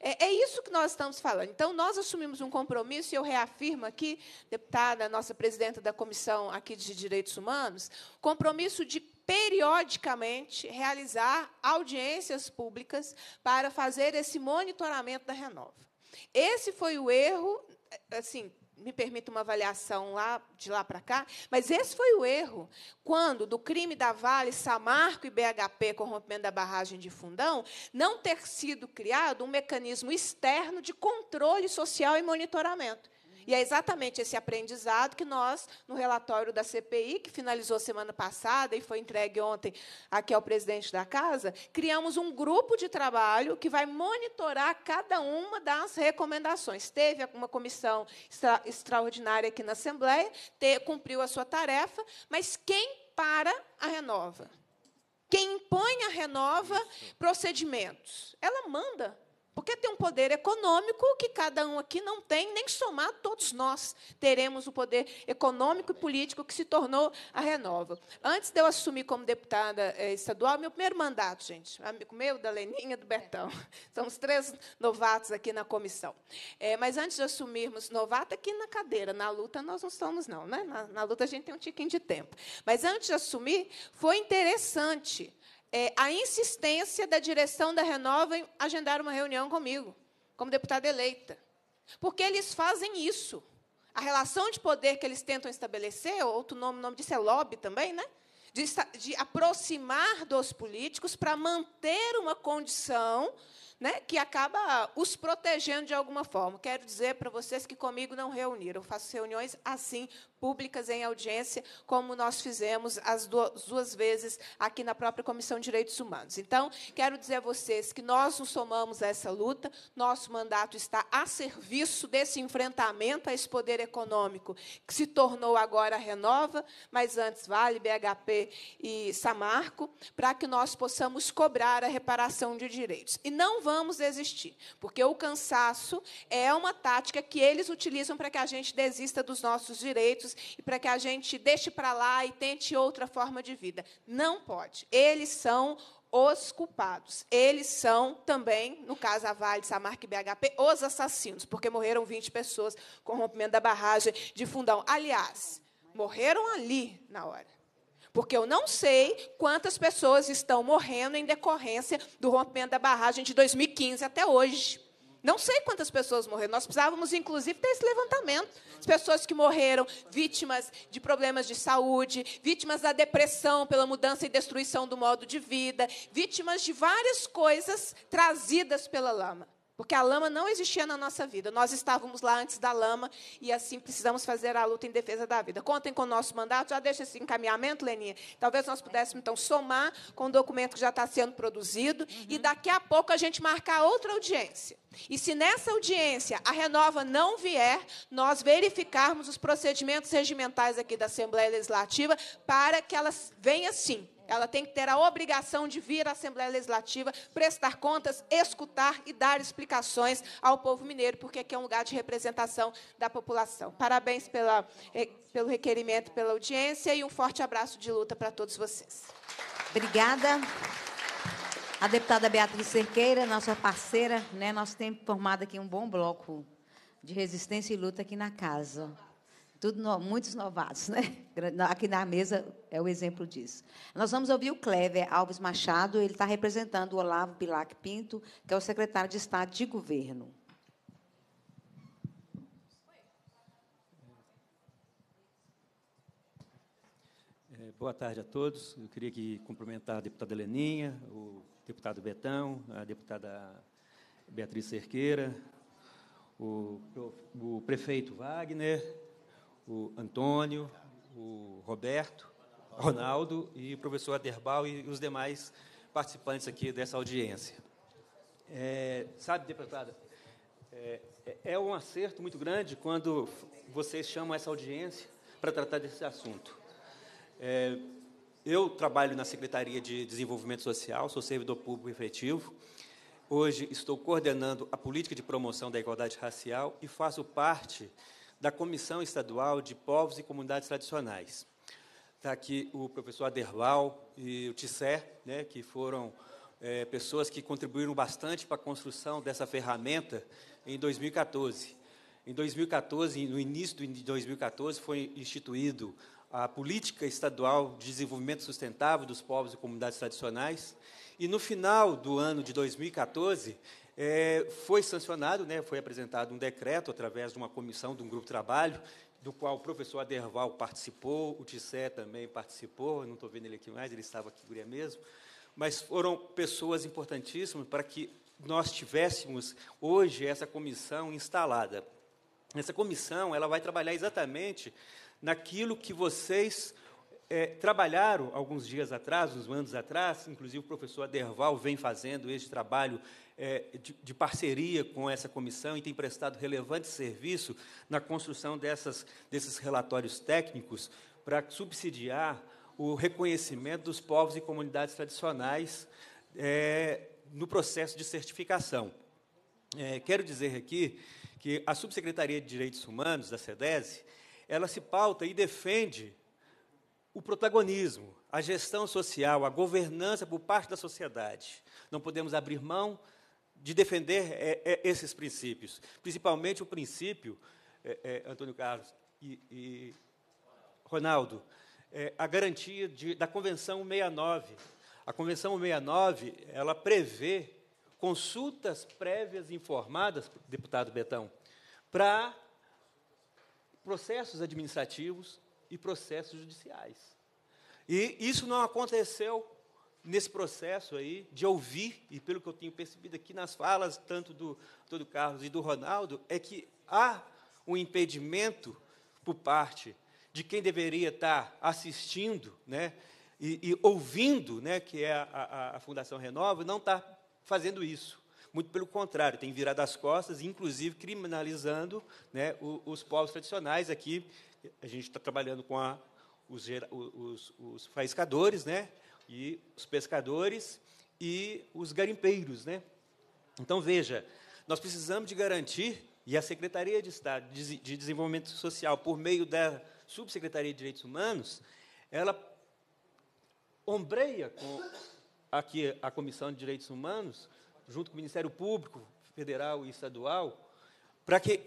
É, é isso que nós estamos falando. Então, nós assumimos um compromisso, e eu reafirmo aqui, deputada, nossa presidenta da Comissão aqui de Direitos Humanos, compromisso de periodicamente realizar audiências públicas para fazer esse monitoramento da Renova. Esse foi o erro, assim, me permita uma avaliação lá de lá para cá, mas esse foi o erro. Quando, do crime da Vale, Samarco e BHP, corrompimento da barragem de Fundão, não ter sido criado um mecanismo externo de controle social e monitoramento. E é exatamente esse aprendizado que nós, no relatório da CPI, que finalizou semana passada e foi entregue ontem aqui ao presidente da casa, criamos um grupo de trabalho que vai monitorar cada uma das recomendações. Teve uma comissão extra extraordinária aqui na Assembleia, ter, cumpriu a sua tarefa, mas quem para a renova? Quem impõe a renova procedimentos? Ela manda porque tem um poder econômico que cada um aqui não tem, nem somar todos nós teremos o poder econômico e político que se tornou a Renova. Antes de eu assumir como deputada eh, estadual, meu primeiro mandato, gente, amigo meu, da Leninha, do Bertão. Somos três novatos aqui na comissão. É, mas antes de assumirmos novato aqui na cadeira, na luta nós não somos não. Né? Na, na luta a gente tem um tiquinho de tempo. Mas antes de assumir, foi interessante é, a insistência da direção da Renova em agendar uma reunião comigo, como deputada eleita. Porque eles fazem isso. A relação de poder que eles tentam estabelecer, outro nome, nome disso é lobby também, né? De, de aproximar dos políticos para manter uma condição né, que acaba os protegendo de alguma forma. Quero dizer para vocês que comigo não reuniram. Eu faço reuniões assim, públicas, em audiência, como nós fizemos as duas, duas vezes aqui na própria Comissão de Direitos Humanos. Então, quero dizer a vocês que nós nos somamos a essa luta, nosso mandato está a serviço desse enfrentamento a esse poder econômico que se tornou agora Renova, mas antes Vale, BHP e Samarco, para que nós possamos cobrar a reparação de direitos. E não vamos vamos desistir, porque o cansaço é uma tática que eles utilizam para que a gente desista dos nossos direitos e para que a gente deixe para lá e tente outra forma de vida. Não pode. Eles são os culpados. Eles são também, no caso a Vale, Samarca e BHP, os assassinos, porque morreram 20 pessoas com o rompimento da barragem de Fundão. Aliás, morreram ali na hora porque eu não sei quantas pessoas estão morrendo em decorrência do rompimento da barragem de 2015 até hoje. Não sei quantas pessoas morreram. Nós precisávamos, inclusive, ter esse levantamento. As pessoas que morreram, vítimas de problemas de saúde, vítimas da depressão pela mudança e destruição do modo de vida, vítimas de várias coisas trazidas pela lama. Porque a lama não existia na nossa vida. Nós estávamos lá antes da lama e assim precisamos fazer a luta em defesa da vida. Contem com o nosso mandato, já deixa esse encaminhamento, Leninha. Talvez nós pudéssemos então somar com o documento que já está sendo produzido uhum. e daqui a pouco a gente marcar outra audiência. E se nessa audiência a renova não vier, nós verificarmos os procedimentos regimentais aqui da Assembleia Legislativa para que ela venha sim ela tem que ter a obrigação de vir à Assembleia Legislativa, prestar contas, escutar e dar explicações ao povo mineiro, porque aqui é um lugar de representação da população. Parabéns pela, eh, pelo requerimento, pela audiência e um forte abraço de luta para todos vocês. Obrigada. A deputada Beatriz Cerqueira, nossa parceira, né? Nós temos formado aqui um bom bloco de resistência e luta aqui na casa. Tudo, muitos novatos, né? Aqui na mesa é o exemplo disso. Nós vamos ouvir o Clever Alves Machado, ele está representando o Olavo Bilac Pinto, que é o secretário de Estado de Governo. É, boa tarde a todos. Eu queria aqui cumprimentar a deputada Leninha, o deputado Betão, a deputada Beatriz Cerqueira, o, o prefeito Wagner, o Antônio, o Roberto, Ronaldo e o professor Aderbal e os demais participantes aqui dessa audiência. É, sabe, deputada, é, é, é um acerto muito grande quando vocês chamam essa audiência para tratar desse assunto. É, eu trabalho na Secretaria de Desenvolvimento Social, sou servidor público efetivo. Hoje estou coordenando a política de promoção da igualdade racial e faço parte da Comissão Estadual de Povos e Comunidades Tradicionais. Está aqui o professor Aderval e o Tissé, né, que foram é, pessoas que contribuíram bastante para a construção dessa ferramenta em 2014. Em 2014, no início de 2014, foi instituído a Política Estadual de Desenvolvimento Sustentável dos Povos e Comunidades Tradicionais, e no final do ano de 2014, é, foi sancionado, né, foi apresentado um decreto através de uma comissão, de um grupo de trabalho, do qual o professor Aderval participou, o Tissé também participou, não estou vendo ele aqui mais, ele estava aqui guria mesmo, mas foram pessoas importantíssimas para que nós tivéssemos hoje essa comissão instalada. Essa comissão ela vai trabalhar exatamente naquilo que vocês é, trabalharam alguns dias atrás, uns anos atrás, inclusive o professor Aderval vem fazendo este trabalho é, de, de, parceria com essa comissão e tem prestado relevante serviço na construção dessas, desses relatórios técnicos para subsidiar o reconhecimento dos povos e comunidades tradicionais é, no processo de certificação. É, quero dizer aqui que a Subsecretaria de Direitos Humanos, da SEDESE, ela se pauta e defende o protagonismo, a gestão social, a governança por parte da sociedade. Não podemos abrir mão de defender é, é, esses princípios, principalmente o princípio, é, é Antônio Carlos e, e Ronaldo, é, a garantia de, da Convenção 69. A Convenção 69 ela prevê consultas prévias informadas, deputado Betão, para processos administrativos e processos judiciais. E isso não aconteceu nesse processo aí de ouvir, e pelo que eu tenho percebido aqui nas falas, tanto do, do Carlos e do Ronaldo, é que há um impedimento por parte de quem deveria estar assistindo né, e, e ouvindo, né, que é a, a, a Fundação Renova, não está fazendo isso. Muito pelo contrário, tem virado as costas, inclusive criminalizando né, os, os povos tradicionais. Aqui a gente está trabalhando com a, os, os, os faiscadores, né, e os pescadores e os garimpeiros. Né? Então, veja, nós precisamos de garantir, e a Secretaria de Estado de Desenvolvimento Social, por meio da Subsecretaria de Direitos Humanos, ela ombreia com aqui a Comissão de Direitos Humanos, junto com o Ministério Público Federal e Estadual, para que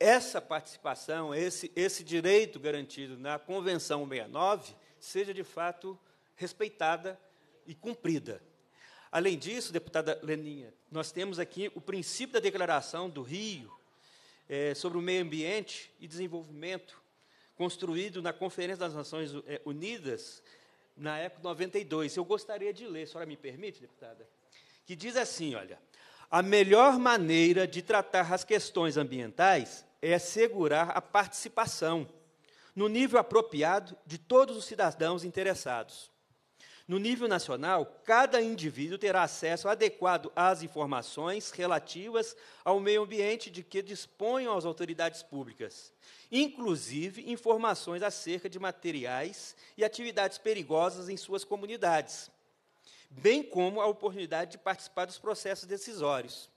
essa participação, esse, esse direito garantido na Convenção 69, seja de fato respeitada e cumprida. Além disso, deputada Leninha, nós temos aqui o princípio da Declaração do Rio é, sobre o Meio Ambiente e Desenvolvimento, construído na Conferência das Nações eh, Unidas, na época 92. Eu gostaria de ler, a senhora me permite, deputada? Que diz assim: olha, a melhor maneira de tratar as questões ambientais é assegurar a participação no nível apropriado de todos os cidadãos interessados no nível nacional, cada indivíduo terá acesso adequado às informações relativas ao meio ambiente de que disponham as autoridades públicas, inclusive informações acerca de materiais e atividades perigosas em suas comunidades, bem como a oportunidade de participar dos processos decisórios.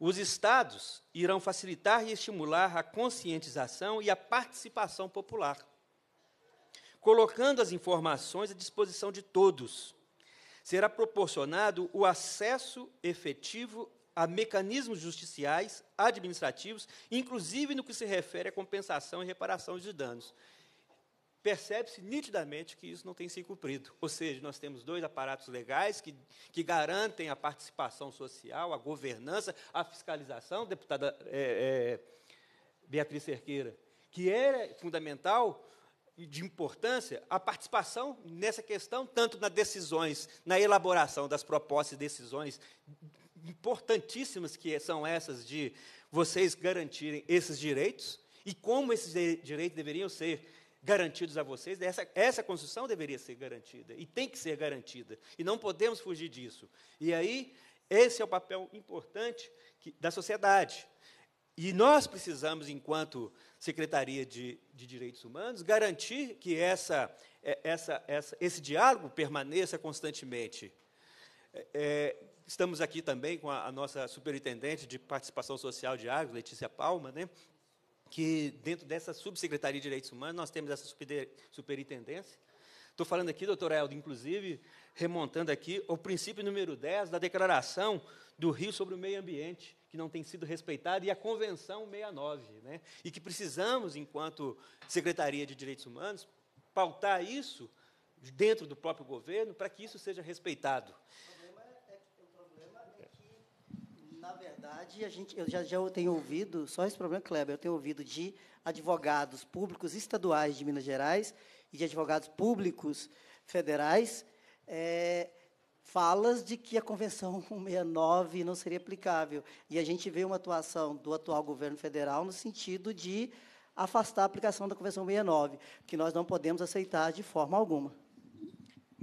Os estados irão facilitar e estimular a conscientização e a participação popular colocando as informações à disposição de todos. Será proporcionado o acesso efetivo a mecanismos judiciais, administrativos, inclusive no que se refere à compensação e reparação de danos. Percebe-se nitidamente que isso não tem se cumprido. Ou seja, nós temos dois aparatos legais que, que garantem a participação social, a governança, a fiscalização, deputada é, é, Beatriz Cerqueira, que era é fundamental de importância a participação nessa questão, tanto nas decisões, na elaboração das propostas e decisões importantíssimas que são essas de vocês garantirem esses direitos e como esses direitos deveriam ser garantidos a vocês, essa, essa construção deveria ser garantida e tem que ser garantida, e não podemos fugir disso. E aí, esse é o papel importante que, da sociedade. E nós precisamos, enquanto Secretaria de, de Direitos Humanos, garantir que essa, é, essa, essa, esse diálogo permaneça constantemente. É, é, estamos aqui também com a, a, nossa superintendente de participação social de Águas, Letícia Palma, né, que dentro dessa subsecretaria de Direitos Humanos nós temos essa superintendência. Estou falando aqui, doutora Helder, inclusive, remontando aqui ao princípio número 10 da Declaração do Rio sobre o Meio Ambiente, que não tem sido respeitada, e a Convenção 69, né? e que precisamos, enquanto Secretaria de Direitos Humanos, pautar isso dentro do próprio governo para que isso seja respeitado. É, é é na verdade, a gente, eu já, já tenho ouvido, só esse problema, Kleber, eu tenho ouvido de advogados públicos estaduais de Minas Gerais e de advogados públicos federais é, falas de que a Convenção 169 não seria aplicável. E a gente vê uma atuação do atual governo federal no sentido de afastar a aplicação da Convenção 169, que nós não podemos aceitar de forma alguma.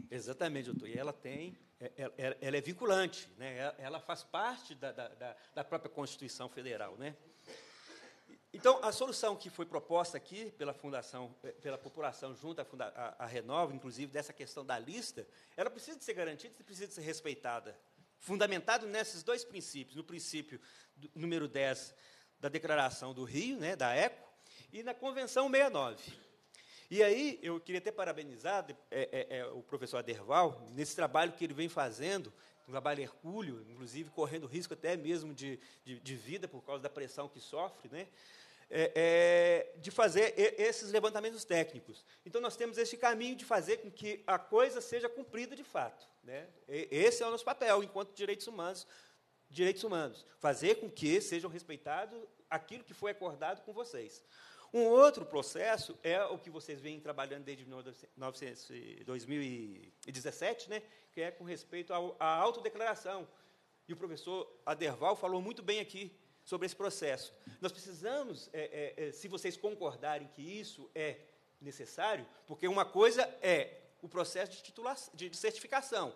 Exatamente, doutor. E ela tem, é, é, é, ela, é vinculante, né? ela faz parte da, da, da própria Constituição Federal. Né? Então, a solução que foi proposta aqui pela Fundação, eh, pela população junto à, funda à, Renova, inclusive dessa questão da lista, ela precisa de ser garantida e precisa de ser respeitada, fundamentado nesses dois princípios, no princípio do, número 10 da Declaração do Rio, né, da ECO, e na Convenção 69. E aí, eu queria até parabenizar é, é, é, o professor Aderval nesse trabalho que ele vem fazendo, um trabalho hercúleo, inclusive correndo risco até mesmo de, de, de vida por causa da pressão que sofre, né? é, é, de fazer esses levantamentos técnicos. Então, nós temos esse caminho de fazer com que a coisa seja cumprida de fato. Né? Esse é o nosso papel, enquanto direitos humanos, direitos humanos, fazer com que sejam respeitados aquilo que foi acordado com vocês. Um outro processo é o que vocês vêm trabalhando desde 2017, né, que é com respeito à autodeclaração. E o professor Aderval falou muito bem aqui sobre esse processo. Nós precisamos, é, é, é, se vocês concordarem que isso é necessário, porque uma coisa é o processo de, titulação, de certificação.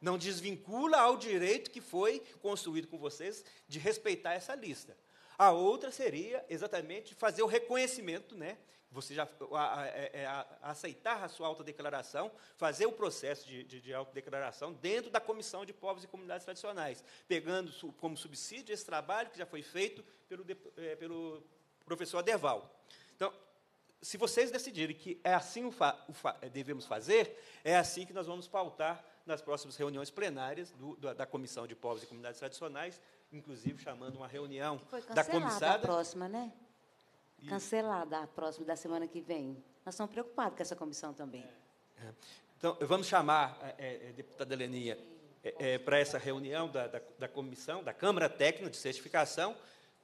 Não desvincula ao direito que foi construído com vocês de respeitar essa lista. A outra seria exatamente fazer o reconhecimento né, você já a, a, é, é, a aceitar a sua autodeclaração, fazer o processo de, de, de, autodeclaração dentro da Comissão de Povos e Comunidades Tradicionais, pegando como subsídio esse trabalho que já foi feito pelo, é, pelo professor Aderval. Então, se vocês decidirem que é assim o, fa, o fa, é, devemos fazer, é assim que nós vamos pautar nas próximas reuniões plenárias do, da, da Comissão de Povos e Comunidades Tradicionais, inclusive chamando uma reunião da comissada. A próxima, né? cancelada a próxima da semana que vem. Nós estamos preocupados com essa comissão também. É. é. Então, vamos chamar a é, é, é, deputada Heleninha para essa reunião da, da, da, comissão, da Câmara Técnica de Certificação,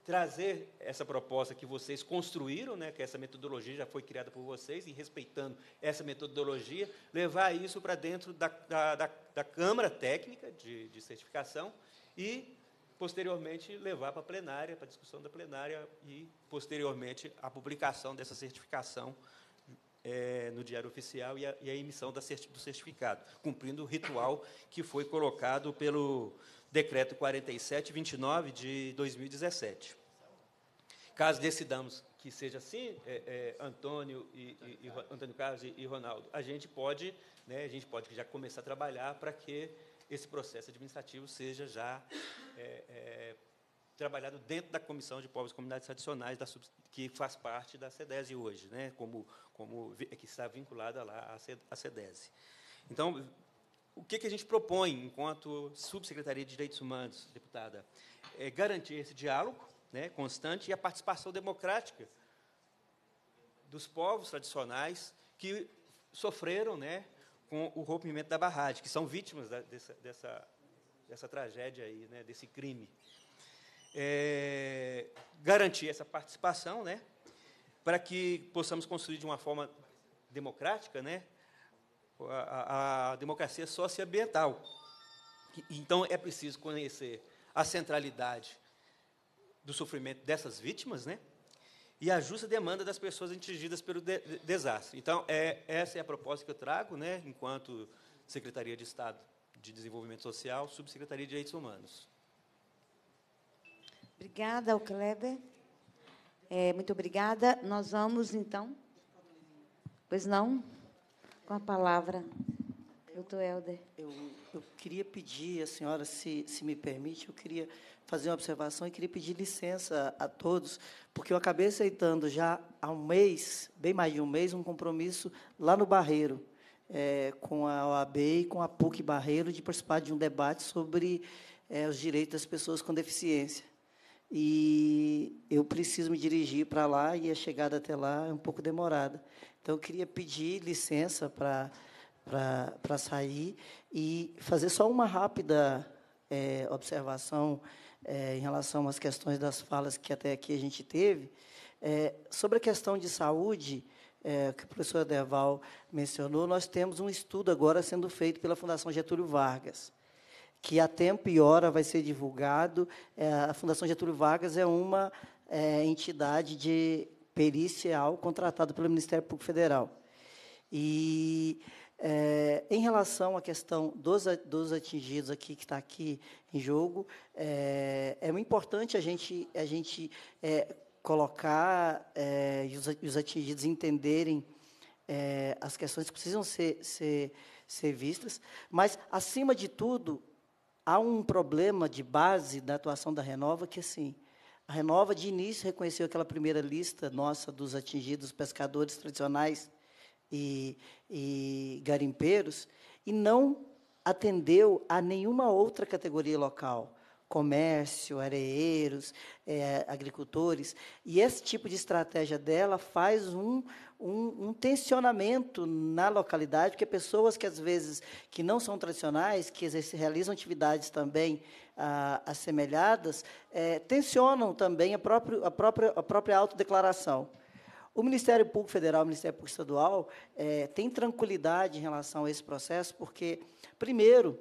trazer essa proposta que vocês construíram, né, que essa metodologia já foi criada por vocês, e respeitando essa metodologia, levar isso para dentro da, da, da Câmara Técnica de, de Certificação e posteriormente levar para a plenária, para a discussão da plenária e, posteriormente, a publicação dessa certificação é, no Diário Oficial e a, e a emissão certi do certificado, cumprindo o ritual que foi colocado pelo Decreto 4729 de 2017. Caso decidamos que seja assim, é, é, Antônio, e, Antônio, e, e, Antônio Carlos e, Ronaldo, a gente pode, né, a gente pode já começar a trabalhar para que esse processo administrativo seja já é, é, trabalhado dentro da Comissão de Povos e Comunidades Tradicionais, da, que faz parte da SEDESI hoje, né, como, como, é que está vinculada lá à SEDESI. Então, o que, que a gente propõe enquanto Subsecretaria de Direitos Humanos, deputada? É garantir esse diálogo né, constante e a participação democrática dos povos tradicionais que sofreram né, com o rompimento da barragem, que são vítimas da, dessa, dessa, dessa tragédia aí, né, desse crime. É, garantir essa participação, né, para que possamos construir de uma forma democrática, né, a, a democracia socioambiental. Então é preciso conhecer a centralidade do sofrimento dessas vítimas, né, e a justa demanda das pessoas atingidas pelo de desastre. Então, é, essa é a proposta que eu trago, né, enquanto Secretaria de Estado de Desenvolvimento Social, Subsecretaria de Direitos Humanos. Obrigada ao Kleber. É, muito obrigada. Nós vamos, então. Pois não? Com a palavra. Doutor Helder. Eu, eu queria pedir, a senhora, se, se me permite, eu queria fazer uma observação e queria pedir licença a todos, porque eu acabei aceitando já há um mês, bem mais de um mês, um compromisso lá no Barreiro, é, com a OAB e com a PUC Barreiro, de participar de um debate sobre é, os direitos das pessoas com deficiência. E eu preciso me dirigir para lá e a chegada até lá é um pouco demorada. Então, eu queria pedir licença para para sair e fazer só uma rápida é, observação é, em relação às questões das falas que até aqui a gente teve. É, sobre a questão de saúde, é, que o professor Deval mencionou, nós temos um estudo agora sendo feito pela Fundação Getúlio Vargas, que a tempo e hora vai ser divulgado. É, a Fundação Getúlio Vargas é uma é, entidade de pericial contratada pelo Ministério Público Federal. E é, em relação à questão dos, dos atingidos aqui, que está aqui em jogo, é, é importante a gente, a gente é, colocar é, e os, os, atingidos entenderem é, as questões que precisam ser, ser, ser vistas, mas, acima de tudo, há um problema de base da atuação da Renova que, assim, a Renova, de início, reconheceu aquela primeira lista nossa dos atingidos, pescadores tradicionais, e, e garimpeiros, e não atendeu a nenhuma outra categoria local comércio, areeiros, é, agricultores. E esse tipo de estratégia dela faz um, um, um, tensionamento na localidade, porque pessoas que, às vezes, que não são tradicionais, que realizam atividades também ah, assemelhadas, é, tensionam também a, própria a, própria, a própria autodeclaração. O Ministério Público Federal, o Ministério Público Estadual, é, tem tranquilidade em relação a esse processo, porque, primeiro,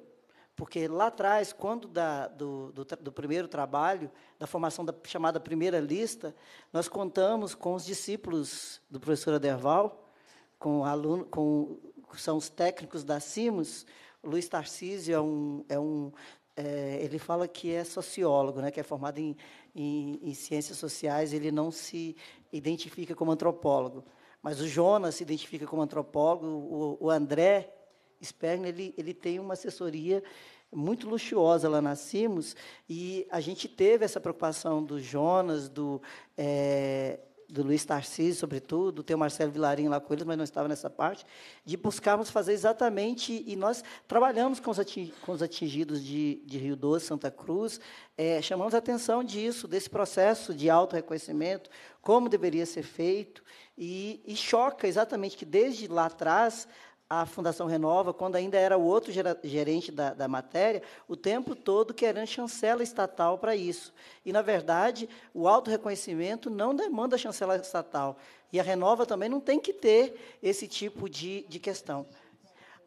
porque lá atrás, quando da, do, do, do, primeiro trabalho, da formação da chamada primeira lista, nós contamos com os discípulos do professor Aderval, com, aluno, com são os técnicos da CIMOS. Luiz Tarcísio é um, é um é, ele fala que é sociólogo, né, que é formado em, em, em, ciências sociais, ele não se identifica como antropólogo. Mas o Jonas se identifica como antropólogo, o, o André Sperner, ele, ele tem uma assessoria muito luxuosa lá Cimos e a gente teve essa preocupação do Jonas, do é, do Luiz Tarcísio, sobretudo, tem o Marcelo Vilarinho lá com eles, mas não estava nessa parte, de buscarmos fazer exatamente, e nós trabalhamos com os atingidos de, de Rio Doce, Santa Cruz, é, chamamos a atenção disso, desse processo de auto-reconhecimento, como deveria ser feito, e, e choca exatamente que, desde lá atrás, a Fundação Renova, quando ainda era o outro gerente da, da matéria, o tempo todo querendo chancela estatal para isso. E, na verdade, o autorreconhecimento não demanda chancela estatal. E a Renova também não tem que ter esse tipo de, de questão.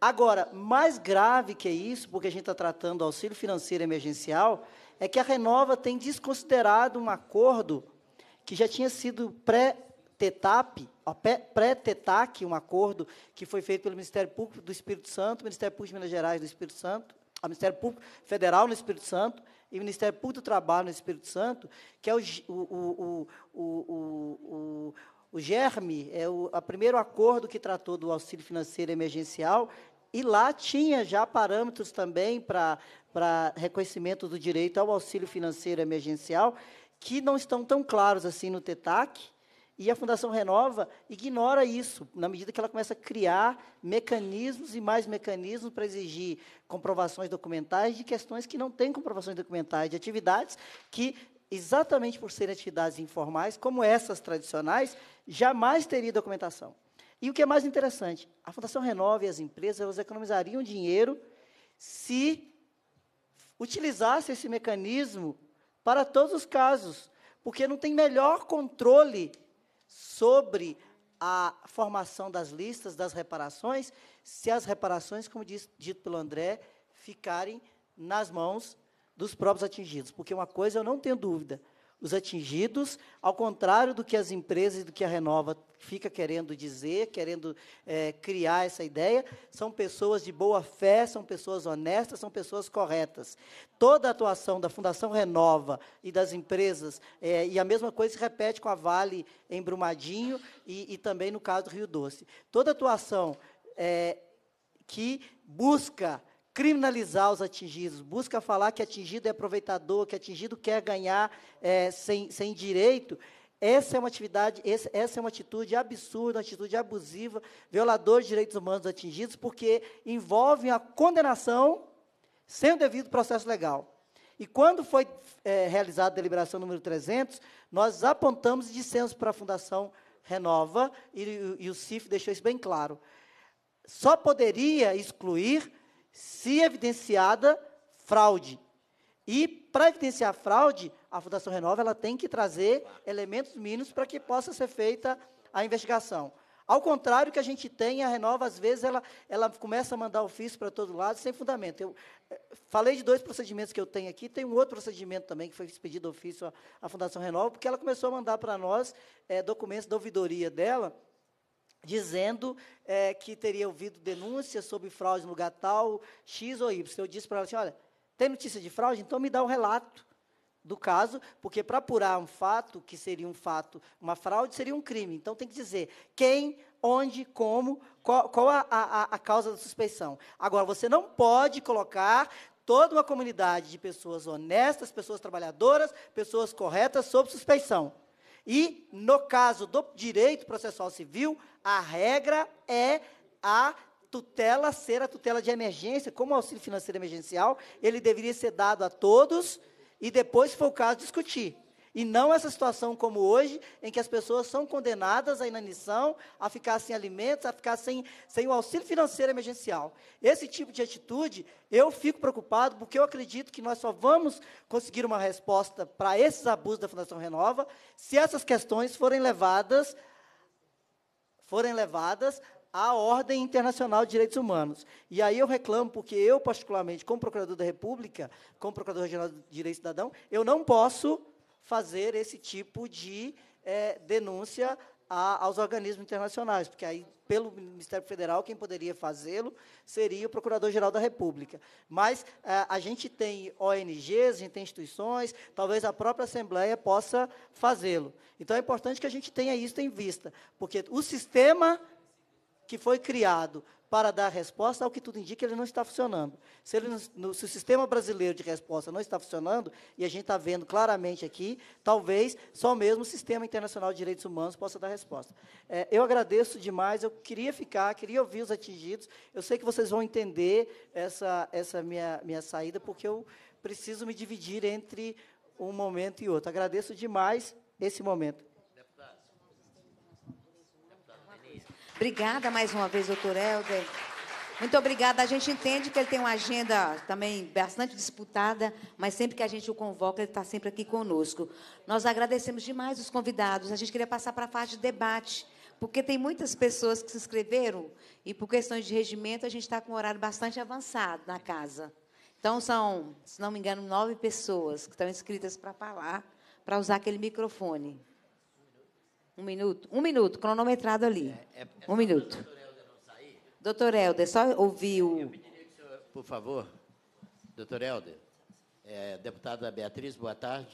Agora, mais grave que é isso, porque a gente está tratando auxílio financeiro emergencial, é que a Renova tem desconsiderado um acordo que já tinha sido pré TETAP, pré-TETAC, um acordo que foi feito pelo Ministério Público do Espírito Santo, Ministério Público de Minas Gerais do Espírito Santo, a ah, Ministério Público Federal no Espírito Santo e Ministério Público do Trabalho no Espírito Santo, que é o, o, o, o, o germe, é o primeiro acordo que tratou do auxílio financeiro emergencial, e lá tinha já parâmetros também para reconhecimento do direito ao auxílio financeiro emergencial, que não estão tão claros assim no TETAC, e a Fundação Renova ignora isso, na medida que ela começa a criar mecanismos e mais mecanismos para exigir comprovações documentais de questões que não têm comprovações documentais, de atividades que, exatamente por serem atividades informais, como essas tradicionais, jamais teria documentação. E o que é mais interessante, a Fundação Renova e as empresas elas economizariam dinheiro se utilizasse esse mecanismo para todos os casos, porque não tem melhor controle sobre a formação das listas das reparações, se as reparações, como diz, dito pelo André, ficarem nas mãos dos próprios atingidos. Porque uma coisa eu não tenho dúvida: os atingidos, ao contrário do que as empresas e do que a Renova fica querendo dizer, querendo é, criar essa ideia, são pessoas de boa fé, são pessoas honestas, são pessoas corretas. Toda a atuação da Fundação Renova e das empresas, é, e a mesma coisa se repete com a Vale em Brumadinho e, e também no caso do Rio Doce. Toda atuação é, que busca criminalizar os atingidos, busca falar que atingido é aproveitador, que atingido quer ganhar sem, sem direito, essa é uma atividade, essa é uma atitude absurda, uma atitude abusiva, violador de direitos humanos atingidos, porque envolve a condenação sem o devido processo legal. E quando foi é, realizada a deliberação número 300, nós apontamos e dissemos para a Fundação Renova, e, e o CIF deixou isso bem claro, só poderia excluir se evidenciada fraude e para evidenciar a fraude, a Fundação Renova ela tem que trazer elementos mínimos para que possa ser feita a investigação. Ao contrário que a gente tem, a Renova, às vezes, ela, ela começa a mandar ofício para todo lado sem fundamento. Eu eh, falei de dois procedimentos que eu tenho aqui, tem um outro procedimento também que foi expedido ofício à, à Fundação Renova, porque ela começou a mandar para nós é, documentos da ouvidoria dela, dizendo é, que teria ouvido denúncias sobre fraude no lugar tal, X ou Y. Eu disse para ela assim, olha, tem notícia de fraude? Então me dá o um relato do caso, porque para apurar um fato, que seria um fato, uma fraude, seria um crime. Então tem que dizer quem, onde, como, qual, qual a, a, a causa da suspeição. Agora, você não pode colocar toda uma comunidade de pessoas honestas, pessoas trabalhadoras, pessoas corretas sob suspeição. E, no caso do direito processual civil, a regra é a tutela ser a tutela de emergência, como auxílio financeiro emergencial, ele deveria ser dado a todos e depois, se for o caso, discutir. E não essa situação como hoje, em que as pessoas são condenadas à inanição, a ficar sem alimentos, a ficar sem, sem o auxílio financeiro emergencial. Esse tipo de atitude, eu fico preocupado, porque eu acredito que nós só vamos conseguir uma resposta para esses abusos da Fundação Renova se essas questões forem levadas forem levadas à ordem internacional de direitos humanos. E aí eu reclamo, porque eu, particularmente, como procurador da República, como procurador regional de direitos cidadão, eu não posso fazer esse tipo de é, denúncia a, aos organismos internacionais, porque aí, pelo Ministério Federal, quem poderia fazê-lo seria o Procurador-Geral da República. Mas é, a gente tem ONGs, a gente tem instituições, talvez a própria Assembleia possa fazê-lo. Então, é importante que a gente tenha isso em vista, porque o sistema que foi criado para dar resposta ao que tudo indica, ele não está funcionando. Se, ele, no, se o sistema brasileiro de resposta não está funcionando, e a gente está vendo claramente aqui, talvez só mesmo o Sistema Internacional de Direitos Humanos possa dar resposta. É, eu agradeço demais, eu queria ficar, queria ouvir os atingidos. Eu sei que vocês vão entender essa, essa minha, minha saída, porque eu preciso me dividir entre um momento e outro. Agradeço demais esse momento. Obrigada mais uma vez, doutor Helder. Muito obrigada. A gente entende que ele tem uma agenda também bastante disputada, mas sempre que a gente o convoca, ele está sempre aqui conosco. Nós agradecemos demais os convidados. A gente queria passar para a fase de debate, porque tem muitas pessoas que se inscreveram e, por questões de regimento, a gente está com um horário bastante avançado na casa. Então, são, se não me engano, nove pessoas que estão inscritas para falar, para usar aquele microfone. Um minuto, um minuto, cronometrado ali. É, é, é um minuto. Doutor Helder, só o. Eu pediria que o senhor, por favor, doutor Helder, é, deputada Beatriz, boa tarde.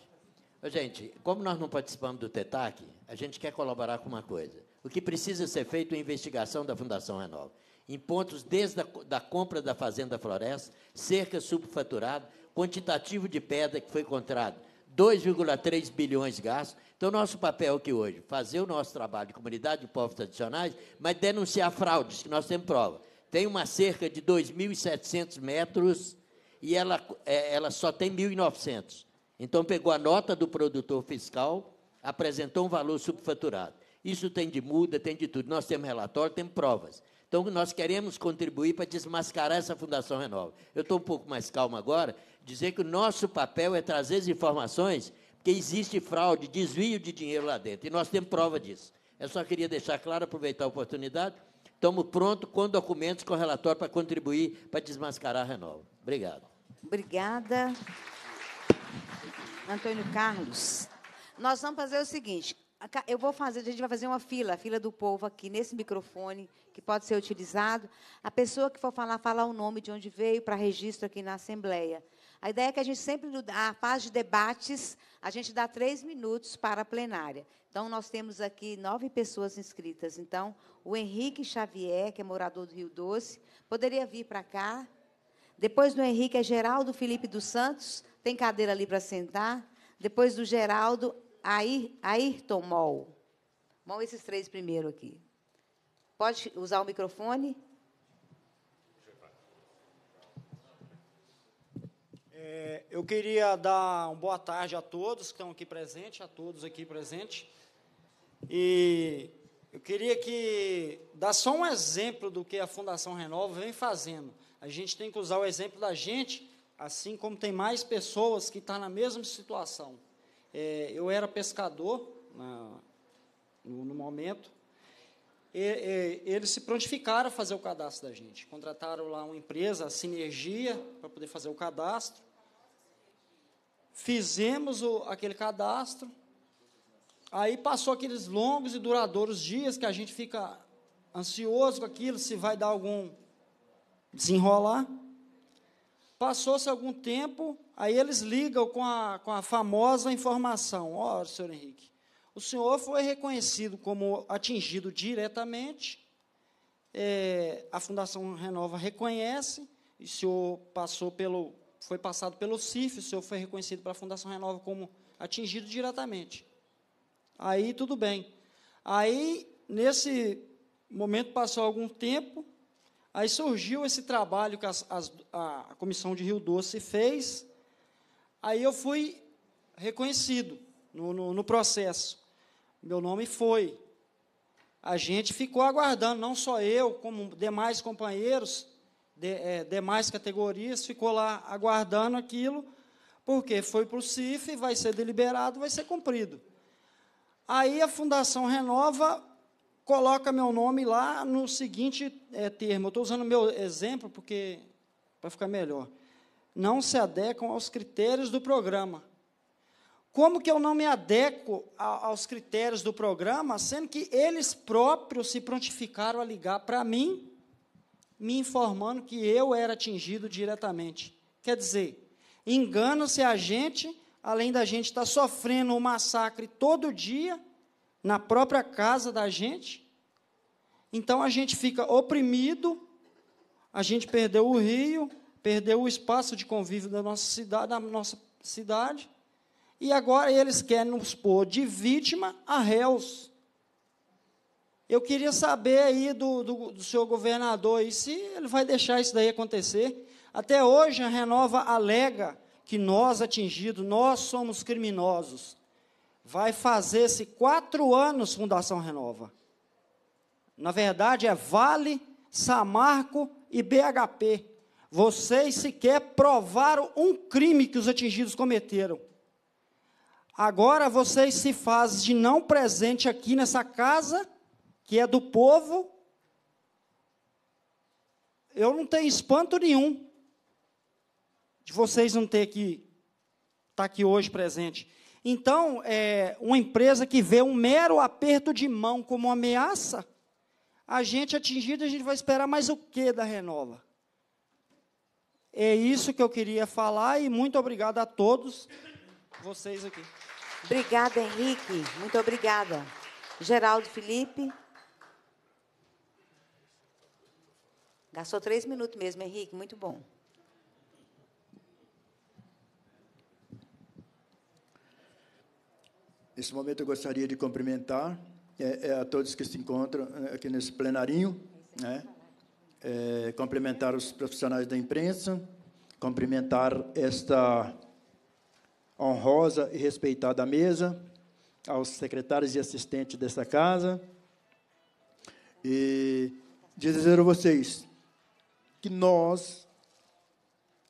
Gente, como nós não participamos do TETAC, a gente quer colaborar com uma coisa. O que precisa ser feito é investigação da Fundação Renova. Em pontos desde a da compra da Fazenda Floresta, cerca subfaturada, quantitativo de pedra que foi encontrado 2,3 bilhões gastos. Então, nosso papel aqui hoje, fazer o nosso trabalho de comunidade de povos tradicionais, mas denunciar fraudes, que nós temos prova. Tem uma cerca de 2.700 metros e ela, é, ela só tem 1.900. Então, pegou a nota do produtor fiscal, apresentou um valor subfaturado. Isso tem de muda, tem de tudo. Nós temos relatório, temos provas. Então, nós queremos contribuir para desmascarar essa Fundação Renova. Eu estou um pouco mais calmo agora, dizer que o nosso papel é trazer as informações, porque existe fraude, desvio de dinheiro lá dentro, e nós temos prova disso. Eu só queria deixar claro, aproveitar a oportunidade, estamos prontos com documentos, com relatório para contribuir para desmascarar a Renova. Obrigado. Obrigada. Antônio Carlos. Nós vamos fazer o seguinte, eu vou fazer, a gente vai fazer uma fila, a fila do povo aqui, nesse microfone, que pode ser utilizado. A pessoa que for falar, falar o nome de onde veio para registro aqui na Assembleia. A ideia é que a gente sempre, a fase de debates, a gente dá três minutos para a plenária. Então, nós temos aqui nove pessoas inscritas. Então, o Henrique Xavier, que é morador do Rio Doce, poderia vir para cá. Depois do Henrique é Geraldo Felipe dos Santos, tem cadeira ali para sentar. Depois do Geraldo, Air, Ayrton Mol. Vão esses três primeiro aqui. Pode usar o microfone? É, eu queria dar uma boa tarde a todos que estão aqui presentes, a todos aqui presentes. E eu queria que dar só um exemplo do que a Fundação Renova vem fazendo. A gente tem que usar o exemplo da gente, assim como tem mais pessoas que estão tá na mesma situação. É, eu era pescador na, no, no, momento. E, e, eles se prontificaram a fazer o cadastro da gente. Contrataram lá uma empresa, a Sinergia, para poder fazer o cadastro fizemos o, aquele cadastro, aí passou aqueles longos e duradouros dias que a gente fica ansioso com aquilo, se vai dar algum desenrolar. Passou-se algum tempo, aí eles ligam com a, com a famosa informação: Ó, oh, senhor Henrique, o senhor foi reconhecido como atingido diretamente, é, a Fundação Renova reconhece, e o senhor passou pelo foi passado pelo CIF, o senhor foi reconhecido pela Fundação Renova como atingido diretamente. Aí tudo bem. Aí, nesse momento, passou algum tempo, aí surgiu esse trabalho que as, as, a Comissão de Rio Doce fez, aí eu fui reconhecido no, no, no processo. Meu nome foi. A gente ficou aguardando, não só eu, como demais companheiros, de, é, demais categorias, ficou lá aguardando aquilo, porque foi para o CIF, vai ser deliberado, vai ser cumprido. Aí a Fundação Renova coloca meu nome lá no seguinte é, termo. Eu estou usando meu exemplo porque para ficar melhor. Não se adequam aos critérios do programa. Como que eu não me adequo a, aos critérios do programa, sendo que eles próprios se prontificaram a ligar para mim me informando que eu era atingido diretamente. Quer dizer, engana-se a gente, além da gente estar tá sofrendo um massacre todo dia, na própria casa da gente. Então a gente fica oprimido, a gente perdeu o rio, perdeu o espaço de convívio da nossa cidade, da nossa cidade. E agora eles querem nos pôr de vítima a réus. Eu queria saber aí do, do, do senhor governador e se ele vai deixar isso daí acontecer. Até hoje, a Renova alega que nós, atingidos, nós somos criminosos. Vai fazer-se quatro anos Fundação Renova. Na verdade, é Vale, Samarco e BHP. Vocês sequer provaram um crime que os atingidos cometeram. Agora vocês se fazem de não presente aqui nessa casa que é do povo, eu não tenho espanto nenhum de vocês não ter que estar tá aqui hoje presente. Então, é, uma empresa que vê um mero aperto de mão como ameaça, a gente atingido, a gente vai esperar mais o que da Renova? É isso que eu queria falar e muito obrigado a todos vocês aqui. Obrigada, Henrique. Muito obrigada. Geraldo Felipe. Gastou três minutos mesmo, Henrique, muito bom. Nesse momento, eu gostaria de cumprimentar é, é, a todos que se encontram é, aqui nesse plenarinho, né? É, cumprimentar os profissionais da imprensa, cumprimentar esta honrosa e respeitada mesa, aos secretários e assistentes desta casa, e dizer a vocês que nós,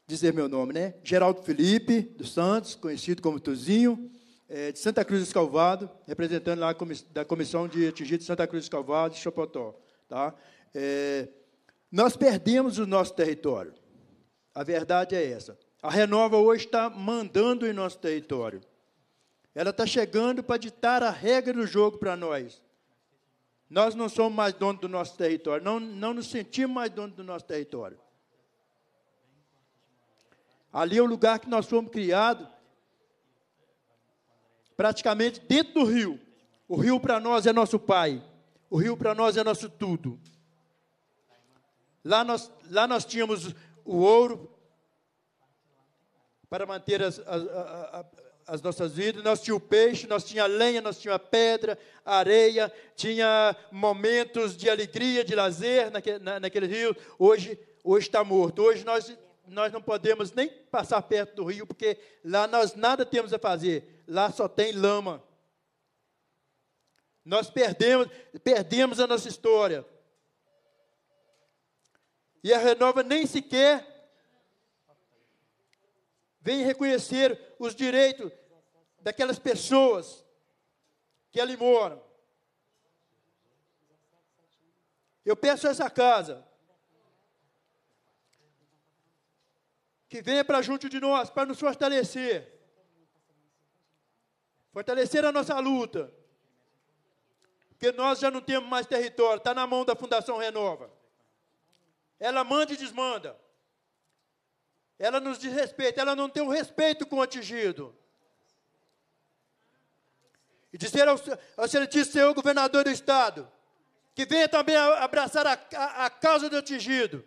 dizer meu nome, né? Geraldo Felipe dos Santos, conhecido como Tuzinho, é, de Santa Cruz do Calvado, representando lá da Comissão de Atingir de Santa Cruz do Calvado e Chapotó. Tá? É, nós perdemos o nosso território. A verdade é essa. A Renova hoje está mandando em nosso território. Ela está chegando para ditar a regra do jogo para nós. Nós não somos mais donos do nosso território, não, não nos sentimos mais donos do nosso território. Ali é o lugar que nós fomos criados, praticamente dentro do rio. O rio para nós é nosso pai, o rio para nós é nosso tudo. Lá nós, lá nós tínhamos o ouro para manter as, as, as, as nossas vidas, nós tinha peixe, nós tinha lenha, nós tinha pedra, areia, tinha momentos de alegria, de lazer naquele, na, naquele rio. Hoje hoje está morto. Hoje nós nós não podemos nem passar perto do rio porque lá nós nada temos a fazer. Lá só tem lama. Nós perdemos perdemos a nossa história. E a renova nem sequer vem reconhecer os direitos daquelas pessoas que ali moram. Eu peço a essa casa que venha para junto de nós, para nos fortalecer. Fortalecer a nossa luta. Porque nós já não temos mais território, está na mão da Fundação Renova. Ela manda e desmanda. Ela nos desrespeita, ela não tem um respeito com o atingido. E dizer ao, ao excelentíssimo senhor governador do Estado que venha também abraçar a, a, a causa do atingido.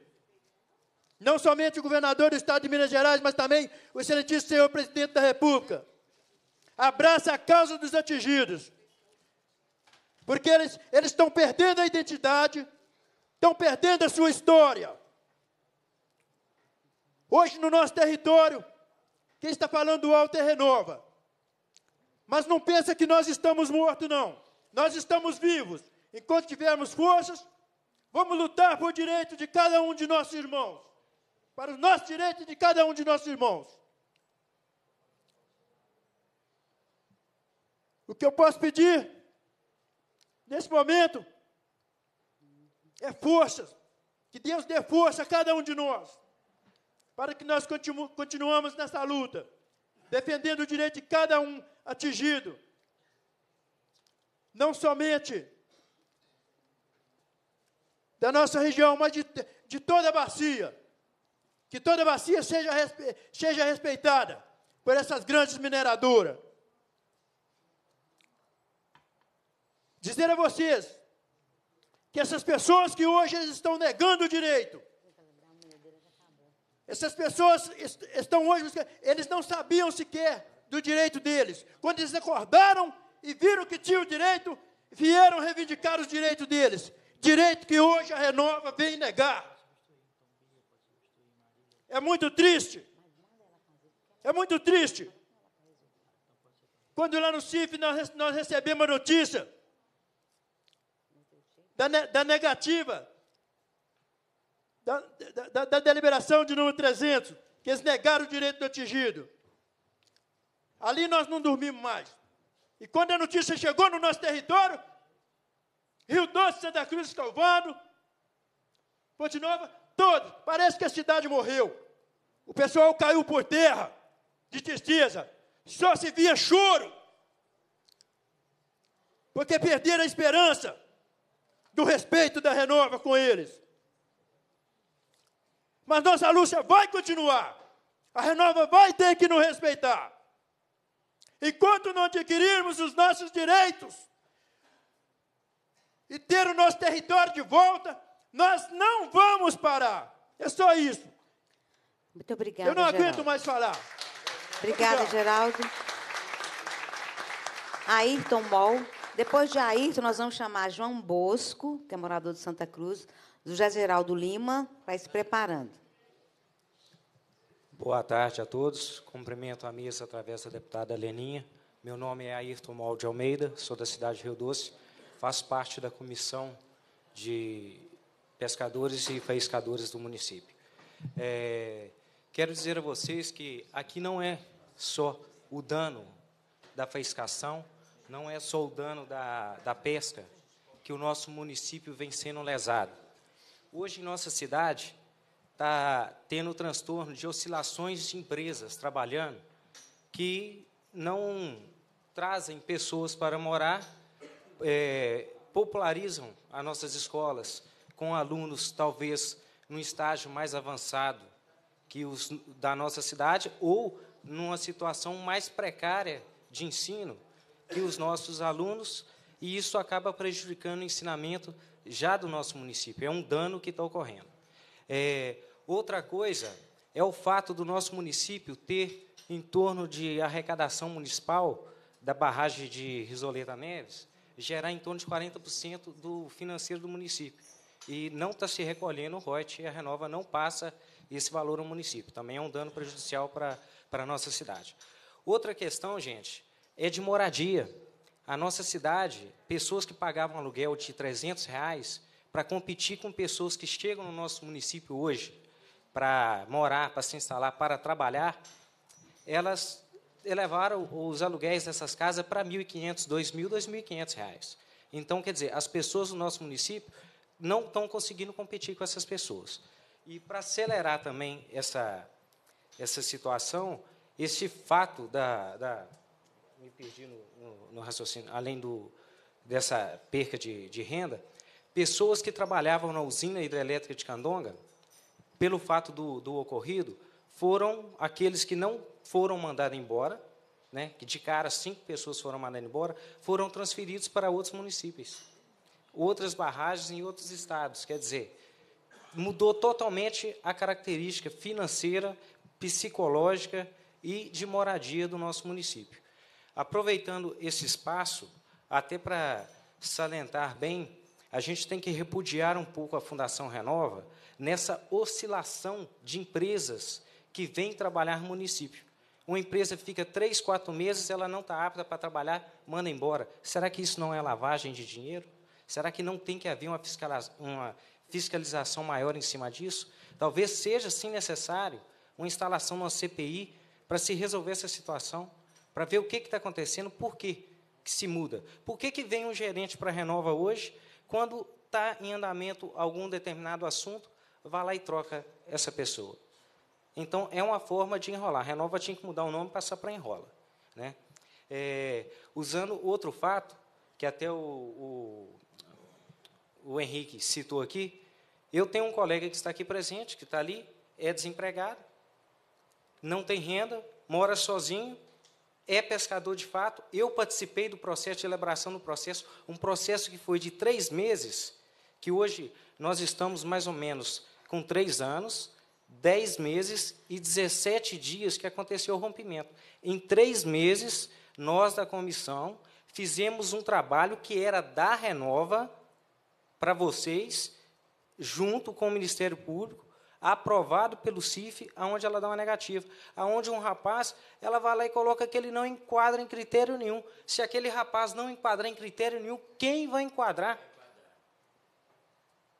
Não somente o governador do Estado de Minas Gerais, mas também o excelentíssimo senhor presidente da República. Abraça a causa dos atingidos. Porque eles, eles estão perdendo a identidade, estão perdendo a sua história. Hoje no nosso território, quem está falando alto é Renova. Mas não pensa que nós estamos mortos, não. Nós estamos vivos. Enquanto tivermos forças, vamos lutar por direito de cada um de nossos irmãos. Para os nossos direitos de cada um de nossos irmãos. O que eu posso pedir, nesse momento, é forças. Que Deus dê força a cada um de nós para que nós continu continuamos nessa luta, defendendo o direito de cada um atingido, não somente da nossa região, mas de, de toda a bacia, que toda a bacia seja, respe seja respeitada por essas grandes mineradoras. Dizer a vocês que essas pessoas que hoje estão negando o direito, essas pessoas est estão hoje, eles não sabiam sequer do direito deles. Quando eles acordaram e viram que tinham direito, vieram reivindicar os direitos deles. Direito que hoje a Renova vem negar. É muito triste. É muito triste. Quando lá no CIF nós, nós recebemos a notícia da, ne da negativa da, da, da deliberação de número 300, que eles negaram o direito do atingido. Ali nós não dormimos mais. E quando a notícia chegou no nosso território, Rio Doce, Santa Cruz, Calvano, Ponte Nova, todos, parece que a cidade morreu. O pessoal caiu por terra, de tristeza. Só se via choro. Porque perderam a esperança do respeito da renova com eles. Mas nossa luta vai continuar. A Renova vai ter que nos respeitar. Enquanto não adquirirmos os nossos direitos e ter o nosso território de volta, nós não vamos parar. É só isso. Muito obrigada. Eu não aguento Geraldo. mais falar. Obrigada, Obrigado. Geraldo. Ayrton Moll. Depois de Ayrton, nós vamos chamar João Bosco, que é morador de Santa Cruz. José Geraldo Lima vai se preparando. Boa tarde a todos. Cumprimento a missa através da deputada Leninha. Meu nome é Ayrton Molde Almeida, sou da cidade de Rio Doce. Faço parte da comissão de pescadores e faiscadores do município. É, quero dizer a vocês que aqui não é só o dano da faiscação, não é só o dano da, da pesca que o nosso município vem sendo lesado Hoje, em nossa cidade, está tendo transtorno de oscilações de empresas trabalhando que não trazem pessoas para morar, é, popularizam as nossas escolas com alunos, talvez, num estágio mais avançado que os da nossa cidade ou numa situação mais precária de ensino que os nossos alunos, e isso acaba prejudicando o ensinamento já do nosso município, é um dano que está ocorrendo. É, outra coisa é o fato do nosso município ter em torno de arrecadação municipal da barragem de Risoleta Neves gerar em torno de 40% do financeiro do município. E não está se recolhendo o ROIT e a Renova não passa esse valor ao município. Também é um dano prejudicial para a nossa cidade. Outra questão, gente, é de moradia. A nossa cidade, pessoas que pagavam aluguel de 300 reais para competir com pessoas que chegam no nosso município hoje para morar, para se instalar, para trabalhar, elas elevaram os aluguéis dessas casas para 1.500, 2.000, 2.500 reais. Então, quer dizer, as pessoas do nosso município não estão conseguindo competir com essas pessoas. E para acelerar também essa, essa situação, esse fato da, da me perdi no, no, no raciocínio, além do, dessa perca de, de renda, pessoas que trabalhavam na usina hidrelétrica de Candonga, pelo fato do, do ocorrido, foram aqueles que não foram mandados embora, né, que de cara cinco pessoas foram mandadas embora, foram transferidos para outros municípios, outras barragens em outros estados. Quer dizer, mudou totalmente a característica financeira, psicológica e de moradia do nosso município. Aproveitando esse espaço, até para salientar bem, a gente tem que repudiar um pouco a Fundação Renova nessa oscilação de empresas que vêm trabalhar no município. Uma empresa fica três, quatro meses, ela não está apta para trabalhar, manda embora. Será que isso não é lavagem de dinheiro? Será que não tem que haver uma, uma fiscalização maior em cima disso? Talvez seja, sim, necessário uma instalação numa CPI para se resolver essa situação para ver o que está acontecendo, por que se muda. Por que, que vem um gerente para a Renova hoje, quando está em andamento algum determinado assunto, vá lá e troca essa pessoa? Então, é uma forma de enrolar. A Renova tinha que mudar o nome e passar para Enrola. Né? É, usando outro fato, que até o, o, o Henrique citou aqui, eu tenho um colega que está aqui presente, que está ali, é desempregado, não tem renda, mora sozinho, é pescador de fato. Eu participei do processo de elaboração do processo, um processo que foi de três meses, que hoje nós estamos mais ou menos com três anos, dez meses e 17 dias que aconteceu o rompimento. Em três meses, nós da comissão fizemos um trabalho que era da Renova para vocês, junto com o Ministério Público, aprovado pelo CIF, aonde ela dá uma negativa. Aonde um rapaz, ela vai lá e coloca que ele não enquadra em critério nenhum. Se aquele rapaz não enquadrar em critério nenhum, quem vai enquadrar?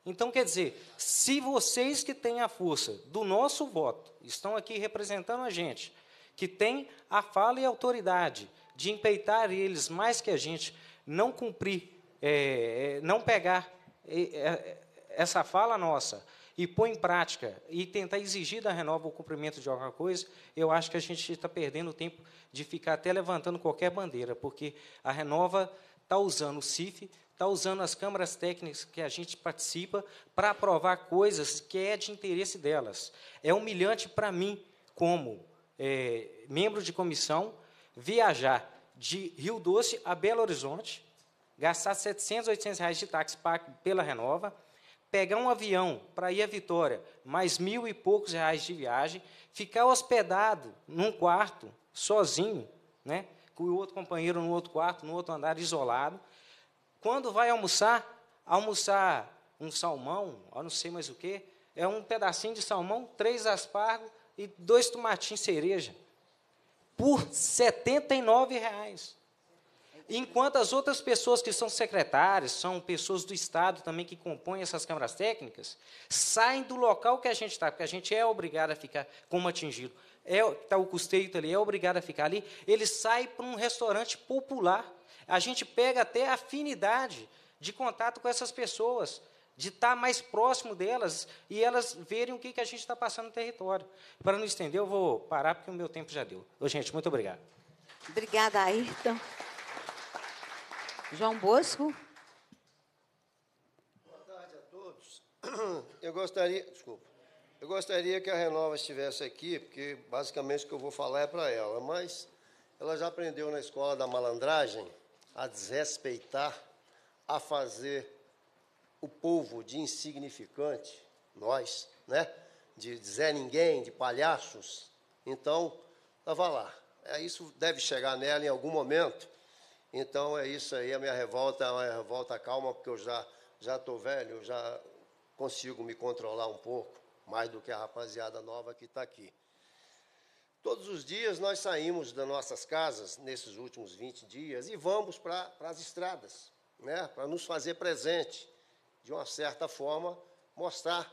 Então, quer dizer, se vocês que têm a força do nosso voto, estão aqui representando a gente, que tem a fala e a autoridade de empeitar eles mais que a gente, não cumprir, é, é não pegar é, é, essa fala nossa, e pôr em prática e tentar exigir da Renova o cumprimento de alguma coisa, eu acho que a gente está perdendo tempo de ficar até levantando qualquer bandeira, porque a Renova está usando o CIF, está usando as câmaras técnicas que a gente participa para aprovar coisas que é de interesse delas. É humilhante para mim, como é, membro de comissão, viajar de Rio Doce a Belo Horizonte, gastar 700, 800 reais de táxi pela Renova, pegar um avião para ir à Vitória, mais mil e poucos reais de viagem, ficar hospedado num quarto, sozinho, né? com o outro companheiro no outro quarto, no outro andar, isolado. Quando vai almoçar, almoçar um salmão, eu não sei mais o que, é um pedacinho de salmão, três aspargos e dois tomatinhos cereja, por R$ 79,00. Enquanto as outras pessoas que são secretárias, são pessoas do Estado também que compõem essas câmaras técnicas, saem do local que a gente está, porque a gente é obrigado a ficar como atingido. Está é, tá, o custeio ali, é obrigado a ficar ali. Ele sai para um restaurante popular. A gente pega até afinidade de contato com essas pessoas de estar tá mais próximo delas e elas verem o que, que a gente está passando no território. Para não estender, eu vou parar, porque o meu tempo já deu. Ô, gente, muito obrigado. Obrigada, Ayrton. João Bosco. Boa tarde a todos. Eu gostaria. Desculpa. Eu gostaria que a Renova estivesse aqui, porque basicamente o que eu vou falar é para ela, mas ela já aprendeu na escola da malandragem a desrespeitar, a fazer o povo de insignificante, nós, né? De dizer ninguém, de palhaços. Então, ela vai lá. É, isso deve chegar nela em algum momento, então é isso aí, a minha revolta é uma revolta calma, porque eu já já estou velho, já consigo me controlar um pouco, mais do que a rapaziada nova que está aqui. Todos os dias nós saímos das nossas casas, nesses últimos 20 dias, e vamos para as estradas, né? para nos fazer presente, de uma certa forma, mostrar,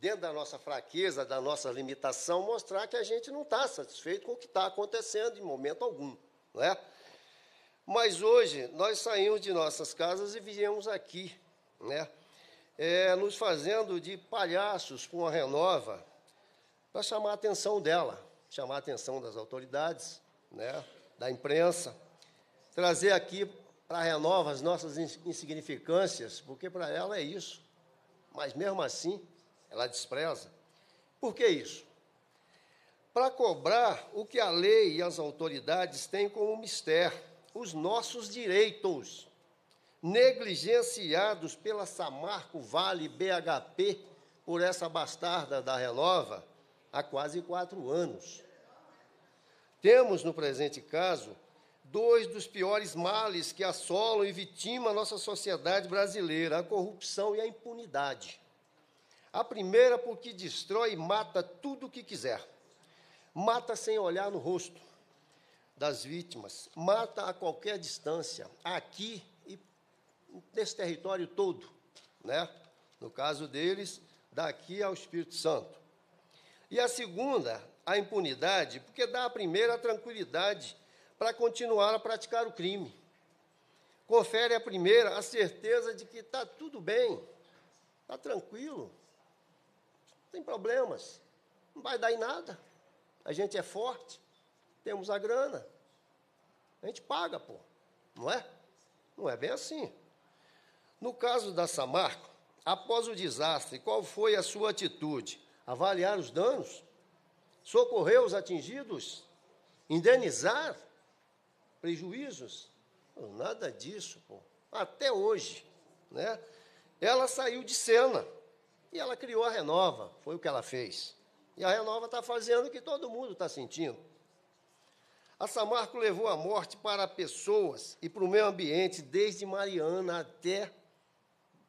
dentro da nossa fraqueza, da nossa limitação, mostrar que a gente não está satisfeito com o que está acontecendo em momento algum. Não é? Mas hoje nós saímos de nossas casas e viemos aqui, né? É, nos fazendo de palhaços com a Renova para chamar a atenção dela, chamar a atenção das autoridades, né? da imprensa, trazer aqui para a Renova as nossas insignificâncias, porque para ela é isso. Mas mesmo assim, ela despreza. Por que isso? Para cobrar o que a lei e as autoridades têm como mistério os nossos direitos, negligenciados pela Samarco Vale BHP, por essa bastarda da Relova há quase quatro anos. Temos, no presente caso, dois dos piores males que assolam e vitimam a nossa sociedade brasileira: a corrupção e a impunidade. A primeira, porque destrói e mata tudo o que quiser. Mata sem olhar no rosto das vítimas, mata a qualquer distância, aqui e nesse território todo, né? No caso deles, daqui ao Espírito Santo. E a segunda, a impunidade, porque dá a primeira a tranquilidade para continuar a praticar o crime. Confere a primeira a certeza de que está tudo bem, está tranquilo, não tem problemas, não vai dar em nada, a gente é forte, temos a grana, a gente paga, pô. Não é? Não é bem assim. No caso da Samarco, após o desastre, qual foi a sua atitude? Avaliar os danos? Socorrer os atingidos? Indenizar prejuízos? Nada disso, pô. Até hoje, né? Ela saiu de cena e ela criou a Renova, foi o que ela fez. E a Renova está fazendo o que todo mundo está sentindo a Samarco levou a morte para pessoas e para o meio ambiente, desde Mariana até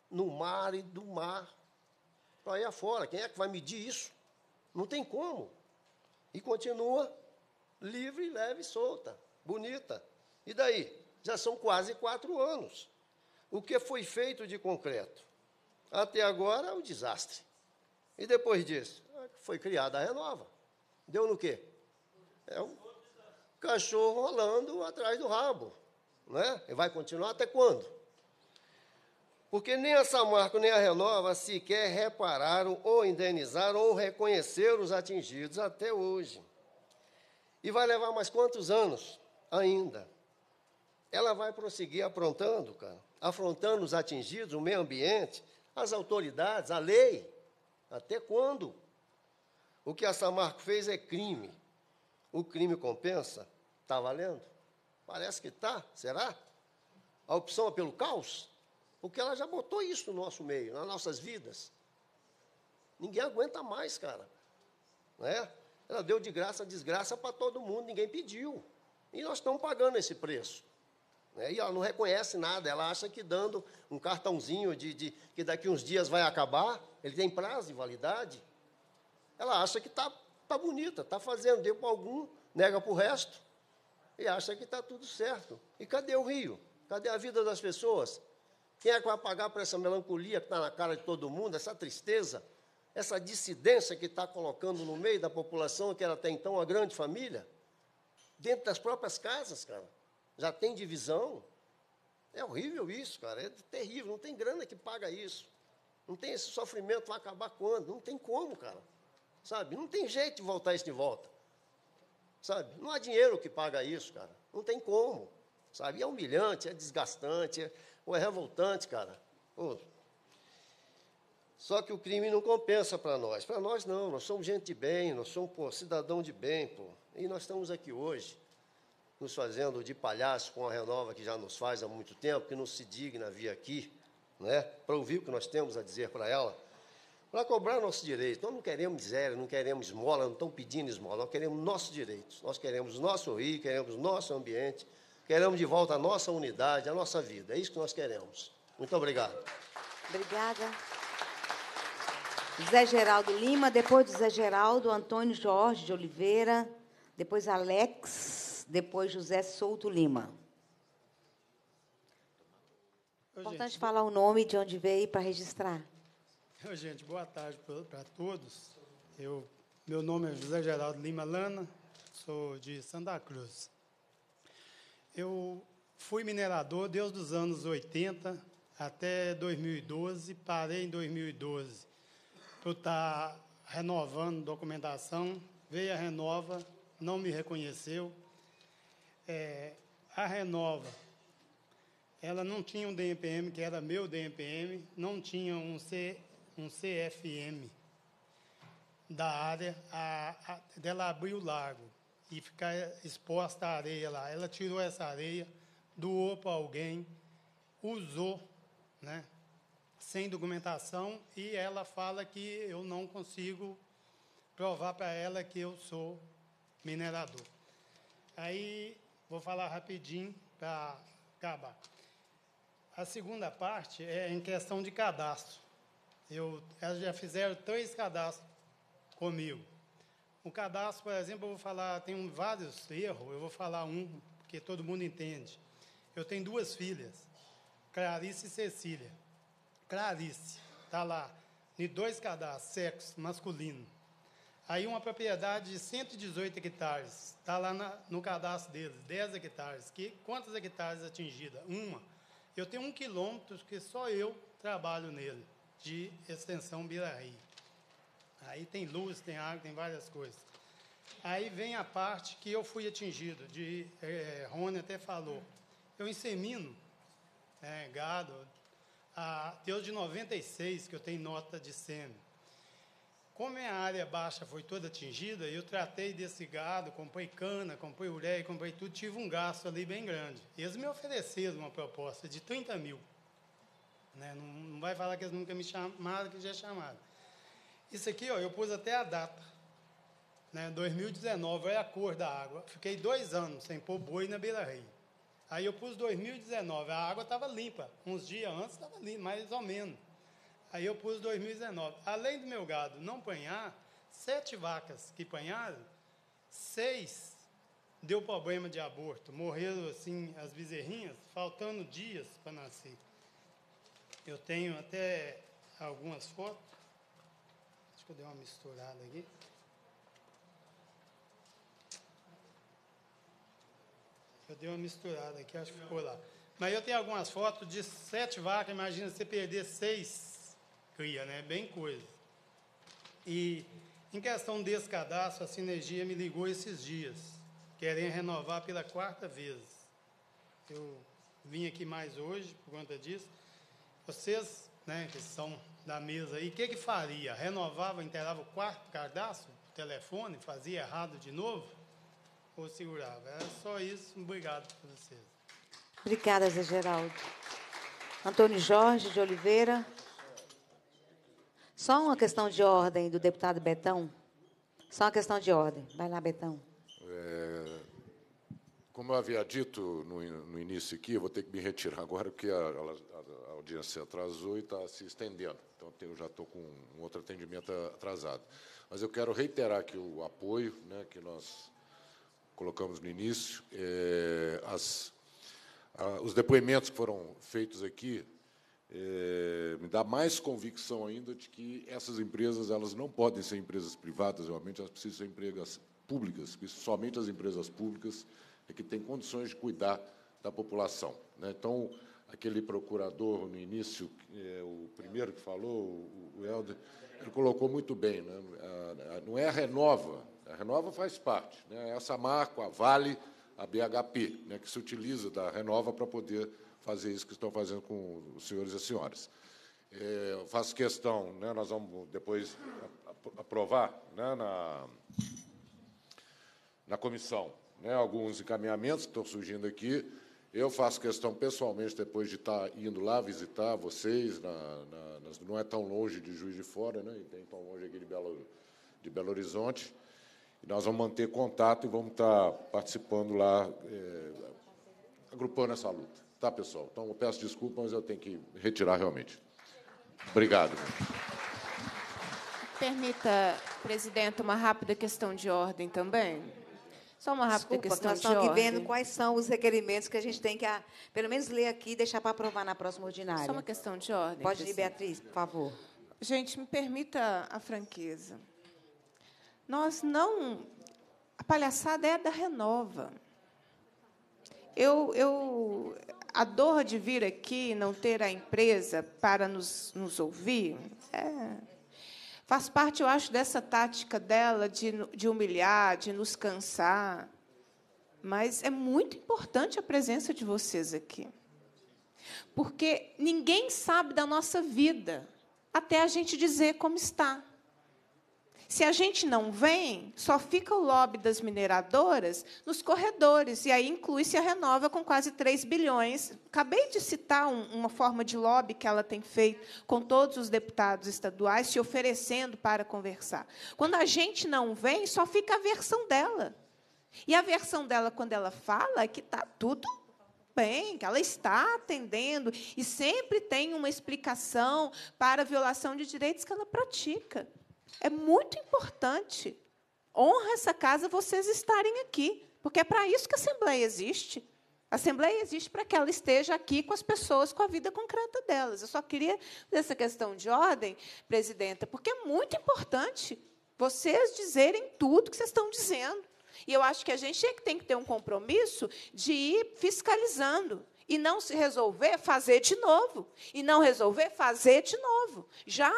no mar e do mar para aí afora. Quem é que vai medir isso? Não tem como. E continua livre, leve, solta, bonita. E daí? Já são quase quatro anos. O que foi feito de concreto? Até agora, o desastre. E depois disso? É foi criada a Renova. Deu no quê? É um cachorro rolando atrás do rabo. Né? E vai continuar até quando? Porque nem a Samarco nem a Renova sequer repararam ou indenizaram ou reconheceram os atingidos até hoje. E vai levar mais quantos anos ainda? Ela vai prosseguir aprontando, cara, afrontando os atingidos, o meio ambiente, as autoridades, a lei. Até quando? O que a Samarco fez é crime. O crime compensa? Está valendo? Parece que está, será? A opção é pelo caos? Porque ela já botou isso no nosso meio, nas nossas vidas. Ninguém aguenta mais, cara. Né? Ela deu de graça desgraça para todo mundo, ninguém pediu. E nós estamos pagando esse preço. Né? E ela não reconhece nada, ela acha que dando um cartãozinho de, de que daqui uns dias vai acabar, ele tem prazo de validade. Ela acha que está tá bonita, está fazendo, deu para algum, nega para o resto e acha que está tudo certo. E cadê o Rio? Cadê a vida das pessoas? Quem é que vai pagar por essa melancolia que está na cara de todo mundo, essa tristeza, essa dissidência que está colocando no meio da população, que era até então uma grande família? Dentro das próprias casas, cara. Já tem divisão. É horrível isso, cara. É terrível. Não tem grana que paga isso. Não tem esse sofrimento, vai acabar quando? Não tem como, cara. Sabe? Não tem jeito de voltar isso de volta sabe? Não há dinheiro que paga isso, cara. Não tem como, sabe? E é humilhante, é desgastante, é, ou é revoltante, cara. Pô. Só que o crime não compensa para nós. Para nós, não. Nós somos gente de bem, nós somos pô, cidadão de bem, pô. E nós estamos aqui hoje nos fazendo de palhaço com a Renova, que já nos faz há muito tempo, que não se digna vir aqui, né? Para ouvir o que nós temos a dizer para ela para cobrar nossos direitos. Nós não queremos miséria, não queremos esmola, não estamos pedindo esmola, nós queremos nossos direitos. Nós queremos nosso rio, queremos nosso ambiente, queremos de volta a nossa unidade, a nossa vida. É isso que nós queremos. Muito obrigado. Obrigada. Zé Geraldo Lima, depois do Zé Geraldo, Antônio Jorge de Oliveira, depois Alex, depois José Souto Lima. Importante falar o nome de onde veio para registrar. Gente, boa tarde para todos. Eu, meu nome é José Geraldo Lima Lana, sou de Santa Cruz. Eu fui minerador desde os anos 80 até 2012, parei em 2012 por estar tá renovando documentação, veio a Renova, não me reconheceu. É, a Renova, ela não tinha um DMPM, que era meu DMPM, não tinha um C, um CFM da área, a, a, dela abrir o lago e ficar exposta a areia lá. Ela tirou essa areia, doou para alguém, usou, né? sem documentação, e ela fala que eu não consigo provar para ela que eu sou minerador. Aí vou falar rapidinho para acabar. A segunda parte é em questão de cadastro. Eu, elas já fizeram três cadastros comigo. Um cadastro, por exemplo, eu vou falar, tem vários erros, eu vou falar um, porque todo mundo entende. Eu tenho duas filhas, Clarice e Cecília. Clarice, está lá, em dois cadastros, sexo masculino. Aí uma propriedade de 118 hectares, está lá na, no cadastro deles, 10 hectares. Que, quantas hectares atingida? Uma. Eu tenho um quilômetro que só eu trabalho nele de extensão Biraí. Aí tem luz, tem água, tem várias coisas. Aí vem a parte que eu fui atingido, de é, Rony até falou. Eu insemino é, gado, a, desde 96 que eu tenho nota de sêmen. Como a área baixa foi toda atingida, eu tratei desse gado, comprei cana, comprei ureia, comprei tudo, tive um gasto ali bem grande. Eles me ofereceram uma proposta de 30 mil. Né? Não, não vai falar que eles nunca me chamaram, que já chamaram. Isso aqui, ó, eu pus até a data. Né? 2019, olha a cor da água. Fiquei dois anos sem pôr boi na Beira Rei. Aí eu pus 2019, a água estava limpa. Uns dias antes estava limpa, mais ou menos. Aí eu pus 2019. Além do meu gado não panhar, sete vacas que panharam, seis deu problema de aborto, morreram assim as bezerrinhas, faltando dias para nascer. Eu tenho até algumas fotos. Acho que eu dei uma misturada aqui. Eu dei uma misturada aqui, acho que ficou lá. Mas eu tenho algumas fotos de sete vacas. Imagina você perder seis cria, né? Bem coisa. E em questão desse cadastro, a Sinergia me ligou esses dias, querem renovar pela quarta vez. Eu vim aqui mais hoje por conta disso. Vocês, né, que são da mesa aí, o que que faria? Renovava, inteirava o quarto cardaço, o telefone, fazia errado de novo? Ou segurava? Era só isso. Obrigado por vocês. Obrigada, Zé Geraldo. Antônio Jorge de Oliveira. Só uma questão de ordem do deputado Betão. Só uma questão de ordem. Vai lá, Betão. Como eu havia dito no, no início aqui, eu vou ter que me retirar agora, porque a, a, a audiência atrasou e está se estendendo. Então, eu já estou com um outro atendimento atrasado. Mas eu quero reiterar aqui o apoio né, que nós colocamos no início. É, as, a, os depoimentos que foram feitos aqui é, me dá mais convicção ainda de que essas empresas elas não podem ser empresas privadas, realmente, elas precisam ser empresas públicas, somente as empresas públicas é que tem condições de cuidar da população. Né? Então, aquele procurador no início, é, o primeiro que falou, o, o Helder, ele colocou muito bem. Né? A, a, não é a Renova, a Renova faz parte. Né? É essa Marco, a Vale, a BHP, né, que se utiliza da Renova para poder fazer isso que estão fazendo com os senhores e as senhoras. É, eu faço questão, né, nós vamos depois aprovar né, na, na comissão né, alguns encaminhamentos que estão surgindo aqui. Eu faço questão pessoalmente, depois de estar tá indo lá visitar vocês, na, na, nas, não é tão longe de Juiz de Fora, né, e nem tão longe aqui de Belo, de Belo Horizonte. E nós vamos manter contato e vamos estar tá participando lá, é, agrupando essa luta. Tá, pessoal? Então, eu peço desculpa, mas eu tenho que retirar realmente. Obrigado. Permita, presidente, uma rápida questão de ordem também. Só uma rápida Desculpa, questão nós estamos aqui vendo quais são os requerimentos que a gente tem que, a, pelo menos, ler aqui e deixar para aprovar na próxima ordinária. Só uma questão de ordem. Pode ir, Beatriz, por favor. Gente, me permita a franqueza. Nós não... A palhaçada é da Renova. Eu, eu, a dor de vir aqui e não ter a empresa para nos, nos ouvir é, Faz parte, eu acho, dessa tática dela de, de humilhar, de nos cansar. Mas é muito importante a presença de vocês aqui. Porque ninguém sabe da nossa vida até a gente dizer como está. Se a gente não vem, só fica o lobby das mineradoras nos corredores, e aí inclui-se a Renova com quase 3 bilhões. Acabei de citar um, uma forma de lobby que ela tem feito com todos os deputados estaduais, se oferecendo para conversar. Quando a gente não vem, só fica a versão dela. E a versão dela, quando ela fala, é que está tudo bem, que ela está atendendo, e sempre tem uma explicação para a violação de direitos que ela pratica. É muito importante. Honra essa casa vocês estarem aqui, porque é para isso que a Assembleia existe. A Assembleia existe para que ela esteja aqui com as pessoas, com a vida concreta delas. Eu só queria, nessa questão de ordem, presidenta, porque é muito importante vocês dizerem tudo que vocês estão dizendo. E eu acho que a gente é que tem que ter um compromisso de ir fiscalizando. E não se resolver, fazer de novo. E não resolver, fazer de novo. Já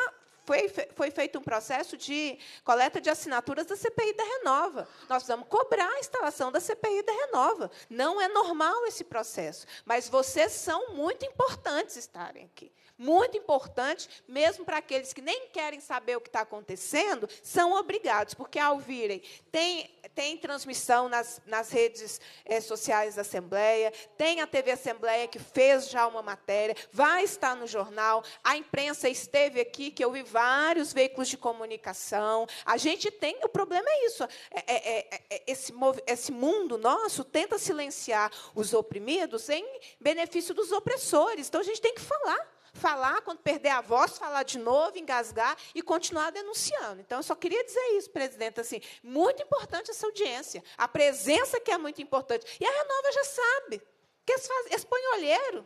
foi, foi feito um processo de coleta de assinaturas da CPI da Renova. Nós precisamos cobrar a instalação da CPI da Renova. Não é normal esse processo, mas vocês são muito importantes estarem aqui muito importante, mesmo para aqueles que nem querem saber o que está acontecendo, são obrigados, porque ao virem, tem, tem transmissão nas, nas redes é, sociais da Assembleia, tem a TV Assembleia que fez já uma matéria, vai estar no jornal, a imprensa esteve aqui, que eu vi vários veículos de comunicação. A gente tem, o problema é isso, é, é, é, é esse, esse mundo nosso tenta silenciar os oprimidos em benefício dos opressores, então a gente tem que falar falar, quando perder a voz, falar de novo, engasgar e continuar denunciando. Então, eu só queria dizer isso, presidente, assim, muito importante essa audiência, a presença que é muito importante. E a Renova já sabe, que eles, põem olheiro,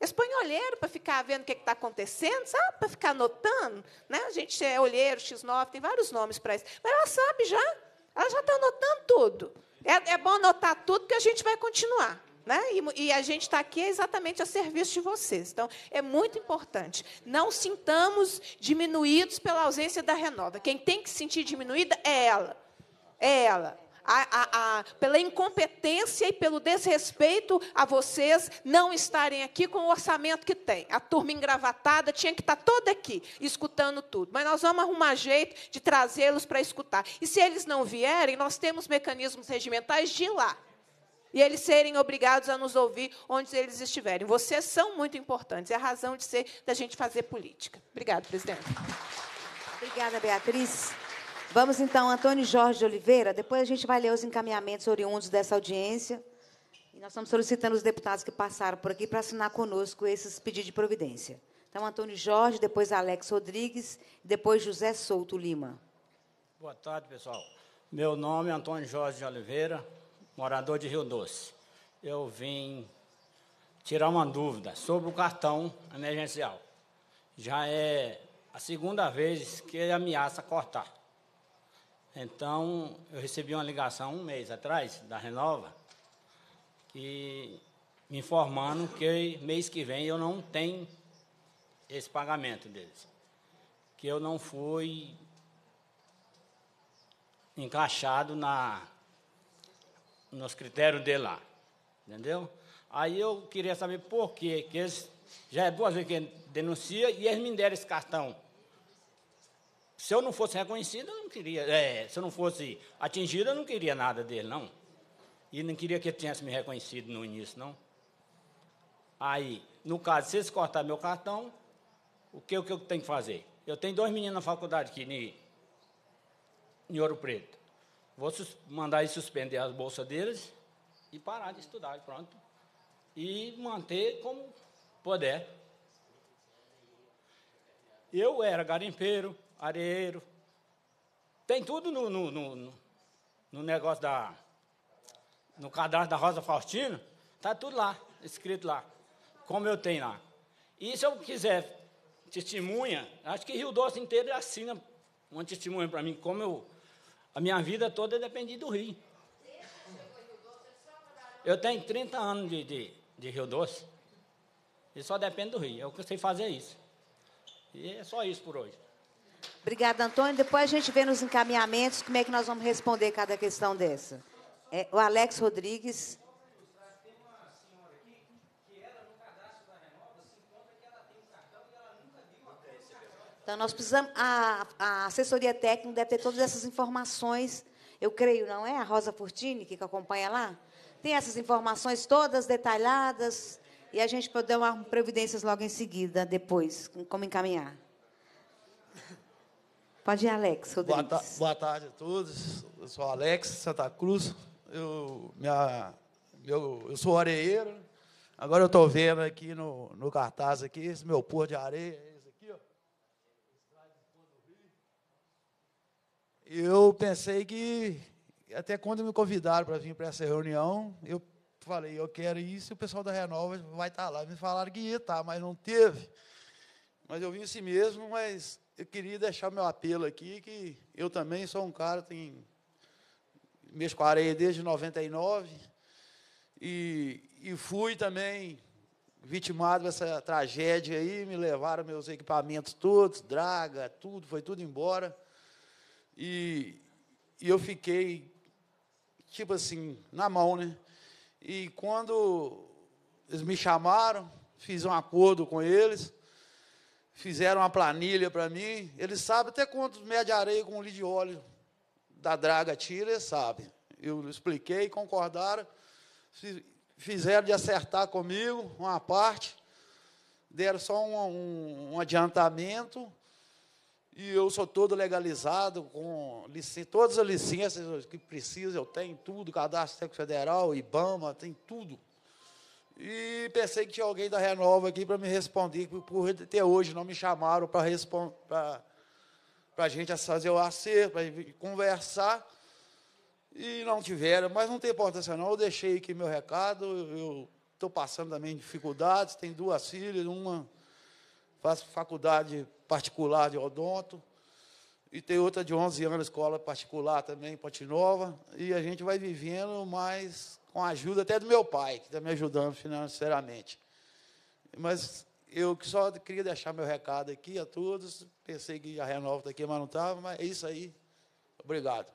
eles põem olheiro para ficar vendo o que é está acontecendo, sabe? Para ficar anotando. Né? A gente é olheiro, X9, tem vários nomes para isso. Mas ela sabe já. Ela já está anotando tudo. É, é bom anotar tudo que a gente vai continuar. Né? E, e, a gente está aqui exatamente a serviço de vocês. Então, é muito importante. Não sintamos diminuídos pela ausência da renova. Quem tem que se sentir diminuída é ela. É ela. A, a, a, pela incompetência e pelo desrespeito a vocês não estarem aqui com o orçamento que tem. A turma engravatada tinha que estar tá toda aqui, escutando tudo. Mas nós vamos arrumar jeito de trazê-los para escutar. E se eles não vierem, nós temos mecanismos regimentais de ir lá e eles serem obrigados a nos ouvir onde eles estiverem. Vocês são muito importantes, é a razão de ser da gente fazer política. Obrigado, presidente. Obrigada, Beatriz. Vamos então, Antônio Jorge de Oliveira. Depois a gente vai ler os encaminhamentos oriundos dessa audiência. E nós estamos solicitando os deputados que passaram por aqui para assinar conosco esses pedidos de providência. Então, Antônio Jorge, depois Alex Rodrigues, depois José Souto Lima. Boa tarde, pessoal. Meu nome é Antônio Jorge de Oliveira, morador de Rio Doce. Eu vim tirar uma dúvida sobre o cartão emergencial. Já é a segunda vez que ele ameaça cortar. Então, eu recebi uma ligação um mês atrás, da Renova, que me informando que mês que vem eu não tenho esse pagamento deles. Que eu não fui encaixado na nos critérios de lá. Entendeu? Aí eu queria saber por quê, que eles já é duas vezes que denuncia e eles me deram esse cartão. Se eu não fosse reconhecido, eu não queria. É, se eu não fosse atingido, eu não queria nada dele, não. E não queria que ele tivesse me reconhecido no início, não. Aí, no caso, se eles cortarem meu cartão, o que, o que eu tenho que fazer? Eu tenho dois meninos na faculdade aqui, em, em Ouro Preto. Vou mandar eles suspender as bolsas deles e parar de estudar, pronto. E manter como puder. Eu era garimpeiro, areeiro. Tem tudo no, no, no, no negócio da. No cadastro da Rosa Faustino. Está tudo lá, escrito lá. Como eu tenho lá. E se eu quiser testemunha, acho que Rio Doce inteiro assina uma testemunha para mim, como eu a minha vida toda é dependia do rio. Eu tenho 30 anos de, de, de Rio Doce. E só depende do rio. É eu sei fazer isso. E é só isso por hoje. Obrigada, Antônio. Depois a gente vê nos encaminhamentos como é que nós vamos responder cada questão dessa. É, o Alex Rodrigues Então, nós precisamos. A, a assessoria técnica deve ter todas essas informações, eu creio, não é? A Rosa Furtini, que acompanha lá, tem essas informações todas detalhadas e a gente pode dar providências logo em seguida, depois, como encaminhar. Pode ir, Alex Rodrigues. Boa, ta boa tarde a todos. Eu sou Alex, Santa Cruz. Eu, minha, meu, eu sou areeiro. Agora eu estou vendo aqui no, no cartaz aqui, esse meu pôr de areia. eu pensei que, até quando me convidaram para vir para essa reunião, eu falei, eu quero isso, o pessoal da Renova vai estar tá lá. Me falaram que ia estar, tá, mas não teve. Mas eu vim assim mesmo, mas eu queria deixar meu apelo aqui, que eu também sou um cara, tem mexo com a areia desde 99, e, e fui também vitimado dessa tragédia aí, me levaram meus equipamentos todos, draga, tudo, foi tudo embora. E, e eu fiquei, tipo assim, na mão, né? E quando eles me chamaram, fiz um acordo com eles, fizeram uma planilha para mim. Eles sabem até quanto mede areia com litro de óleo da draga tira, eles sabem. Eu expliquei, concordaram, fizeram de acertar comigo uma parte, deram só um, um, um adiantamento e eu sou todo legalizado, com todas as licenças que precisa, eu tenho tudo, cadastro federal, IBAMA, tem tudo. E pensei que tinha alguém da Renova aqui para me responder, por até hoje não me chamaram para a gente fazer o acerto, para conversar, e não tiveram, mas não tem importância não, eu deixei aqui meu recado, eu estou passando também dificuldades, tenho duas filhas, uma faz faculdade particular de odonto, e tem outra de 11 anos, escola particular também, em Ponte Nova, e a gente vai vivendo, mas com a ajuda até do meu pai, que está me ajudando financeiramente. Mas eu só queria deixar meu recado aqui a todos, pensei que a renova daqui, mas não estava, mas é isso aí. Obrigado.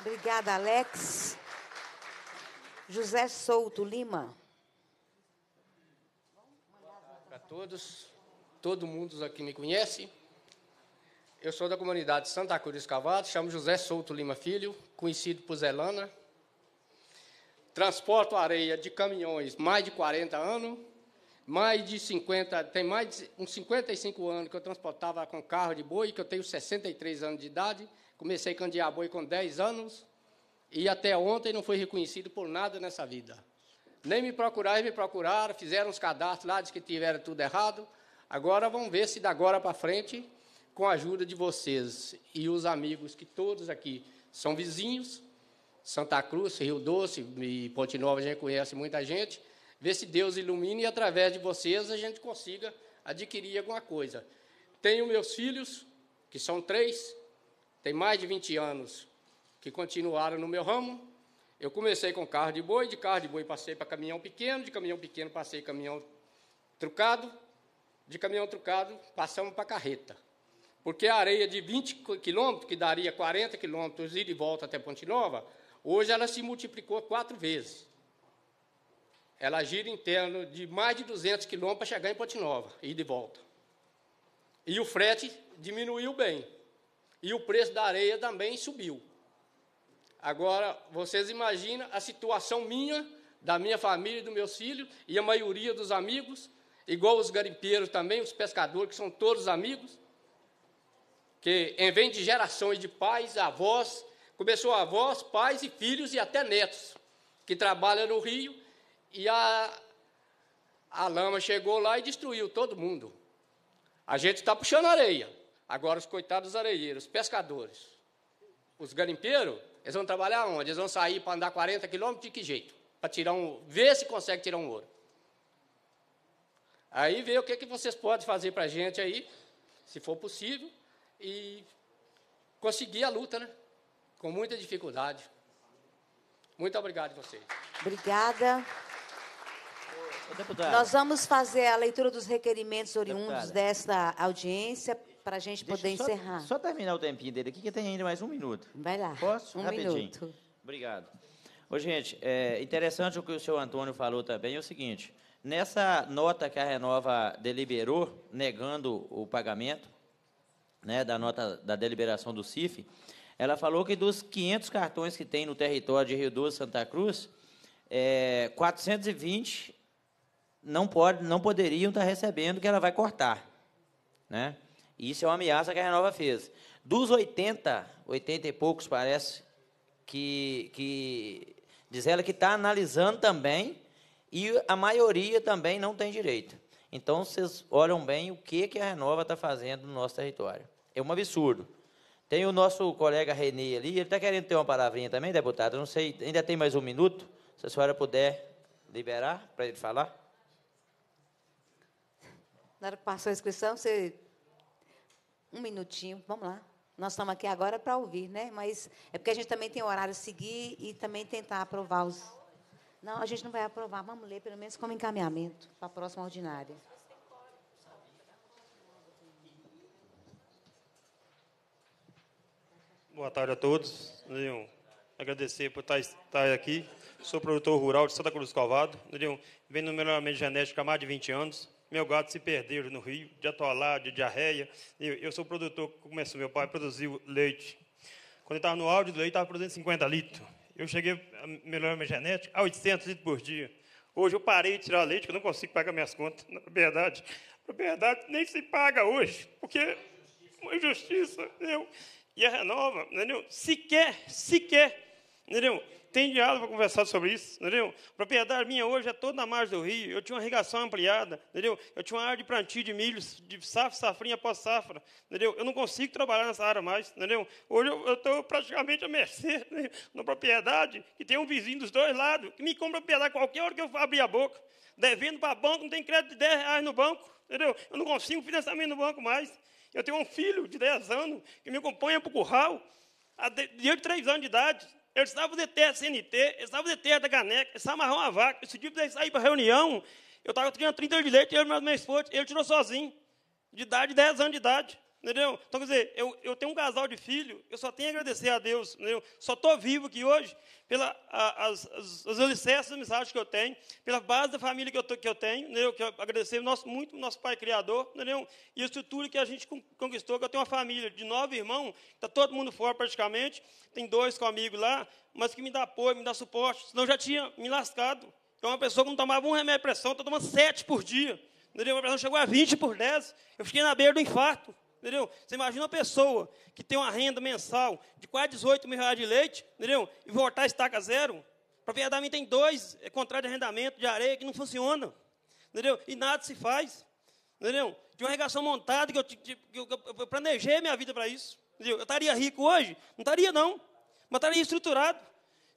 Obrigada, Alex. José Souto Lima. Para todos todo mundo aqui me conhece. Eu sou da comunidade Santa Cruz dos chamo José Souto Lima Filho, conhecido por Zelana. Transporto areia de caminhões mais de 40 anos, mais de 50, tem mais de uns 55 anos que eu transportava com carro de boi, que eu tenho 63 anos de idade. Comecei a candear boi com 10 anos e até ontem não fui reconhecido por nada nessa vida. Nem me procuraram, me procuraram, fizeram os cadastros lá, disse que tiveram tudo errado. Agora vamos ver se da agora para frente, com a ajuda de vocês e os amigos que todos aqui são vizinhos, Santa Cruz, Rio Doce e Ponte Nova a gente conhece muita gente, ver se Deus ilumina e através de vocês a gente consiga adquirir alguma coisa. Tenho meus filhos, que são três, tem mais de 20 anos, que continuaram no meu ramo. Eu comecei com carro de boi, de carro de boi passei para caminhão pequeno, de caminhão pequeno passei caminhão trucado, de caminhão trucado, passamos para carreta. Porque a areia de 20 quilômetros, que daria 40 quilômetros ir e volta até Ponte Nova, hoje ela se multiplicou quatro vezes. Ela gira em torno de mais de 200 quilômetros para chegar em Ponte Nova, ir de volta. E o frete diminuiu bem. E o preço da areia também subiu. Agora, vocês imaginam a situação minha, da minha família, dos meus filhos e a maioria dos amigos igual os garimpeiros também, os pescadores, que são todos amigos, que vem de gerações de pais, avós, começou avós, pais e filhos e até netos, que trabalham no rio, e a, a lama chegou lá e destruiu todo mundo. A gente está puxando areia. Agora os coitados areieiros, pescadores, os garimpeiros, eles vão trabalhar onde? Eles vão sair para andar 40 quilômetros de que jeito? Para tirar um, ver se consegue tirar um ouro. Aí ver o que, que vocês podem fazer para a gente aí, se for possível, e conseguir a luta, né? Com muita dificuldade. Muito obrigado a vocês. Obrigada. Nós vamos fazer a leitura dos requerimentos oriundos Deputada. desta audiência para a gente Deixa poder só, encerrar. Só terminar o tempinho dele aqui, que tem ainda mais um minuto. Vai lá. Posso? Um Rapidinho. minuto. Obrigado. Ô, gente, é interessante o que o senhor Antônio falou também, é o seguinte, Nessa nota que a Renova deliberou, negando o pagamento né, da nota da deliberação do CIF, ela falou que dos 500 cartões que tem no território de Rio Doce, Santa Cruz, é, 420 não, pode, não poderiam estar tá recebendo, que ela vai cortar. Né? Isso é uma ameaça que a Renova fez. Dos 80, 80 e poucos, parece, que, que diz ela que está analisando também e a maioria também não tem direito. Então, vocês olham bem o que, que a Renova está fazendo no nosso território. É um absurdo. Tem o nosso colega Renê ali, ele está querendo ter uma palavrinha também, deputado? não sei, ainda tem mais um minuto? Se a senhora puder liberar para ele falar. Na hora que passou a inscrição, você. Um minutinho, vamos lá. Nós estamos aqui agora para ouvir, né? Mas é porque a gente também tem horário a seguir e também tentar aprovar os. Não, a gente não vai aprovar. Vamos ler, pelo menos como encaminhamento para a próxima ordinária. Boa tarde a todos. Nenhum. Agradecer por estar aqui. Sou produtor rural de Santa Cruz Calvado. Nenhum. Venho no melhoramento genético há mais de 20 anos. Meu gado se perdeu no rio, de atolado, de diarreia. Eu sou produtor, começou meu pai, produziu leite. Quando ele estava no áudio do leite, estava produzindo 50 litros eu cheguei a melhorar minha genética a 800 litros por dia. Hoje eu parei de tirar leite, que eu não consigo pagar minhas contas. Na verdade, na verdade nem se paga hoje, porque é uma injustiça. Entendeu? E a Renova, entendeu? sequer, sequer, entendeu? Tem diálogo para conversar sobre isso, entendeu? A propriedade minha hoje é toda na margem do rio. Eu tinha uma irrigação ampliada, entendeu? Eu tinha uma área de plantio de milho, de safra, safrinha após safra, entendeu? Eu não consigo trabalhar nessa área mais, entendeu? Hoje eu estou praticamente à mercê né, na propriedade, que tem um vizinho dos dois lados, que me compra propriedade qualquer hora que eu abrir a boca. Devendo para banco, não tem crédito de 10 reais no banco, entendeu? Eu não consigo financiamento no banco mais. Eu tenho um filho de 10 anos que me acompanha para o curral, de 3 anos de idade, eu estava de terra CNT, eu estava de terra da caneca, eu estava amarrando uma vaca. Esse tipo dia eu sair para reunião, eu estava tirando 30 anos de leite, eu e meu esposo, ele tirou sozinho, de idade, 10 anos de idade. Entendeu? Então, quer dizer, eu, eu tenho um casal de filho, eu só tenho a agradecer a Deus. Entendeu? Só estou vivo aqui hoje pelas as, as, alicerces da mensagem que eu tenho, pela base da família que eu, que eu tenho. Entendeu? Que eu agradecer nosso, muito nosso Pai Criador entendeu? e a estrutura que a gente conquistou. Que eu tenho uma família de nove irmãos, está todo mundo fora praticamente, tem dois comigo lá, mas que me dá apoio, me dá suporte, senão eu já tinha me lascado. É uma pessoa que não tomava um remédio de pressão, está tomando sete por dia. Entendeu? uma pressão chegou a 20 por 10. Eu fiquei na beira do infarto entendeu? Você imagina uma pessoa que tem uma renda mensal de quase 18 mil reais de leite, entendeu? E voltar a estaca zero. Propriedade tem dois é, contratos de arrendamento de areia que não funcionam, entendeu? E nada se faz, entendeu? De uma regação montada que eu, que eu, que eu planejei minha vida para isso, entendeu? Eu estaria rico hoje? Não estaria, não. Mas estaria estruturado.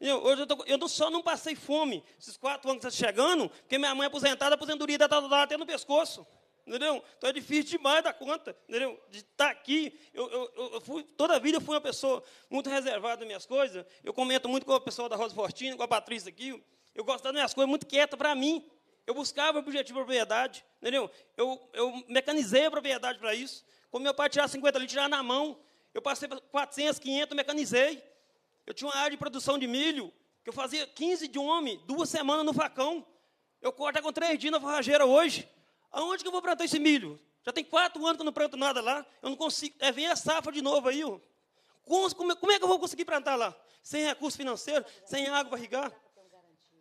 Eu, hoje eu, tô, eu não, só não passei fome esses quatro anos que tá chegando, porque minha mãe é aposentada, a aposentadoria está tá, tá, até no pescoço entendeu? Então é difícil demais da conta, entendeu? De estar tá aqui, eu, eu, eu fui, toda a vida eu fui uma pessoa muito reservada nas minhas coisas, eu comento muito com o pessoal da Rosa Fortina, com a Patrícia aqui, eu gosto das minhas coisas muito quieta para mim, eu buscava o objetivo de propriedade, entendeu? Eu, eu mecanizei a propriedade para isso, quando meu pai tirava 50 litros, tirava na mão, eu passei para 400, 500, mecanizei, eu tinha uma área de produção de milho, que eu fazia 15 de homem, duas semanas no facão, eu corto com três dias na forrageira hoje, Aonde que eu vou plantar esse milho? Já tem quatro anos que eu não planto nada lá. Eu não consigo. É, vem a safra de novo aí. Ó. Como, como, é que eu vou conseguir plantar lá? Sem recurso financeiro, sem água para irrigar.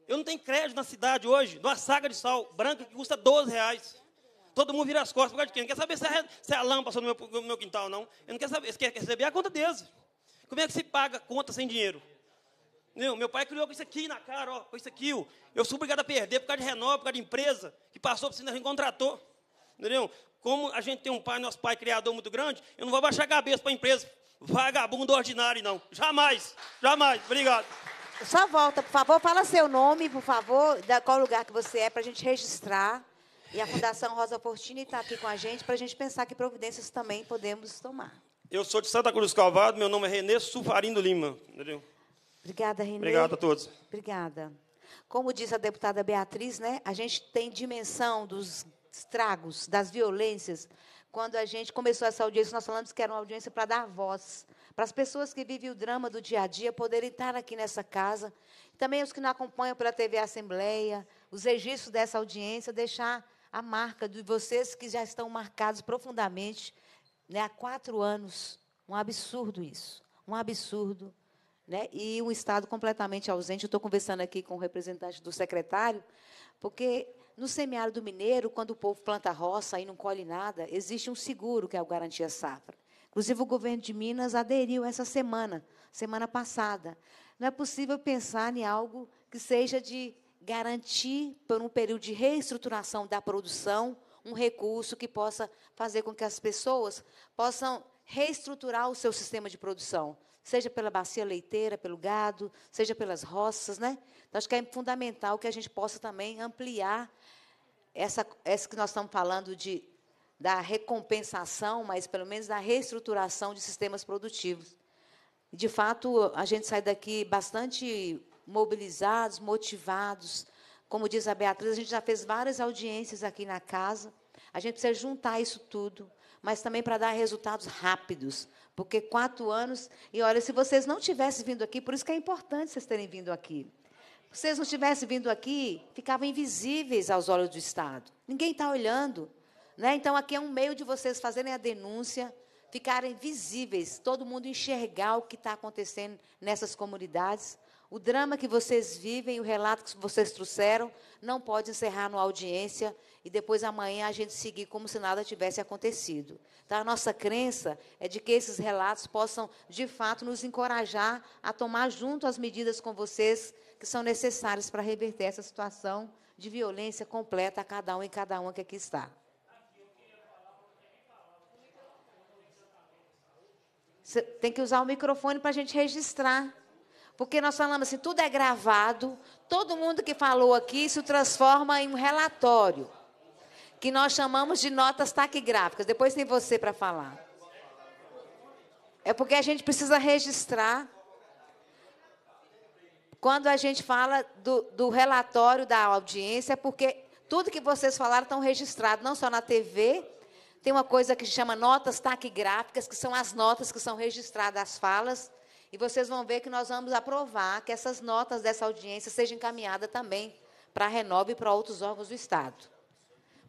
Eu não tenho crédito na cidade hoje, numa saca de sal branca que custa 12 reais. Todo mundo vira as costas por causa de quem? Não quer saber se a, se a lama passou no meu, no meu quintal, não. Ele não quer saber, ele quer receber é a conta deles. Como é que se paga conta sem dinheiro? Não, meu pai criou com isso aqui na cara, ó, com isso aqui. Ó. Eu sou obrigado a perder por causa de renova, por causa de empresa, que passou por cima, a gente contratou. Entendeu? Como a gente tem um pai, nosso pai criador muito grande, eu não vou baixar a cabeça para a empresa. Vagabundo ordinário, não. Jamais, jamais. Obrigado. Só volta, por favor. Fala seu nome, por favor, da qual lugar que você é, para a gente registrar. E a Fundação Rosa Fortini está aqui com a gente para a gente pensar que providências também podemos tomar. Eu sou de Santa Cruz Calvado, meu nome é Renê Sufarindo Lima. Entendeu? Obrigada, Renê. Obrigado a todos. Obrigada. Como diz a deputada Beatriz, né, a gente tem dimensão dos estragos, das violências. Quando a gente começou essa audiência, nós falamos que era uma audiência para dar voz para as pessoas que vivem o drama do dia a dia poderem estar aqui nessa casa. Também os que não acompanham pela TV Assembleia, os registros dessa audiência, deixar a marca de vocês que já estão marcados profundamente né, há quatro anos. Um absurdo isso. Um absurdo né? e um Estado completamente ausente. estou conversando aqui com o representante do secretário, porque no semiárido mineiro, quando o povo planta roça e não colhe nada, existe um seguro, que é o Garantia Safra. Inclusive, o governo de Minas aderiu essa semana, semana passada. Não é possível pensar em algo que seja de garantir, por um período de reestruturação da produção, um recurso que possa fazer com que as pessoas possam reestruturar o seu sistema de produção seja pela bacia leiteira, pelo gado, seja pelas roças, né? Então, acho que é fundamental que a gente possa também ampliar essa, essa que nós estamos falando de, da recompensação, mas pelo menos da reestruturação de sistemas produtivos. De fato, a gente sai daqui bastante mobilizados, motivados. Como diz a Beatriz, a gente já fez várias audiências aqui na casa. A gente precisa juntar isso tudo, mas também para dar resultados rápidos. Porque quatro anos, e olha, se vocês não tivessem vindo aqui, por isso que é importante vocês terem vindo aqui. Se vocês não tivessem vindo aqui, ficavam invisíveis aos olhos do Estado. Ninguém está olhando. Né? Então, aqui é um meio de vocês fazerem a denúncia, ficarem visíveis, todo mundo enxergar o que está acontecendo nessas comunidades, o drama que vocês vivem, o relato que vocês trouxeram, não pode encerrar na audiência e depois amanhã a gente seguir como se nada tivesse acontecido. Então, A nossa crença é de que esses relatos possam, de fato, nos encorajar a tomar junto as medidas com vocês que são necessárias para reverter essa situação de violência completa a cada um e cada uma que aqui está. Você tem que usar o microfone para a gente registrar. Porque nós falamos assim, tudo é gravado, todo mundo que falou aqui se transforma em um relatório, que nós chamamos de notas taquigráficas. Depois tem você para falar. É porque a gente precisa registrar. Quando a gente fala do, do relatório da audiência, é porque tudo que vocês falaram estão registrado, não só na TV, tem uma coisa que se chama notas taquigráficas, que são as notas que são registradas, as falas, e vocês vão ver que nós vamos aprovar que essas notas dessa audiência sejam encaminhadas também para a Renove e para outros órgãos do Estado.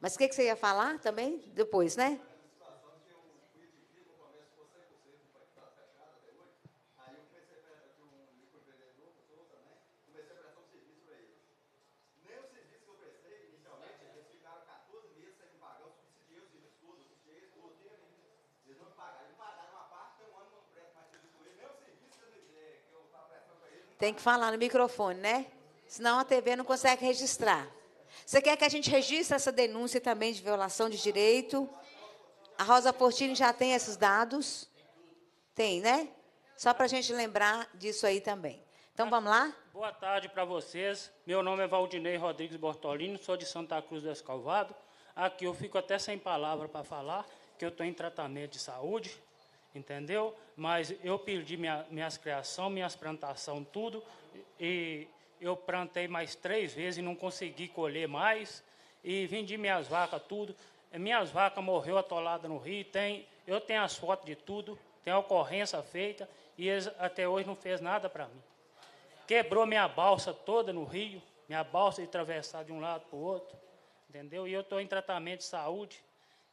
Mas o que, que você ia falar também? Depois, né? Tem que falar no microfone, né? Senão a TV não consegue registrar. Você quer que a gente registre essa denúncia também de violação de direito? A Rosa Portini já tem esses dados? Tem, né? Só para a gente lembrar disso aí também. Então vamos lá? Boa tarde para vocês. Meu nome é Valdinei Rodrigues Bortolini, sou de Santa Cruz do Escalvado. Aqui eu fico até sem palavra para falar, que eu estou em tratamento de saúde entendeu? Mas eu perdi minha, minhas criação, minhas plantação, tudo, e eu plantei mais três vezes e não consegui colher mais, e vendi minhas vacas, tudo. Minhas vacas morreu atolada no rio, tem, eu tenho as fotos de tudo, tem a ocorrência feita, e eles até hoje não fez nada para mim. Quebrou minha balsa toda no rio, minha balsa de atravessar de um lado para o outro, entendeu? E eu estou em tratamento de saúde,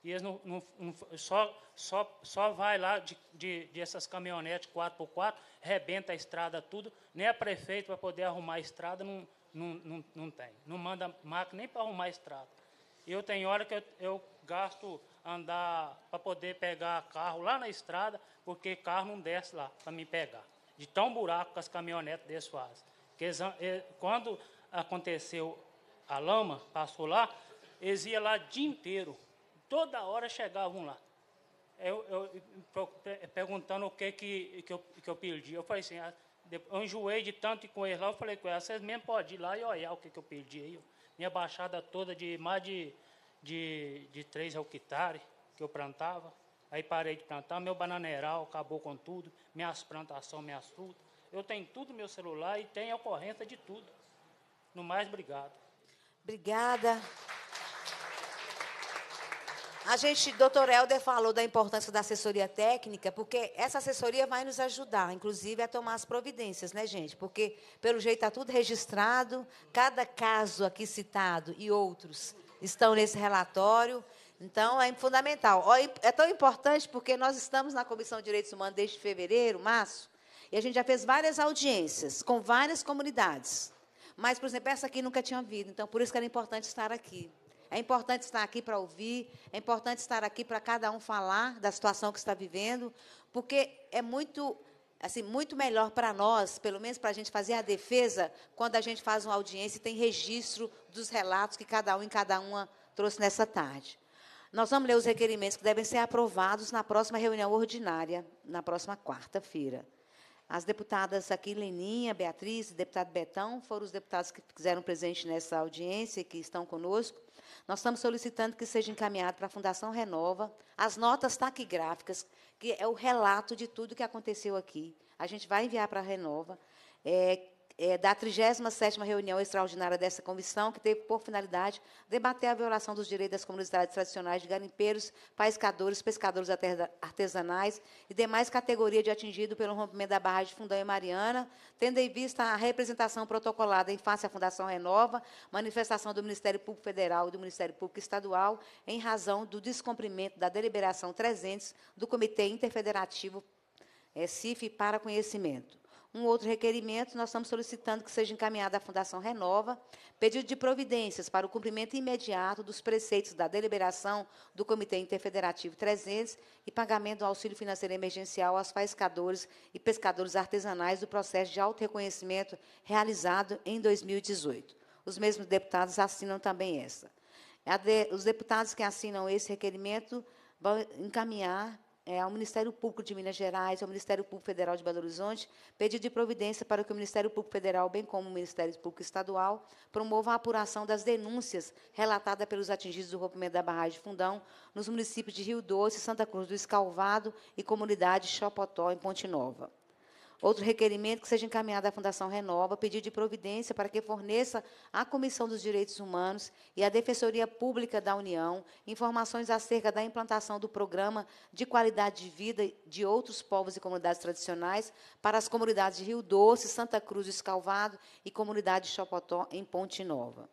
e eles não, não, não, só, só, só vai lá de, de, de essas caminhonetes 4x4, rebenta a estrada tudo, nem a prefeito para poder arrumar a estrada não, não, não, não tem. Não manda máquina nem para arrumar a estrada. Eu tenho hora que eu, eu gasto andar para poder pegar carro lá na estrada, porque carro não desce lá para me pegar. De tão buraco que as caminhonetes deles fazem. Eles, quando aconteceu a lama, passou lá, eles iam lá o dia inteiro Toda hora chegavam lá. Eu, eu, perguntando o que, que, que, eu, que eu perdi. Eu falei assim, ah, eu enjoei de tanto com eles lá, eu falei com eles, ah, vocês mesmo podem ir lá e olhar o que, que eu perdi aí. Minha baixada toda de mais de, de, de três hectares que eu plantava. Aí parei de plantar, meu bananeiral acabou com tudo, minhas plantações, minhas frutas. Eu tenho tudo no meu celular e tenho ocorrência de tudo. No mais, obrigado. Obrigada. A gente, doutor Helder falou da importância da assessoria técnica, porque essa assessoria vai nos ajudar, inclusive, a tomar as providências, né, gente? Porque, pelo jeito, está tudo registrado, cada caso aqui citado e outros estão nesse relatório. Então, é fundamental. É tão importante porque nós estamos na Comissão de Direitos Humanos desde fevereiro, março, e a gente já fez várias audiências com várias comunidades. Mas, por exemplo, essa aqui nunca tinha vindo, então por isso que era importante estar aqui. É importante estar aqui para ouvir, é importante estar aqui para cada um falar da situação que está vivendo, porque é muito assim, muito melhor para nós, pelo menos para a gente fazer a defesa, quando a gente faz uma audiência e tem registro dos relatos que cada um e cada uma trouxe nessa tarde. Nós vamos ler os requerimentos que devem ser aprovados na próxima reunião ordinária, na próxima quarta-feira. As deputadas aqui, Leninha, Beatriz e deputado Betão, foram os deputados que fizeram presente nessa audiência e que estão conosco. Nós estamos solicitando que seja encaminhado para a Fundação Renova as notas taquigráficas, que é o relato de tudo que aconteceu aqui. A gente vai enviar para a Renova. É, é, da 37ª reunião extraordinária dessa comissão, que teve por finalidade debater a violação dos direitos das comunidades tradicionais de garimpeiros, pescadores, pescadores artesanais e demais categorias de atingidos pelo rompimento da barragem de Fundão e Mariana, tendo em vista a representação protocolada em face à Fundação Renova, manifestação do Ministério Público Federal e do Ministério Público Estadual, em razão do descumprimento da deliberação 300 do Comitê Interfederativo é, CIF para conhecimento. Um outro requerimento, nós estamos solicitando que seja encaminhada à Fundação Renova pedido de providências para o cumprimento imediato dos preceitos da deliberação do Comitê Interfederativo 300 e pagamento do auxílio financeiro emergencial aos pescadores e pescadores artesanais do processo de auto-reconhecimento realizado em 2018. Os mesmos deputados assinam também essa. os deputados que assinam esse requerimento vão encaminhar é, ao Ministério Público de Minas Gerais, ao Ministério Público Federal de Belo Horizonte, pedido de providência para que o Ministério Público Federal, bem como o Ministério Público Estadual, promova a apuração das denúncias relatadas pelos atingidos do rompimento da barragem de Fundão nos municípios de Rio Doce, Santa Cruz do Escalvado e comunidade Chapotó, em Ponte Nova. Outro requerimento que seja encaminhado à Fundação Renova, pedido de providência para que forneça à Comissão dos Direitos Humanos e à Defensoria Pública da União informações acerca da implantação do programa de qualidade de vida de outros povos e comunidades tradicionais para as comunidades de Rio Doce, Santa Cruz Escalvado e comunidade de Chopotó, em Ponte Nova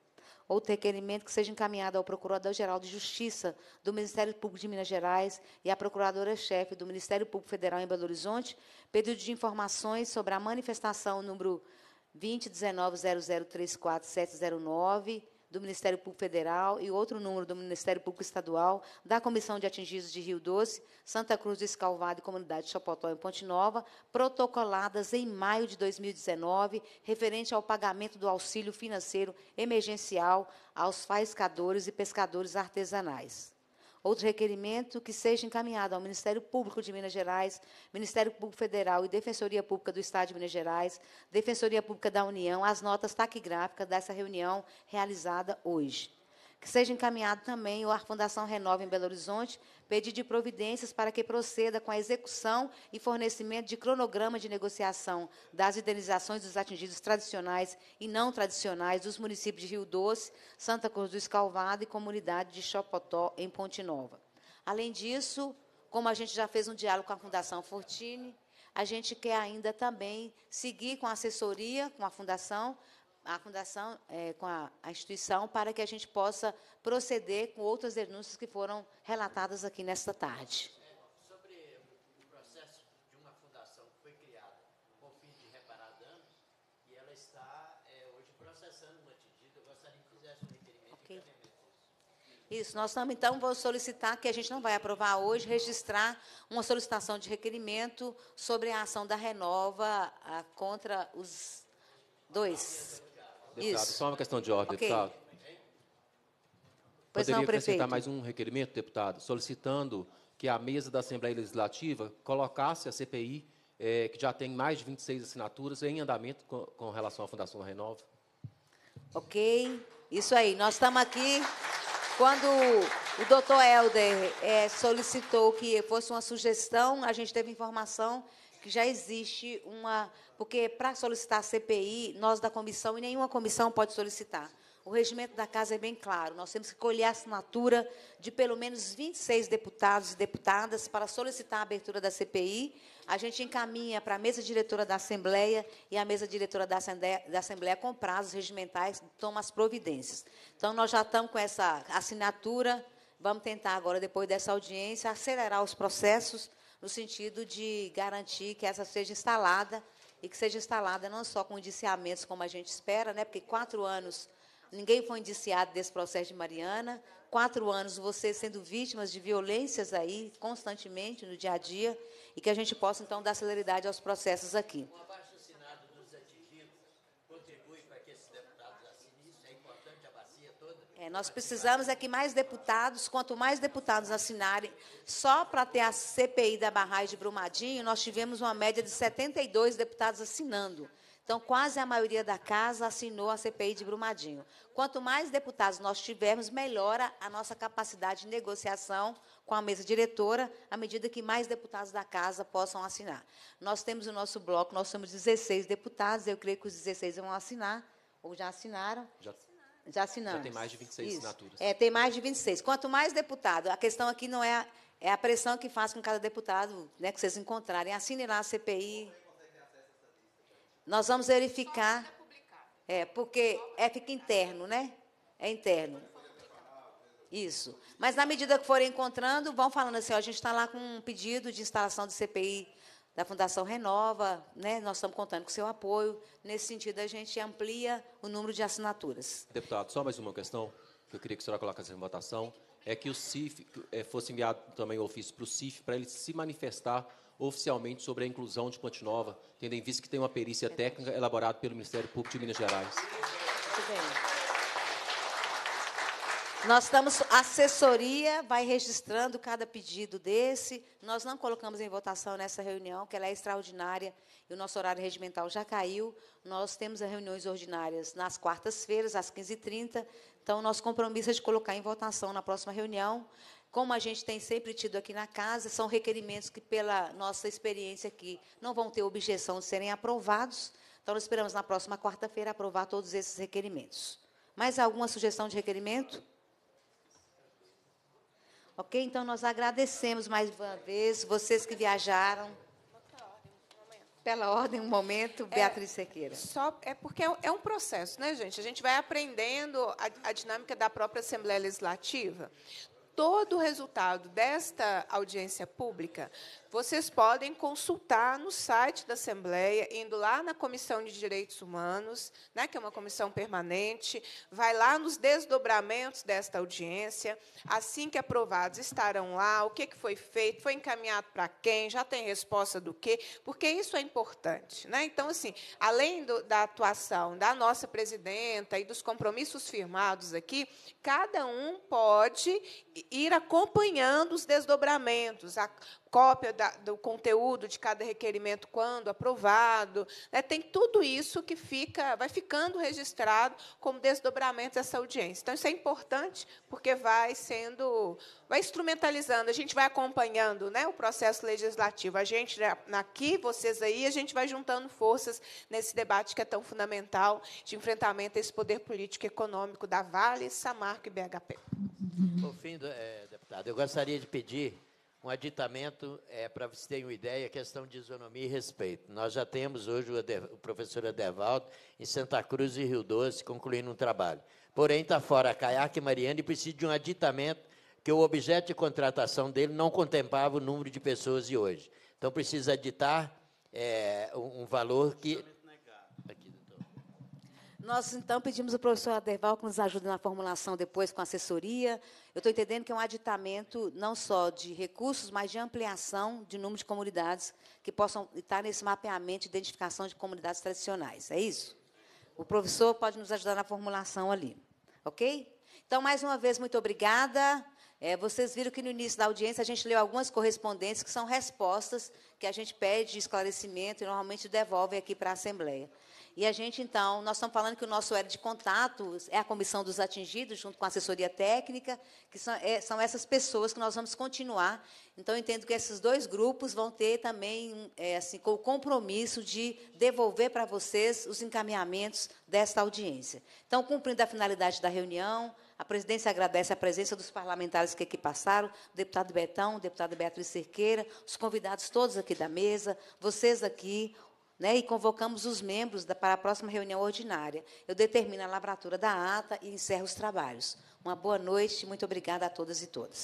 outro requerimento que seja encaminhado ao Procurador-Geral de Justiça do Ministério Público de Minas Gerais e à Procuradora-Chefe do Ministério Público Federal em Belo Horizonte, pedido de informações sobre a manifestação número 2019003479 do Ministério Público Federal e outro número do Ministério Público Estadual, da Comissão de Atingidos de Rio Doce, Santa Cruz do Escalvado e Comunidade de Chapotó em Ponte Nova, protocoladas em maio de 2019, referente ao pagamento do auxílio financeiro emergencial aos faiscadores e pescadores artesanais outro requerimento que seja encaminhado ao Ministério Público de Minas Gerais, Ministério Público Federal e Defensoria Pública do Estado de Minas Gerais, Defensoria Pública da União, as notas taquigráficas dessa reunião realizada hoje. Que seja encaminhado também a Fundação Renova em Belo Horizonte pedi de providências para que proceda com a execução e fornecimento de cronograma de negociação das indenizações dos atingidos tradicionais e não tradicionais dos municípios de Rio Doce, Santa Cruz do Escalvado e comunidade de Chopotó em Ponte Nova. Além disso, como a gente já fez um diálogo com a Fundação Fortini, a gente quer ainda também seguir com a assessoria, com a Fundação, a fundação, é, com a, a, instituição, para que a gente possa proceder com outras denúncias que foram relatadas aqui nesta tarde. É, sobre o processo de uma fundação que foi criada com o fim de reparar danos, e ela está é, hoje processando uma atendida, eu gostaria que fizesse um requerimento. Okay. Isso, nós estamos, então, vou solicitar, que a gente não vai aprovar hoje, registrar uma solicitação de requerimento sobre a ação da Renova a, contra os dois. Deputado, Isso. só uma questão de ordem, okay. deputado. Pois Poderia não, acrescentar mais um requerimento, deputado, solicitando que a mesa da Assembleia Legislativa colocasse a CPI, é, que já tem mais de 26 assinaturas, em andamento com, com relação à Fundação Renova. Ok, isso aí. Nós estamos aqui. Quando o doutor Helder é, solicitou que fosse uma sugestão, a gente teve informação que já existe uma. Porque para solicitar a CPI, nós da comissão, e nenhuma comissão pode solicitar. O regimento da casa é bem claro. Nós temos que colher a assinatura de pelo menos 26 deputados e deputadas para solicitar a abertura da CPI. A gente encaminha para a mesa diretora da Assembleia e a mesa diretora da Assembleia, da Assembleia com prazos regimentais toma as providências. Então, nós já estamos com essa assinatura. Vamos tentar agora, depois dessa audiência, acelerar os processos no sentido de garantir que essa seja instalada e que seja instalada não só com indiciamentos, como a gente espera, né? porque quatro anos ninguém foi indiciado desse processo de Mariana, quatro anos vocês sendo vítimas de violências aí constantemente no dia a dia, e que a gente possa, então, dar celeridade aos processos aqui. É, nós precisamos é que mais deputados, quanto mais deputados assinarem, só para ter a CPI da barragem de Brumadinho, nós tivemos uma média de 72 deputados assinando. Então, quase a maioria da casa assinou a CPI de Brumadinho. Quanto mais deputados nós tivermos, melhora a nossa capacidade de negociação com a mesa diretora, à medida que mais deputados da casa possam assinar. Nós temos o nosso bloco, nós somos 16 deputados, eu creio que os 16 vão assinar, ou já assinaram. Já. Já assinamos. Já tem mais de 26 Isso. assinaturas. É, tem mais de 26. Quanto mais deputado, a questão aqui não é a, é a pressão que faz com cada deputado, né, que vocês encontrarem. Assine lá a CPI. Nós vamos verificar. É, porque é fica interno, né? É interno. Isso. Mas na medida que forem encontrando, vão falando assim, ó, a gente está lá com um pedido de instalação de CPI da Fundação Renova, né? nós estamos contando com seu apoio. Nesse sentido, a gente amplia o número de assinaturas. Deputado, só mais uma questão que eu queria que a senhora colocasse em votação. É que o CIF é, fosse enviado também o ofício para o CIF para ele se manifestar oficialmente sobre a inclusão de Ponte Nova, tendo em vista que tem uma perícia técnica elaborada pelo Ministério Público de Minas Gerais. Muito bem. Nós estamos assessoria, vai registrando cada pedido desse. Nós não colocamos em votação nessa reunião, que ela é extraordinária e o nosso horário regimental já caiu. Nós temos as reuniões ordinárias nas quartas-feiras, às 15h30. Então, nosso compromisso é de colocar em votação na próxima reunião. Como a gente tem sempre tido aqui na casa, são requerimentos que, pela nossa experiência aqui, não vão ter objeção de serem aprovados. Então, nós esperamos na próxima quarta-feira aprovar todos esses requerimentos. Mais alguma sugestão de requerimento? Ok? Então nós agradecemos mais uma vez vocês que viajaram. Pela ordem, um momento, é, Beatriz é, Sequeira. Só, é porque é, é um processo, né, gente? A gente vai aprendendo a, a dinâmica da própria Assembleia Legislativa todo o resultado desta audiência pública vocês podem consultar no site da Assembleia, indo lá na Comissão de Direitos Humanos, né, que é uma comissão permanente, vai lá nos desdobramentos desta audiência, assim que aprovados estarão lá, o que, que foi feito, foi encaminhado para quem, já tem resposta do quê, porque isso é importante. Né? Então, assim, além do, da atuação da nossa presidenta e dos compromissos firmados aqui, cada um pode ir acompanhando os desdobramentos, a, cópia da, do conteúdo de cada requerimento quando aprovado. Né? Tem tudo isso que fica, vai ficando registrado como desdobramento dessa audiência. Então, isso é importante, porque vai sendo, vai instrumentalizando, a gente vai acompanhando né, o processo legislativo. A gente né, aqui, vocês aí, a gente vai juntando forças nesse debate que é tão fundamental de enfrentamento a esse poder político e econômico da Vale, Samarco e BHP. Por fim, é, deputado, eu gostaria de pedir um aditamento, é, para vocês terem uma ideia, é questão de isonomia e respeito. Nós já temos hoje o, Ader, o professor Adervaldo em Santa Cruz e Rio Doce concluindo um trabalho. Porém, está fora a Caiaque Mariana e precisa de um aditamento que o objeto de contratação dele não contemplava o número de pessoas de hoje. Então, precisa aditar é, um valor que nós, então, pedimos ao professor Aderval que nos ajude na formulação depois com assessoria. Eu estou entendendo que é um aditamento não só de recursos, mas de ampliação de número de comunidades que possam estar nesse mapeamento de identificação de comunidades tradicionais. É isso? O professor pode nos ajudar na formulação ali. Ok? Então, mais uma vez, muito obrigada. É, vocês viram que no início da audiência a gente leu algumas correspondências que são respostas que a gente pede de esclarecimento e normalmente devolve aqui para a Assembleia. E a gente, então, nós estamos falando que o nosso área de contato é a comissão dos atingidos, junto com a assessoria técnica, que são, é, são essas pessoas que nós vamos continuar. Então, entendo que esses dois grupos vão ter também é, assim, com o compromisso de devolver para vocês os encaminhamentos desta audiência. Então, cumprindo a finalidade da reunião, a presidência agradece a presença dos parlamentares que aqui passaram, o deputado Betão, o deputado Beatriz Cerqueira, os convidados todos aqui da mesa, vocês aqui, né, e convocamos os membros da, para a próxima reunião ordinária. Eu determino a lavratura da ata e encerro os trabalhos. Uma boa noite, muito obrigada a todas e todas.